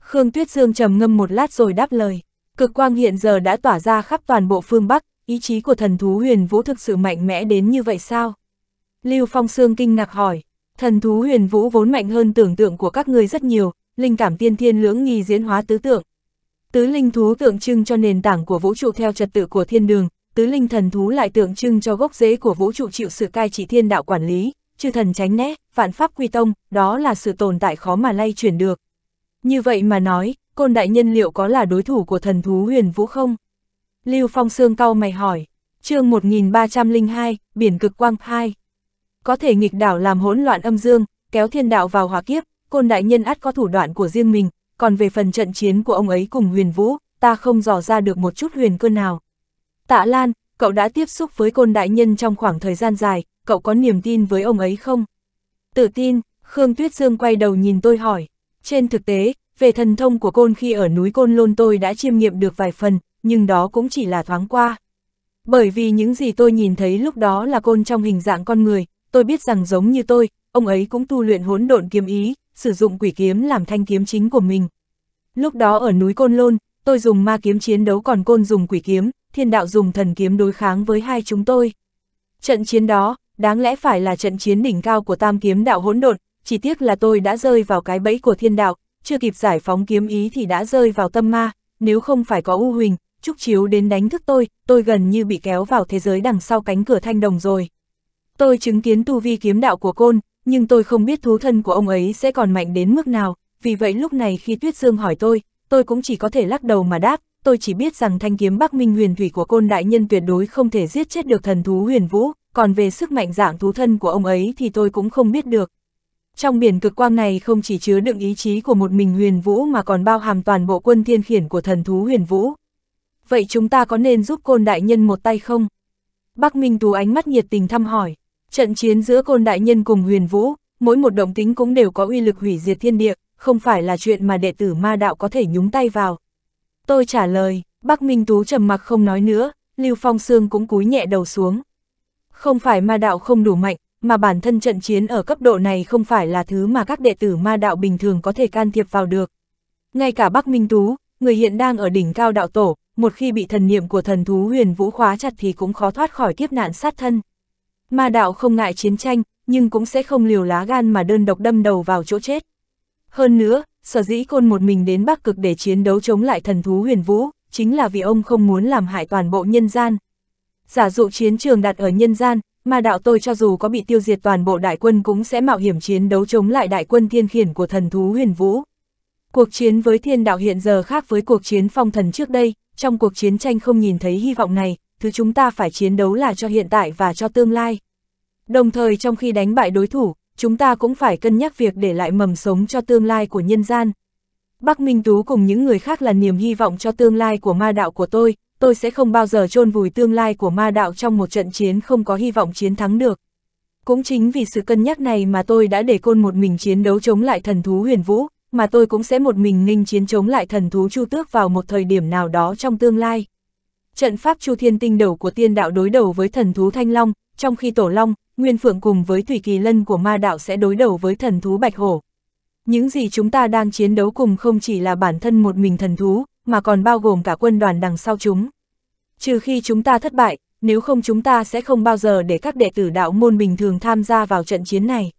Khương Tuyết Dương trầm ngâm một lát rồi đáp lời, cực quang hiện giờ đã tỏa ra khắp toàn bộ phương Bắc, ý chí của thần thú huyền vũ thực sự mạnh mẽ đến như vậy sao? Lưu Phong Sương kinh ngạc hỏi, thần thú huyền vũ vốn mạnh hơn tưởng tượng của các người rất nhiều, linh cảm tiên thiên lưỡng nghi diễn hóa tứ tượng. Tứ linh thú tượng trưng cho nền tảng của vũ trụ theo trật tự của thiên đường, tứ linh thần thú lại tượng trưng cho gốc rễ của vũ trụ chịu sự cai trị thiên đạo quản lý, chư thần tránh né, vạn pháp quy tông, đó là sự tồn tại khó mà lay chuyển được. Như vậy mà nói, côn đại nhân liệu có là đối thủ của thần thú huyền vũ không? Lưu Phong Sương cau mày hỏi, chương 1302, biển cực quang 2. Có thể nghịch đảo làm hỗn loạn âm dương, kéo thiên đạo vào hỏa kiếp, côn đại nhân ắt có thủ đoạn của riêng mình, còn về phần trận chiến của ông ấy cùng huyền vũ, ta không dò ra được một chút huyền cơ nào. Tạ Lan, cậu đã tiếp xúc với côn đại nhân trong khoảng thời gian dài, cậu có niềm tin với ông ấy không? Tự tin, Khương Tuyết Dương quay đầu nhìn tôi hỏi. Trên thực tế, về thần thông của côn khi ở núi Côn Lôn tôi đã chiêm nghiệm được vài phần, nhưng đó cũng chỉ là thoáng qua. Bởi vì những gì tôi nhìn thấy lúc đó là côn trong hình dạng con người, tôi biết rằng giống như tôi, ông ấy cũng tu luyện hỗn độn kiếm ý, sử dụng quỷ kiếm làm thanh kiếm chính của mình. Lúc đó ở núi Côn Lôn, tôi dùng ma kiếm chiến đấu còn côn dùng quỷ kiếm, thiên đạo dùng thần kiếm đối kháng với hai chúng tôi. Trận chiến đó, đáng lẽ phải là trận chiến đỉnh cao của tam kiếm đạo hỗn độn, chỉ tiếc là tôi đã rơi vào cái bẫy của thiên đạo, chưa kịp giải phóng kiếm ý thì đã rơi vào tâm ma, nếu không phải có U Huỳnh, Trúc Chiếu đến đánh thức tôi, tôi gần như bị kéo vào thế giới đằng sau cánh cửa thanh đồng rồi. Tôi chứng kiến tu vi kiếm đạo của côn, nhưng tôi không biết thú thân của ông ấy sẽ còn mạnh đến mức nào, vì vậy lúc này khi Tuyết Dương hỏi tôi, tôi cũng chỉ có thể lắc đầu mà đáp, tôi chỉ biết rằng thanh kiếm Bắc Minh huyền thủy của côn đại nhân tuyệt đối không thể giết chết được thần thú huyền vũ, còn về sức mạnh dạng thú thân của ông ấy thì tôi cũng không biết được. Trong biển cực quang này không chỉ chứa đựng ý chí của một mình huyền vũ mà còn bao hàm toàn bộ quân thiên khiển của thần thú huyền vũ vậy chúng ta có nên giúp côn đại nhân một tay không? Bắc Minh Tú ánh mắt nhiệt tình thăm hỏi, trận chiến giữa côn đại nhân cùng huyền vũ, mỗi một động tính cũng đều có uy lực hủy diệt thiên địa, không phải là chuyện mà đệ tử ma đạo có thể nhúng tay vào. Tôi trả lời, Bắc Minh Tú trầm mặc không nói nữa, Lưu Phong Sương cũng cúi nhẹ đầu xuống. Không phải ma đạo không đủ mạnh, mà bản thân trận chiến ở cấp độ này không phải là thứ mà các đệ tử ma đạo bình thường có thể can thiệp vào được. Ngay cả Bắc Minh Tú, người hiện đang ở đỉnh cao đạo tổ, một khi bị thần niệm của thần thú huyền vũ khóa chặt thì cũng khó thoát khỏi kiếp nạn sát thân. Ma đạo không ngại chiến tranh, nhưng cũng sẽ không liều lá gan mà đơn độc đâm đầu vào chỗ chết. Hơn nữa, sở dĩ côn một mình đến Bắc Cực để chiến đấu chống lại thần thú huyền vũ, chính là vì ông không muốn làm hại toàn bộ nhân gian. Giả dụ chiến trường đặt ở nhân gian, ma đạo tôi cho dù có bị tiêu diệt toàn bộ đại quân cũng sẽ mạo hiểm chiến đấu chống lại đại quân thiên khiển của thần thú huyền vũ. Cuộc chiến với thiên đạo hiện giờ khác với cuộc chiến phong thần trước đây, trong cuộc chiến tranh không nhìn thấy hy vọng này, thứ chúng ta phải chiến đấu là cho hiện tại và cho tương lai. Đồng thời trong khi đánh bại đối thủ, chúng ta cũng phải cân nhắc việc để lại mầm sống cho tương lai của nhân gian. Bắc Minh Tú cùng những người khác là niềm hy vọng cho tương lai của ma đạo của tôi, tôi sẽ không bao giờ chôn vùi tương lai của ma đạo trong một trận chiến không có hy vọng chiến thắng được. Cũng chính vì sự cân nhắc này mà tôi đã để côn một mình chiến đấu chống lại thần thú huyền vũ, mà tôi cũng sẽ một mình nghênh chiến chống lại thần thú Chu Tước vào một thời điểm nào đó trong tương lai. Trận pháp Chu Thiên Tinh đầu của tiên đạo đối đầu với thần thú Thanh Long, trong khi Tổ Long, Nguyên Phượng cùng với Thủy Kỳ Lân của ma đạo sẽ đối đầu với thần thú Bạch Hổ. Những gì chúng ta đang chiến đấu cùng không chỉ là bản thân một mình thần thú, mà còn bao gồm cả quân đoàn đằng sau chúng. Trừ khi chúng ta thất bại, nếu không chúng ta sẽ không bao giờ để các đệ tử đạo môn bình thường tham gia vào trận chiến này.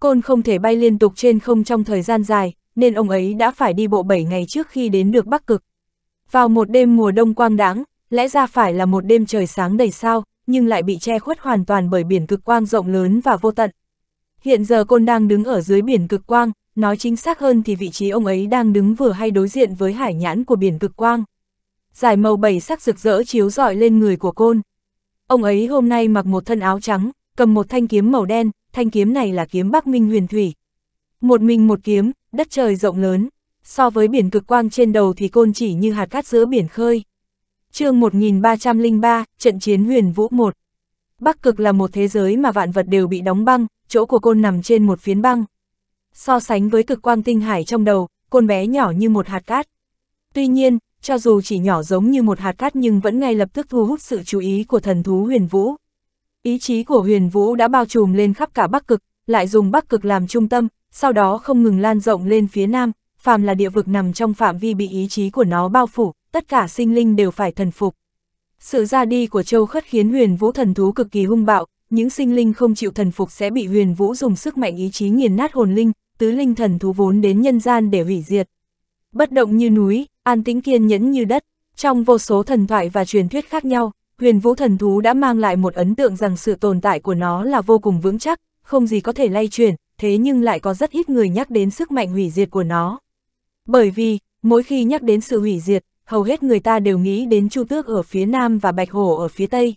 Côn không thể bay liên tục trên không trong thời gian dài, nên ông ấy đã phải đi bộ 7 ngày trước khi đến được Bắc Cực. Vào một đêm mùa đông quang đáng, lẽ ra phải là một đêm trời sáng đầy sao, nhưng lại bị che khuất hoàn toàn bởi biển cực quang rộng lớn và vô tận. Hiện giờ Côn đang đứng ở dưới biển cực quang, nói chính xác hơn thì vị trí ông ấy đang đứng vừa hay đối diện với hải nhãn của biển cực quang. Giải màu bảy sắc rực rỡ chiếu rọi lên người của Côn. Ông ấy hôm nay mặc một thân áo trắng, cầm một thanh kiếm màu đen, thanh kiếm này là kiếm Bắc Minh huyền thủy. Một mình một kiếm, đất trời rộng lớn, so với biển cực quang trên đầu thì côn chỉ như hạt cát giữa biển khơi. chương 1303, trận chiến huyền vũ 1. Bắc cực là một thế giới mà vạn vật đều bị đóng băng, chỗ của côn nằm trên một phiến băng. So sánh với cực quang tinh hải trong đầu, côn bé nhỏ như một hạt cát. Tuy nhiên, cho dù chỉ nhỏ giống như một hạt cát nhưng vẫn ngay lập tức thu hút sự chú ý của thần thú huyền vũ. Ý chí của huyền vũ đã bao trùm lên khắp cả Bắc Cực, lại dùng Bắc Cực làm trung tâm, sau đó không ngừng lan rộng lên phía Nam, phàm là địa vực nằm trong phạm vi bị ý chí của nó bao phủ, tất cả sinh linh đều phải thần phục. Sự ra đi của châu khất khiến huyền vũ thần thú cực kỳ hung bạo, những sinh linh không chịu thần phục sẽ bị huyền vũ dùng sức mạnh ý chí nghiền nát hồn linh, tứ linh thần thú vốn đến nhân gian để hủy diệt. Bất động như núi, an tĩnh kiên nhẫn như đất, trong vô số thần thoại và truyền thuyết khác nhau, huyền vũ thần thú đã mang lại một ấn tượng rằng sự tồn tại của nó là vô cùng vững chắc, không gì có thể lay chuyển, thế nhưng lại có rất ít người nhắc đến sức mạnh hủy diệt của nó. Bởi vì, mỗi khi nhắc đến sự hủy diệt, hầu hết người ta đều nghĩ đến Chu Tước ở phía nam và Bạch Hổ ở phía tây.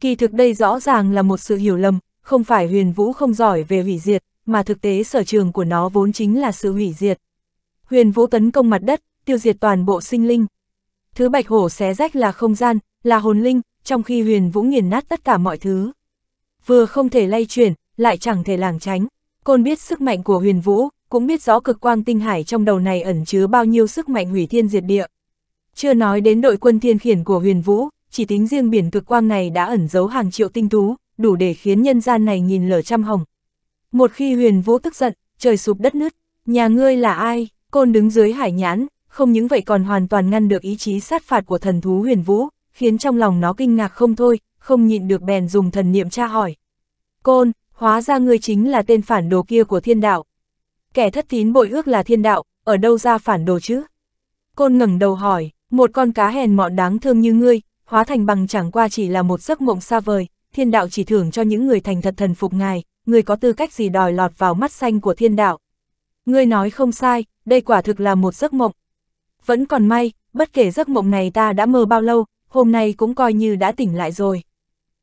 Kỳ thực đây rõ ràng là một sự hiểu lầm, không phải huyền vũ không giỏi về hủy diệt, mà thực tế sở trường của nó vốn chính là sự hủy diệt. Huyền vũ tấn công mặt đất, tiêu diệt toàn bộ sinh linh, Thứ bạch hổ xé rách là không gian, là hồn linh, trong khi huyền vũ nghiền nát tất cả mọi thứ. Vừa không thể lay chuyển, lại chẳng thể làng tránh. Côn biết sức mạnh của huyền vũ, cũng biết rõ cực quang tinh hải trong đầu này ẩn chứa bao nhiêu sức mạnh hủy thiên diệt địa. Chưa nói đến đội quân thiên khiển của huyền vũ, chỉ tính riêng biển cực quang này đã ẩn giấu hàng triệu tinh tú, đủ để khiến nhân gian này nhìn lở trăm hồng. Một khi huyền vũ tức giận, trời sụp đất nứt, nhà ngươi là ai, côn đứng dưới hải nhãn, không những vậy còn hoàn toàn ngăn được ý chí sát phạt của thần thú huyền vũ, khiến trong lòng nó kinh ngạc không thôi, không nhịn được bèn dùng thần niệm tra hỏi. Côn, hóa ra ngươi chính là tên phản đồ kia của thiên đạo. Kẻ thất tín bội ước là thiên đạo, ở đâu ra phản đồ chứ? Côn ngẩng đầu hỏi, một con cá hèn mọn đáng thương như ngươi, hóa thành bằng chẳng qua chỉ là một giấc mộng xa vời, thiên đạo chỉ thưởng cho những người thành thật thần phục ngài, ngươi có tư cách gì đòi lọt vào mắt xanh của thiên đạo. Ngươi nói không sai, đây quả thực là một giấc mộng, vẫn còn may, bất kể giấc mộng này ta đã mơ bao lâu, hôm nay cũng coi như đã tỉnh lại rồi.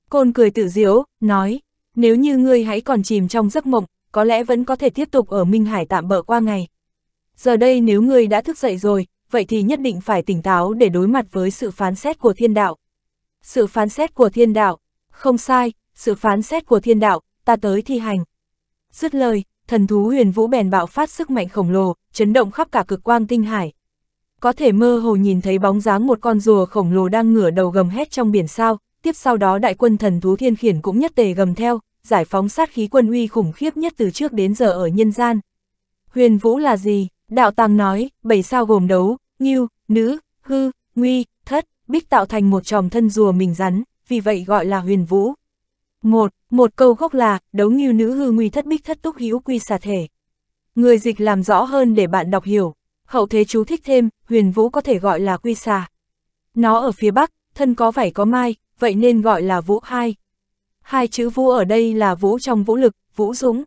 Côn cười tự diễu, nói, nếu như ngươi hãy còn chìm trong giấc mộng, có lẽ vẫn có thể tiếp tục ở Minh Hải tạm bỡ qua ngày. Giờ đây nếu ngươi đã thức dậy rồi, vậy thì nhất định phải tỉnh táo để đối mặt với sự phán xét của thiên đạo. Sự phán xét của thiên đạo, không sai, sự phán xét của thiên đạo, ta tới thi hành. Dứt lời, thần thú huyền vũ bèn bạo phát sức mạnh khổng lồ, chấn động khắp cả cực quang tinh hải có thể mơ hồ nhìn thấy bóng dáng một con rùa khổng lồ đang ngửa đầu gầm hét trong biển sao, tiếp sau đó đại quân thần thú thiên khiển cũng nhất tề gầm theo, giải phóng sát khí quân uy khủng khiếp nhất từ trước đến giờ ở nhân gian. Huyền vũ là gì? Đạo Tàng nói, bảy sao gồm đấu, nghiêu, nữ, hư, nguy, thất, bích tạo thành một tròm thân rùa mình rắn, vì vậy gọi là huyền vũ. Một, một câu gốc là, đấu nghiêu nữ hư nguy thất bích thất túc hữu quy xà thể. Người dịch làm rõ hơn để bạn đọc hiểu. Hậu thế chú thích thêm, huyền vũ có thể gọi là quy xà. Nó ở phía bắc, thân có vảy có mai, vậy nên gọi là vũ hai. Hai chữ vũ ở đây là vũ trong vũ lực, vũ dũng.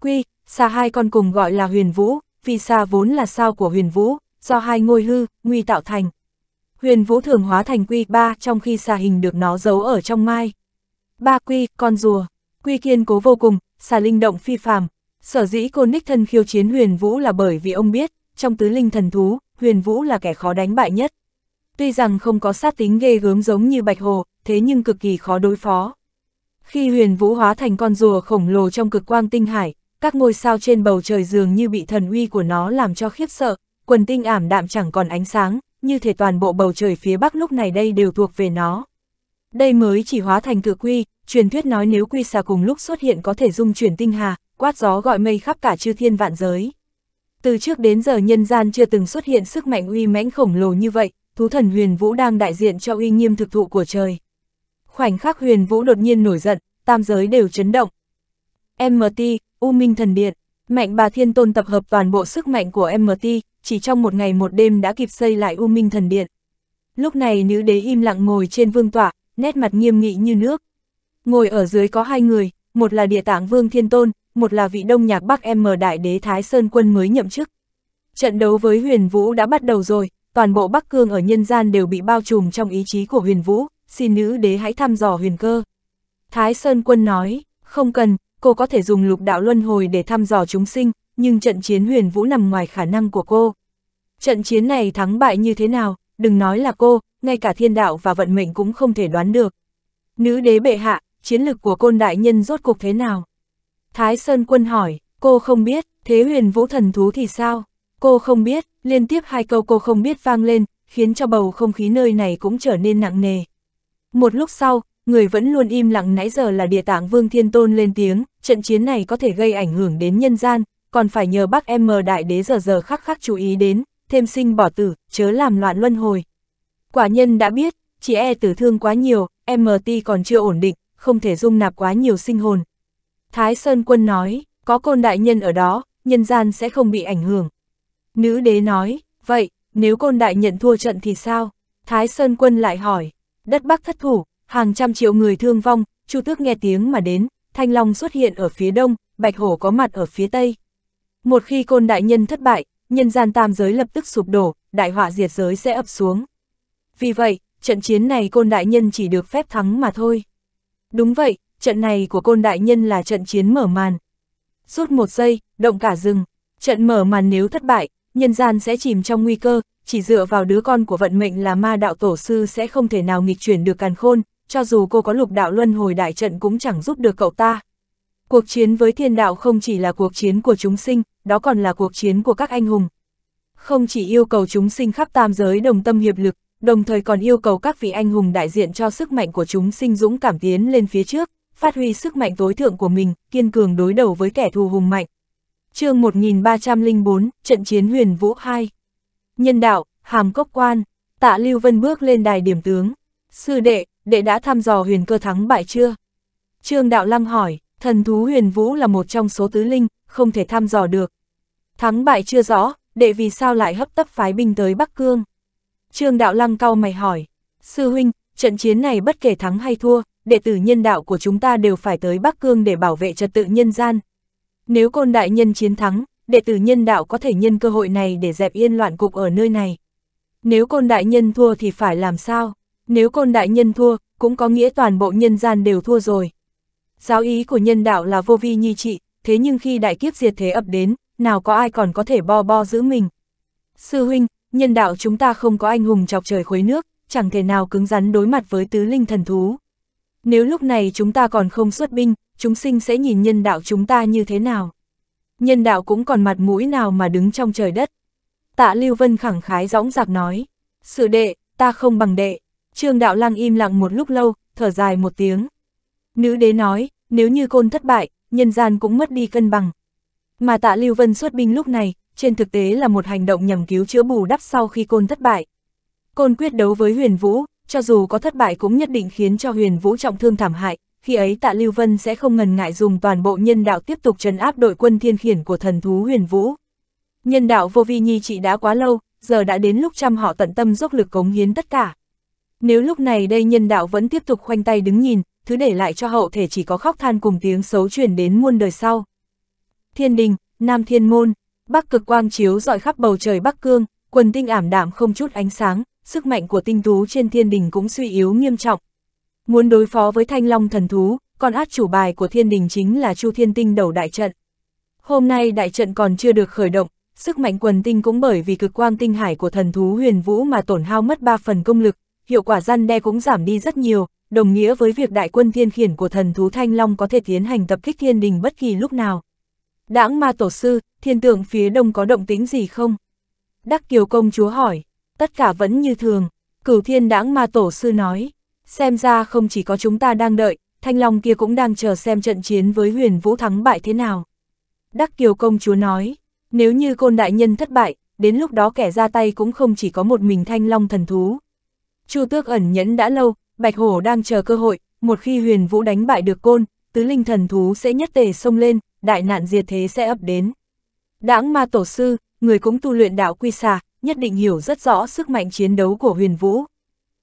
Quy, xà hai con cùng gọi là huyền vũ, vì xà vốn là sao của huyền vũ, do hai ngôi hư, nguy tạo thành. Huyền vũ thường hóa thành quy ba trong khi xà hình được nó giấu ở trong mai. Ba quy, con rùa, quy kiên cố vô cùng, xà linh động phi phàm. Sở dĩ cô Nick thân khiêu chiến huyền vũ là bởi vì ông biết, trong tứ linh thần thú, huyền vũ là kẻ khó đánh bại nhất. Tuy rằng không có sát tính ghê gớm giống như bạch hồ, thế nhưng cực kỳ khó đối phó. Khi huyền vũ hóa thành con rùa khổng lồ trong cực quang tinh hải, các ngôi sao trên bầu trời dường như bị thần uy của nó làm cho khiếp sợ, quần tinh ảm đạm chẳng còn ánh sáng, như thể toàn bộ bầu trời phía bắc lúc này đây đều thuộc về nó. Đây mới chỉ hóa thành cự quy, truyền thuyết nói nếu quy xà cùng lúc xuất hiện có thể dung chuyển tinh hà, quát gió gọi mây khắp cả chư thiên vạn giới. Từ trước đến giờ nhân gian chưa từng xuất hiện sức mạnh uy mãnh khổng lồ như vậy, thú thần huyền vũ đang đại diện cho uy nghiêm thực thụ của trời. Khoảnh khắc huyền vũ đột nhiên nổi giận, tam giới đều chấn động. MT, U Minh Thần Điện, mạnh bà thiên tôn tập hợp toàn bộ sức mạnh của MT, chỉ trong một ngày một đêm đã kịp xây lại U Minh Thần Điện. Lúc này nữ đế im lặng ngồi trên vương tọa, nét mặt nghiêm nghị như nước. Ngồi ở dưới có hai người, một là địa tạng vương thiên tôn, một là vị đông nhạc Bắc M Đại Đế Thái Sơn quân mới nhậm chức. Trận đấu với huyền vũ đã bắt đầu rồi, toàn bộ Bắc Cương ở nhân gian đều bị bao trùm trong ý chí của huyền vũ, xin nữ đế hãy thăm dò huyền cơ. Thái Sơn quân nói, không cần, cô có thể dùng lục đạo luân hồi để thăm dò chúng sinh, nhưng trận chiến huyền vũ nằm ngoài khả năng của cô. Trận chiến này thắng bại như thế nào, đừng nói là cô, ngay cả thiên đạo và vận mệnh cũng không thể đoán được. Nữ đế bệ hạ, chiến lực của côn đại nhân rốt cuộc thế nào? Thái Sơn Quân hỏi, cô không biết, thế huyền vũ thần thú thì sao? Cô không biết, liên tiếp hai câu cô không biết vang lên, khiến cho bầu không khí nơi này cũng trở nên nặng nề. Một lúc sau, người vẫn luôn im lặng nãy giờ là địa tạng Vương Thiên Tôn lên tiếng, trận chiến này có thể gây ảnh hưởng đến nhân gian, còn phải nhờ bác em mờ đại đế giờ giờ khắc khắc chú ý đến, thêm sinh bỏ tử, chớ làm loạn luân hồi. Quả nhân đã biết, chỉ e tử thương quá nhiều, MT còn chưa ổn định, không thể dung nạp quá nhiều sinh hồn, Thái Sơn Quân nói, có côn đại nhân ở đó, nhân gian sẽ không bị ảnh hưởng. Nữ đế nói, vậy, nếu côn đại nhận thua trận thì sao? Thái Sơn Quân lại hỏi, đất Bắc thất thủ, hàng trăm triệu người thương vong, Chu Tước nghe tiếng mà đến, Thanh Long xuất hiện ở phía đông, Bạch Hổ có mặt ở phía tây. Một khi côn đại nhân thất bại, nhân gian tam giới lập tức sụp đổ, đại họa diệt giới sẽ ập xuống. Vì vậy, trận chiến này côn đại nhân chỉ được phép thắng mà thôi. Đúng vậy, trận này của côn đại nhân là trận chiến mở màn. Suốt một giây, động cả rừng, trận mở màn nếu thất bại, nhân gian sẽ chìm trong nguy cơ, chỉ dựa vào đứa con của vận mệnh là ma đạo tổ sư sẽ không thể nào nghịch chuyển được càn khôn, cho dù cô có lục đạo luân hồi đại trận cũng chẳng giúp được cậu ta. Cuộc chiến với thiên đạo không chỉ là cuộc chiến của chúng sinh, đó còn là cuộc chiến của các anh hùng. Không chỉ yêu cầu chúng sinh khắp tam giới đồng tâm hiệp lực, đồng thời còn yêu cầu các vị anh hùng đại diện cho sức mạnh của chúng sinh dũng cảm tiến lên phía trước phát huy sức mạnh tối thượng của mình, kiên cường đối đầu với kẻ thù hùng mạnh. chương 1304, Trận chiến huyền vũ 2 Nhân đạo, hàm cốc quan, tạ Lưu Vân bước lên đài điểm tướng. Sư đệ, đệ đã thăm dò huyền cơ thắng bại chưa? Trương Đạo Lăng hỏi, thần thú huyền vũ là một trong số tứ linh, không thể thăm dò được. Thắng bại chưa rõ, đệ vì sao lại hấp tấp phái binh tới Bắc Cương? Trương Đạo Lăng cau mày hỏi, sư huynh, trận chiến này bất kể thắng hay thua, đệ tử nhân đạo của chúng ta đều phải tới Bắc Cương để bảo vệ trật tự nhân gian. Nếu côn đại nhân chiến thắng, đệ tử nhân đạo có thể nhân cơ hội này để dẹp yên loạn cục ở nơi này. Nếu côn đại nhân thua thì phải làm sao? Nếu côn đại nhân thua, cũng có nghĩa toàn bộ nhân gian đều thua rồi. Giáo ý của nhân đạo là vô vi nhi trị, thế nhưng khi đại kiếp diệt thế ập đến, nào có ai còn có thể bo bo giữ mình. Sư huynh, nhân đạo chúng ta không có anh hùng chọc trời khuấy nước, chẳng thể nào cứng rắn đối mặt với tứ linh thần thú. Nếu lúc này chúng ta còn không xuất binh, chúng sinh sẽ nhìn nhân đạo chúng ta như thế nào? Nhân đạo cũng còn mặt mũi nào mà đứng trong trời đất? Tạ Lưu Vân khẳng khái dõng dạc nói, sự đệ, ta không bằng đệ. Trương Đạo Lăng im lặng một lúc lâu, thở dài một tiếng. Nữ đế nói, nếu như côn thất bại, nhân gian cũng mất đi cân bằng. Mà tạ Lưu Vân xuất binh lúc này, trên thực tế là một hành động nhằm cứu chữa bù đắp sau khi côn thất bại. Côn quyết đấu với huyền vũ, cho dù có thất bại cũng nhất định khiến cho huyền vũ trọng thương thảm hại, khi ấy tạ Lưu Vân sẽ không ngần ngại dùng toàn bộ nhân đạo tiếp tục trấn áp đội quân thiên khiển của thần thú huyền vũ. Nhân đạo vô vi nhi trị đã quá lâu, giờ đã đến lúc trăm họ tận tâm dốc lực cống hiến tất cả. Nếu lúc này đây nhân đạo vẫn tiếp tục khoanh tay đứng nhìn, thứ để lại cho hậu thể chỉ có khóc than cùng tiếng xấu truyền đến muôn đời sau. Thiên đình, Nam Thiên Môn, Bắc cực quang chiếu dọi khắp bầu trời Bắc Cương, quần tinh ảm đạm không chút ánh sáng, sức mạnh của tinh thú trên thiên đình cũng suy yếu nghiêm trọng. Muốn đối phó với thanh long thần thú, còn át chủ bài của thiên đình chính là chu thiên tinh đầu đại trận. Hôm nay đại trận còn chưa được khởi động, sức mạnh quần tinh cũng bởi vì cực quang tinh hải của thần thú huyền vũ mà tổn hao mất 3 phần công lực, hiệu quả gian đe cũng giảm đi rất nhiều, đồng nghĩa với việc đại quân thiên khiển của thần thú Thanh Long có thể tiến hành tập kích thiên đình bất kỳ lúc nào. Đãng ma tổ sư, thiên tượng phía đông có động tính gì không? Đắc Kiều Công chúa hỏi tất cả vẫn như thường, cửu thiên đãng ma tổ sư nói, xem ra không chỉ có chúng ta đang đợi, thanh long kia cũng đang chờ xem trận chiến với huyền vũ thắng bại thế nào. Đắc Kiều công chúa nói, nếu như côn đại nhân thất bại, đến lúc đó kẻ ra tay cũng không chỉ có một mình thanh long thần thú. Chu tước ẩn nhẫn đã lâu, bạch hổ đang chờ cơ hội, một khi huyền vũ đánh bại được côn, tứ linh thần thú sẽ nhất tề xông lên, đại nạn diệt thế sẽ ập đến. Đãng ma tổ sư, người cũng tu luyện đạo quy xà, nhất định hiểu rất rõ sức mạnh chiến đấu của huyền vũ.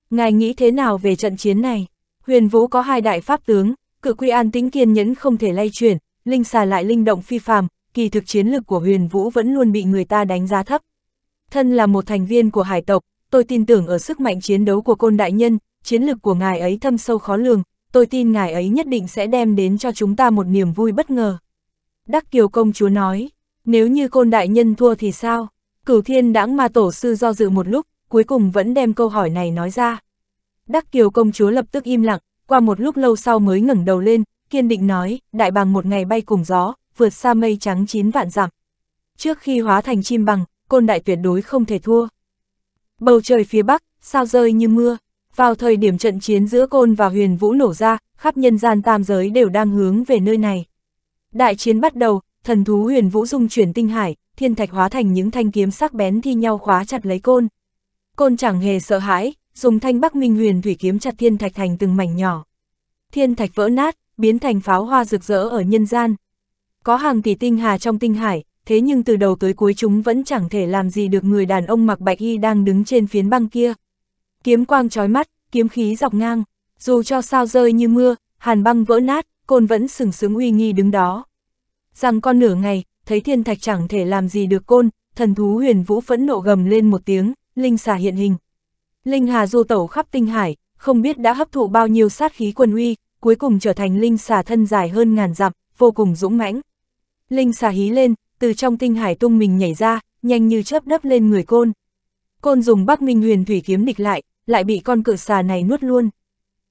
Ngài nghĩ thế nào về trận chiến này? Huyền vũ có hai đại pháp tướng, cự quy an tính kiên nhẫn không thể lay chuyển, linh xà lại linh động phi phàm, kỳ thực chiến lực của huyền vũ vẫn luôn bị người ta đánh giá thấp. Thân là một thành viên của hải tộc, tôi tin tưởng ở sức mạnh chiến đấu của côn đại nhân, chiến lực của ngài ấy thâm sâu khó lường, tôi tin ngài ấy nhất định sẽ đem đến cho chúng ta một niềm vui bất ngờ. Đắc Kiều Công Chúa nói, nếu như côn đại nhân thua thì sao? Cửu thiên đãng ma tổ sư do dự một lúc, cuối cùng vẫn đem câu hỏi này nói ra. Đắc Kiều công chúa lập tức im lặng, qua một lúc lâu sau mới ngẩng đầu lên, kiên định nói, đại bàng một ngày bay cùng gió, vượt xa mây trắng chín vạn dặm. Trước khi hóa thành chim bằng, côn đại tuyệt đối không thể thua. Bầu trời phía bắc, sao rơi như mưa. Vào thời điểm trận chiến giữa côn và huyền vũ nổ ra, khắp nhân gian tam giới đều đang hướng về nơi này. Đại chiến bắt đầu, thần thú huyền vũ dung chuyển tinh hải, thiên thạch hóa thành những thanh kiếm sắc bén thi nhau khóa chặt lấy côn. Côn chẳng hề sợ hãi, dùng thanh Bắc Minh Huyền thủy kiếm chặt thiên thạch thành từng mảnh nhỏ. Thiên thạch vỡ nát, biến thành pháo hoa rực rỡ ở nhân gian. Có hàng tỷ tinh hà trong tinh hải, thế nhưng từ đầu tới cuối chúng vẫn chẳng thể làm gì được người đàn ông mặc bạch y đang đứng trên phiến băng kia. Kiếm quang chói mắt, kiếm khí dọc ngang, dù cho sao rơi như mưa, hàn băng vỡ nát, côn vẫn sừng sững uy nghi đứng đó. Rằng con nửa ngày, thấy thiên thạch chẳng thể làm gì được côn, thần thú huyền vũ phẫn nộ gầm lên một tiếng, linh xà hiện hình. Linh hà du tẩu khắp tinh hải, không biết đã hấp thụ bao nhiêu sát khí quần uy, cuối cùng trở thành linh xà thân dài hơn ngàn dặm, vô cùng dũng mãnh. Linh xà hí lên, từ trong tinh hải tung mình nhảy ra, nhanh như chớp đấp lên người côn. Côn dùng Bắc Minh Huyền Thủy kiếm địch lại, lại bị con cự xà này nuốt luôn.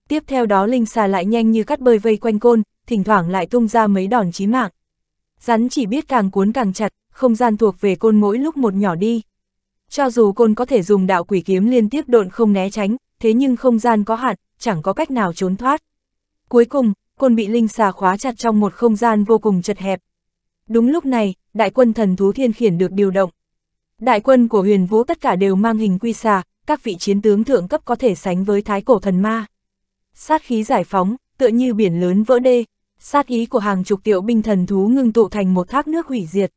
Tiếp theo đó linh xà lại nhanh như cắt bơi vây quanh côn, thỉnh thoảng lại tung ra mấy đòn chí mạng rắn chỉ biết càng cuốn càng chặt, không gian thuộc về côn mỗi lúc một nhỏ đi. Cho dù côn có thể dùng đạo quỷ kiếm liên tiếp độn không né tránh, thế nhưng không gian có hạn, chẳng có cách nào trốn thoát. Cuối cùng, côn bị linh xà khóa chặt trong một không gian vô cùng chật hẹp. Đúng lúc này, đại quân thần thú thiên khiển được điều động. Đại quân của huyền vũ tất cả đều mang hình quy xà, các vị chiến tướng thượng cấp có thể sánh với thái cổ thần ma. Sát khí giải phóng, tựa như biển lớn vỡ đê, sát ý của hàng chục tiểu binh thần thú ngưng tụ thành một thác nước hủy diệt.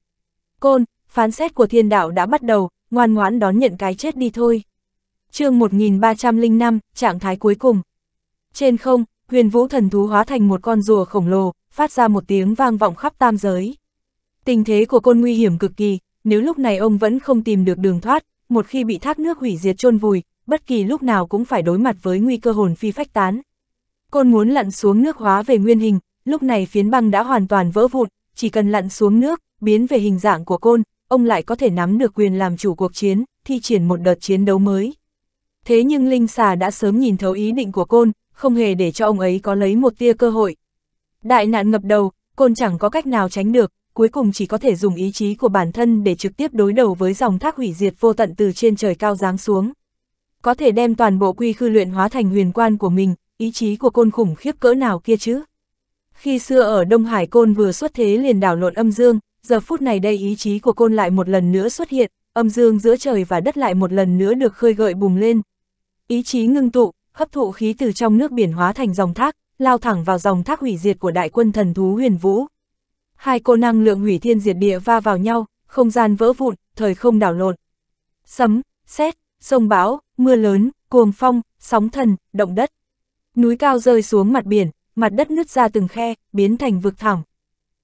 Côn, phán xét của thiên đạo đã bắt đầu, ngoan ngoãn đón nhận cái chết đi thôi. chương 1305, trạng thái cuối cùng. Trên không, huyền vũ thần thú hóa thành một con rùa khổng lồ, phát ra một tiếng vang vọng khắp tam giới. Tình thế của côn nguy hiểm cực kỳ, nếu lúc này ông vẫn không tìm được đường thoát, một khi bị thác nước hủy diệt chôn vùi, bất kỳ lúc nào cũng phải đối mặt với nguy cơ hồn phi phách tán. Côn muốn lặn xuống nước hóa về nguyên hình, lúc này phiến băng đã hoàn toàn vỡ vụn, chỉ cần lặn xuống nước, biến về hình dạng của côn, ông lại có thể nắm được quyền làm chủ cuộc chiến, thi triển một đợt chiến đấu mới. Thế nhưng Linh Xà đã sớm nhìn thấu ý định của côn, không hề để cho ông ấy có lấy một tia cơ hội. Đại nạn ngập đầu, côn chẳng có cách nào tránh được, cuối cùng chỉ có thể dùng ý chí của bản thân để trực tiếp đối đầu với dòng thác hủy diệt vô tận từ trên trời cao giáng xuống. Có thể đem toàn bộ quy khư luyện hóa thành huyền quan của mình, ý chí của côn khủng khiếp cỡ nào kia chứ? Khi xưa ở Đông Hải Côn vừa xuất thế liền đảo lộn âm dương, giờ phút này đây ý chí của Côn lại một lần nữa xuất hiện, âm dương giữa trời và đất lại một lần nữa được khơi gợi bùng lên. Ý chí ngưng tụ, hấp thụ khí từ trong nước biển hóa thành dòng thác, lao thẳng vào dòng thác hủy diệt của đại quân thần thú huyền vũ. Hai cô năng lượng hủy thiên diệt địa va vào nhau, không gian vỡ vụn, thời không đảo lộn. Sấm, sét, sông bão, mưa lớn, cuồng phong, sóng thần, động đất. Núi cao rơi xuống mặt biển, mặt đất nứt ra từng khe, biến thành vực thẳm.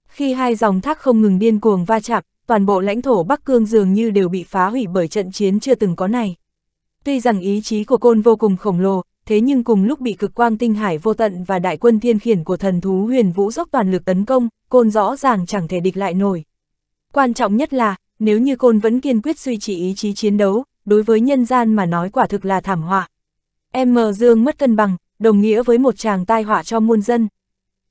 Khi hai dòng thác không ngừng điên cuồng va chạm, toàn bộ lãnh thổ Bắc Cương dường như đều bị phá hủy bởi trận chiến chưa từng có này. Tuy rằng ý chí của côn vô cùng khổng lồ, thế nhưng cùng lúc bị cực quang tinh hải vô tận và đại quân thiên khiển của thần thú huyền vũ dốc toàn lực tấn công, côn rõ ràng chẳng thể địch lại nổi. Quan trọng nhất là, nếu như côn vẫn kiên quyết duy trì ý chí chiến đấu, đối với nhân gian mà nói quả thực là thảm họa. M Dương mất cân bằng, đồng nghĩa với một chàng tai họa cho muôn dân.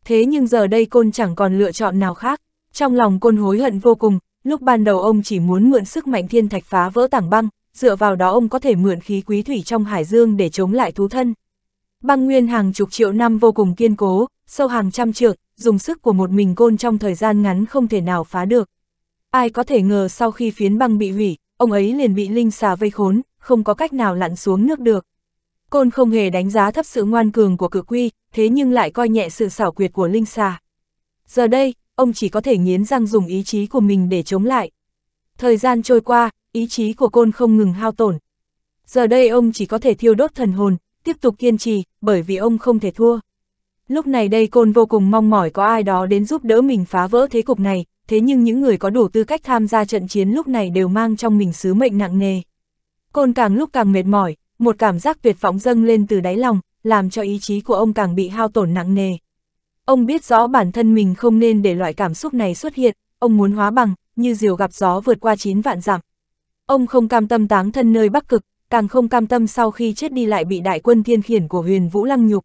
Thế nhưng giờ đây côn chẳng còn lựa chọn nào khác, trong lòng côn hối hận vô cùng, lúc ban đầu ông chỉ muốn mượn sức mạnh thiên thạch phá vỡ tảng băng, dựa vào đó ông có thể mượn khí quý thủy trong hải dương để chống lại thú thân. Băng nguyên hàng chục triệu năm vô cùng kiên cố, sâu hàng trăm trượng, dùng sức của một mình côn trong thời gian ngắn không thể nào phá được. Ai có thể ngờ sau khi phiến băng bị hủy, ông ấy liền bị linh xà vây khốn, không có cách nào lặn xuống nước được. Côn không hề đánh giá thấp sự ngoan cường của cự quy, thế nhưng lại coi nhẹ sự xảo quyệt của linh xà. Giờ đây, ông chỉ có thể nghiến răng dùng ý chí của mình để chống lại. Thời gian trôi qua, ý chí của côn không ngừng hao tổn. Giờ đây ông chỉ có thể thiêu đốt thần hồn, tiếp tục kiên trì, bởi vì ông không thể thua. Lúc này đây côn vô cùng mong mỏi có ai đó đến giúp đỡ mình phá vỡ thế cục này, thế nhưng những người có đủ tư cách tham gia trận chiến lúc này đều mang trong mình sứ mệnh nặng nề. Côn càng lúc càng mệt mỏi, một cảm giác tuyệt vọng dâng lên từ đáy lòng, làm cho ý chí của ông càng bị hao tổn nặng nề. Ông biết rõ bản thân mình không nên để loại cảm xúc này xuất hiện, ông muốn hóa bằng, như diều gặp gió vượt qua chín vạn dặm. Ông không cam tâm táng thân nơi Bắc Cực, càng không cam tâm sau khi chết đi lại bị đại quân thiên khiển của huyền Vũ lăng nhục.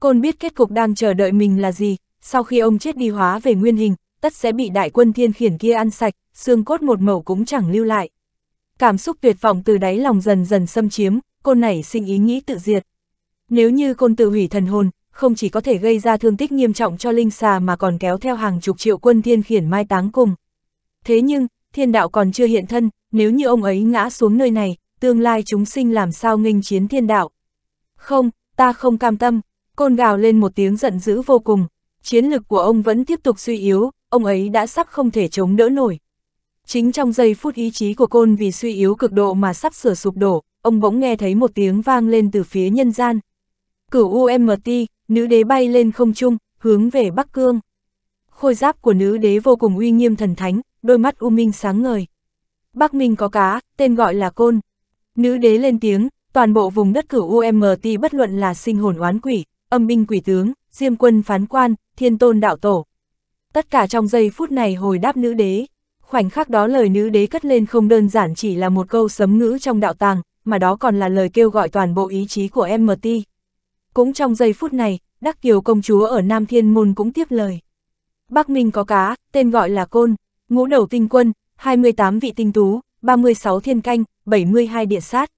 Côn biết kết cục đang chờ đợi mình là gì, sau khi ông chết đi hóa về nguyên hình, tất sẽ bị đại quân thiên khiển kia ăn sạch, xương cốt một mẩu cũng chẳng lưu lại cảm xúc tuyệt vọng từ đáy lòng dần dần xâm chiếm, cô nảy sinh ý nghĩ tự diệt. Nếu như côn tự hủy thần hồn, không chỉ có thể gây ra thương tích nghiêm trọng cho linh xà mà còn kéo theo hàng chục triệu quân thiên khiển mai táng cùng. Thế nhưng, thiên đạo còn chưa hiện thân, nếu như ông ấy ngã xuống nơi này, tương lai chúng sinh làm sao nghênh chiến thiên đạo. Không, ta không cam tâm, côn gào lên một tiếng giận dữ vô cùng, chiến lực của ông vẫn tiếp tục suy yếu, ông ấy đã sắp không thể chống đỡ nổi. Chính trong giây phút ý chí của côn vì suy yếu cực độ mà sắp sửa sụp đổ, ông bỗng nghe thấy một tiếng vang lên từ phía nhân gian. Cửu UMT, nữ đế bay lên không trung, hướng về Bắc Cương. Khôi giáp của nữ đế vô cùng uy nghiêm thần thánh, đôi mắt u minh sáng ngời. Bắc Minh có cá, tên gọi là côn. Nữ đế lên tiếng, toàn bộ vùng đất cửu UMT bất luận là sinh hồn oán quỷ, âm binh quỷ tướng, diêm quân phán quan, thiên tôn đạo tổ. Tất cả trong giây phút này hồi đáp nữ đế, khoảnh khắc đó lời nữ đế cất lên không đơn giản chỉ là một câu sấm ngữ trong đạo tàng, mà đó còn là lời kêu gọi toàn bộ ý chí của MT. Cũng trong giây phút này, Đắc Kiều công chúa ở Nam Thiên Môn cũng tiếp lời. Bắc Minh có cá, tên gọi là Côn, ngũ đầu tinh quân, 28 vị tinh tú, 36 thiên canh, 72 địa sát.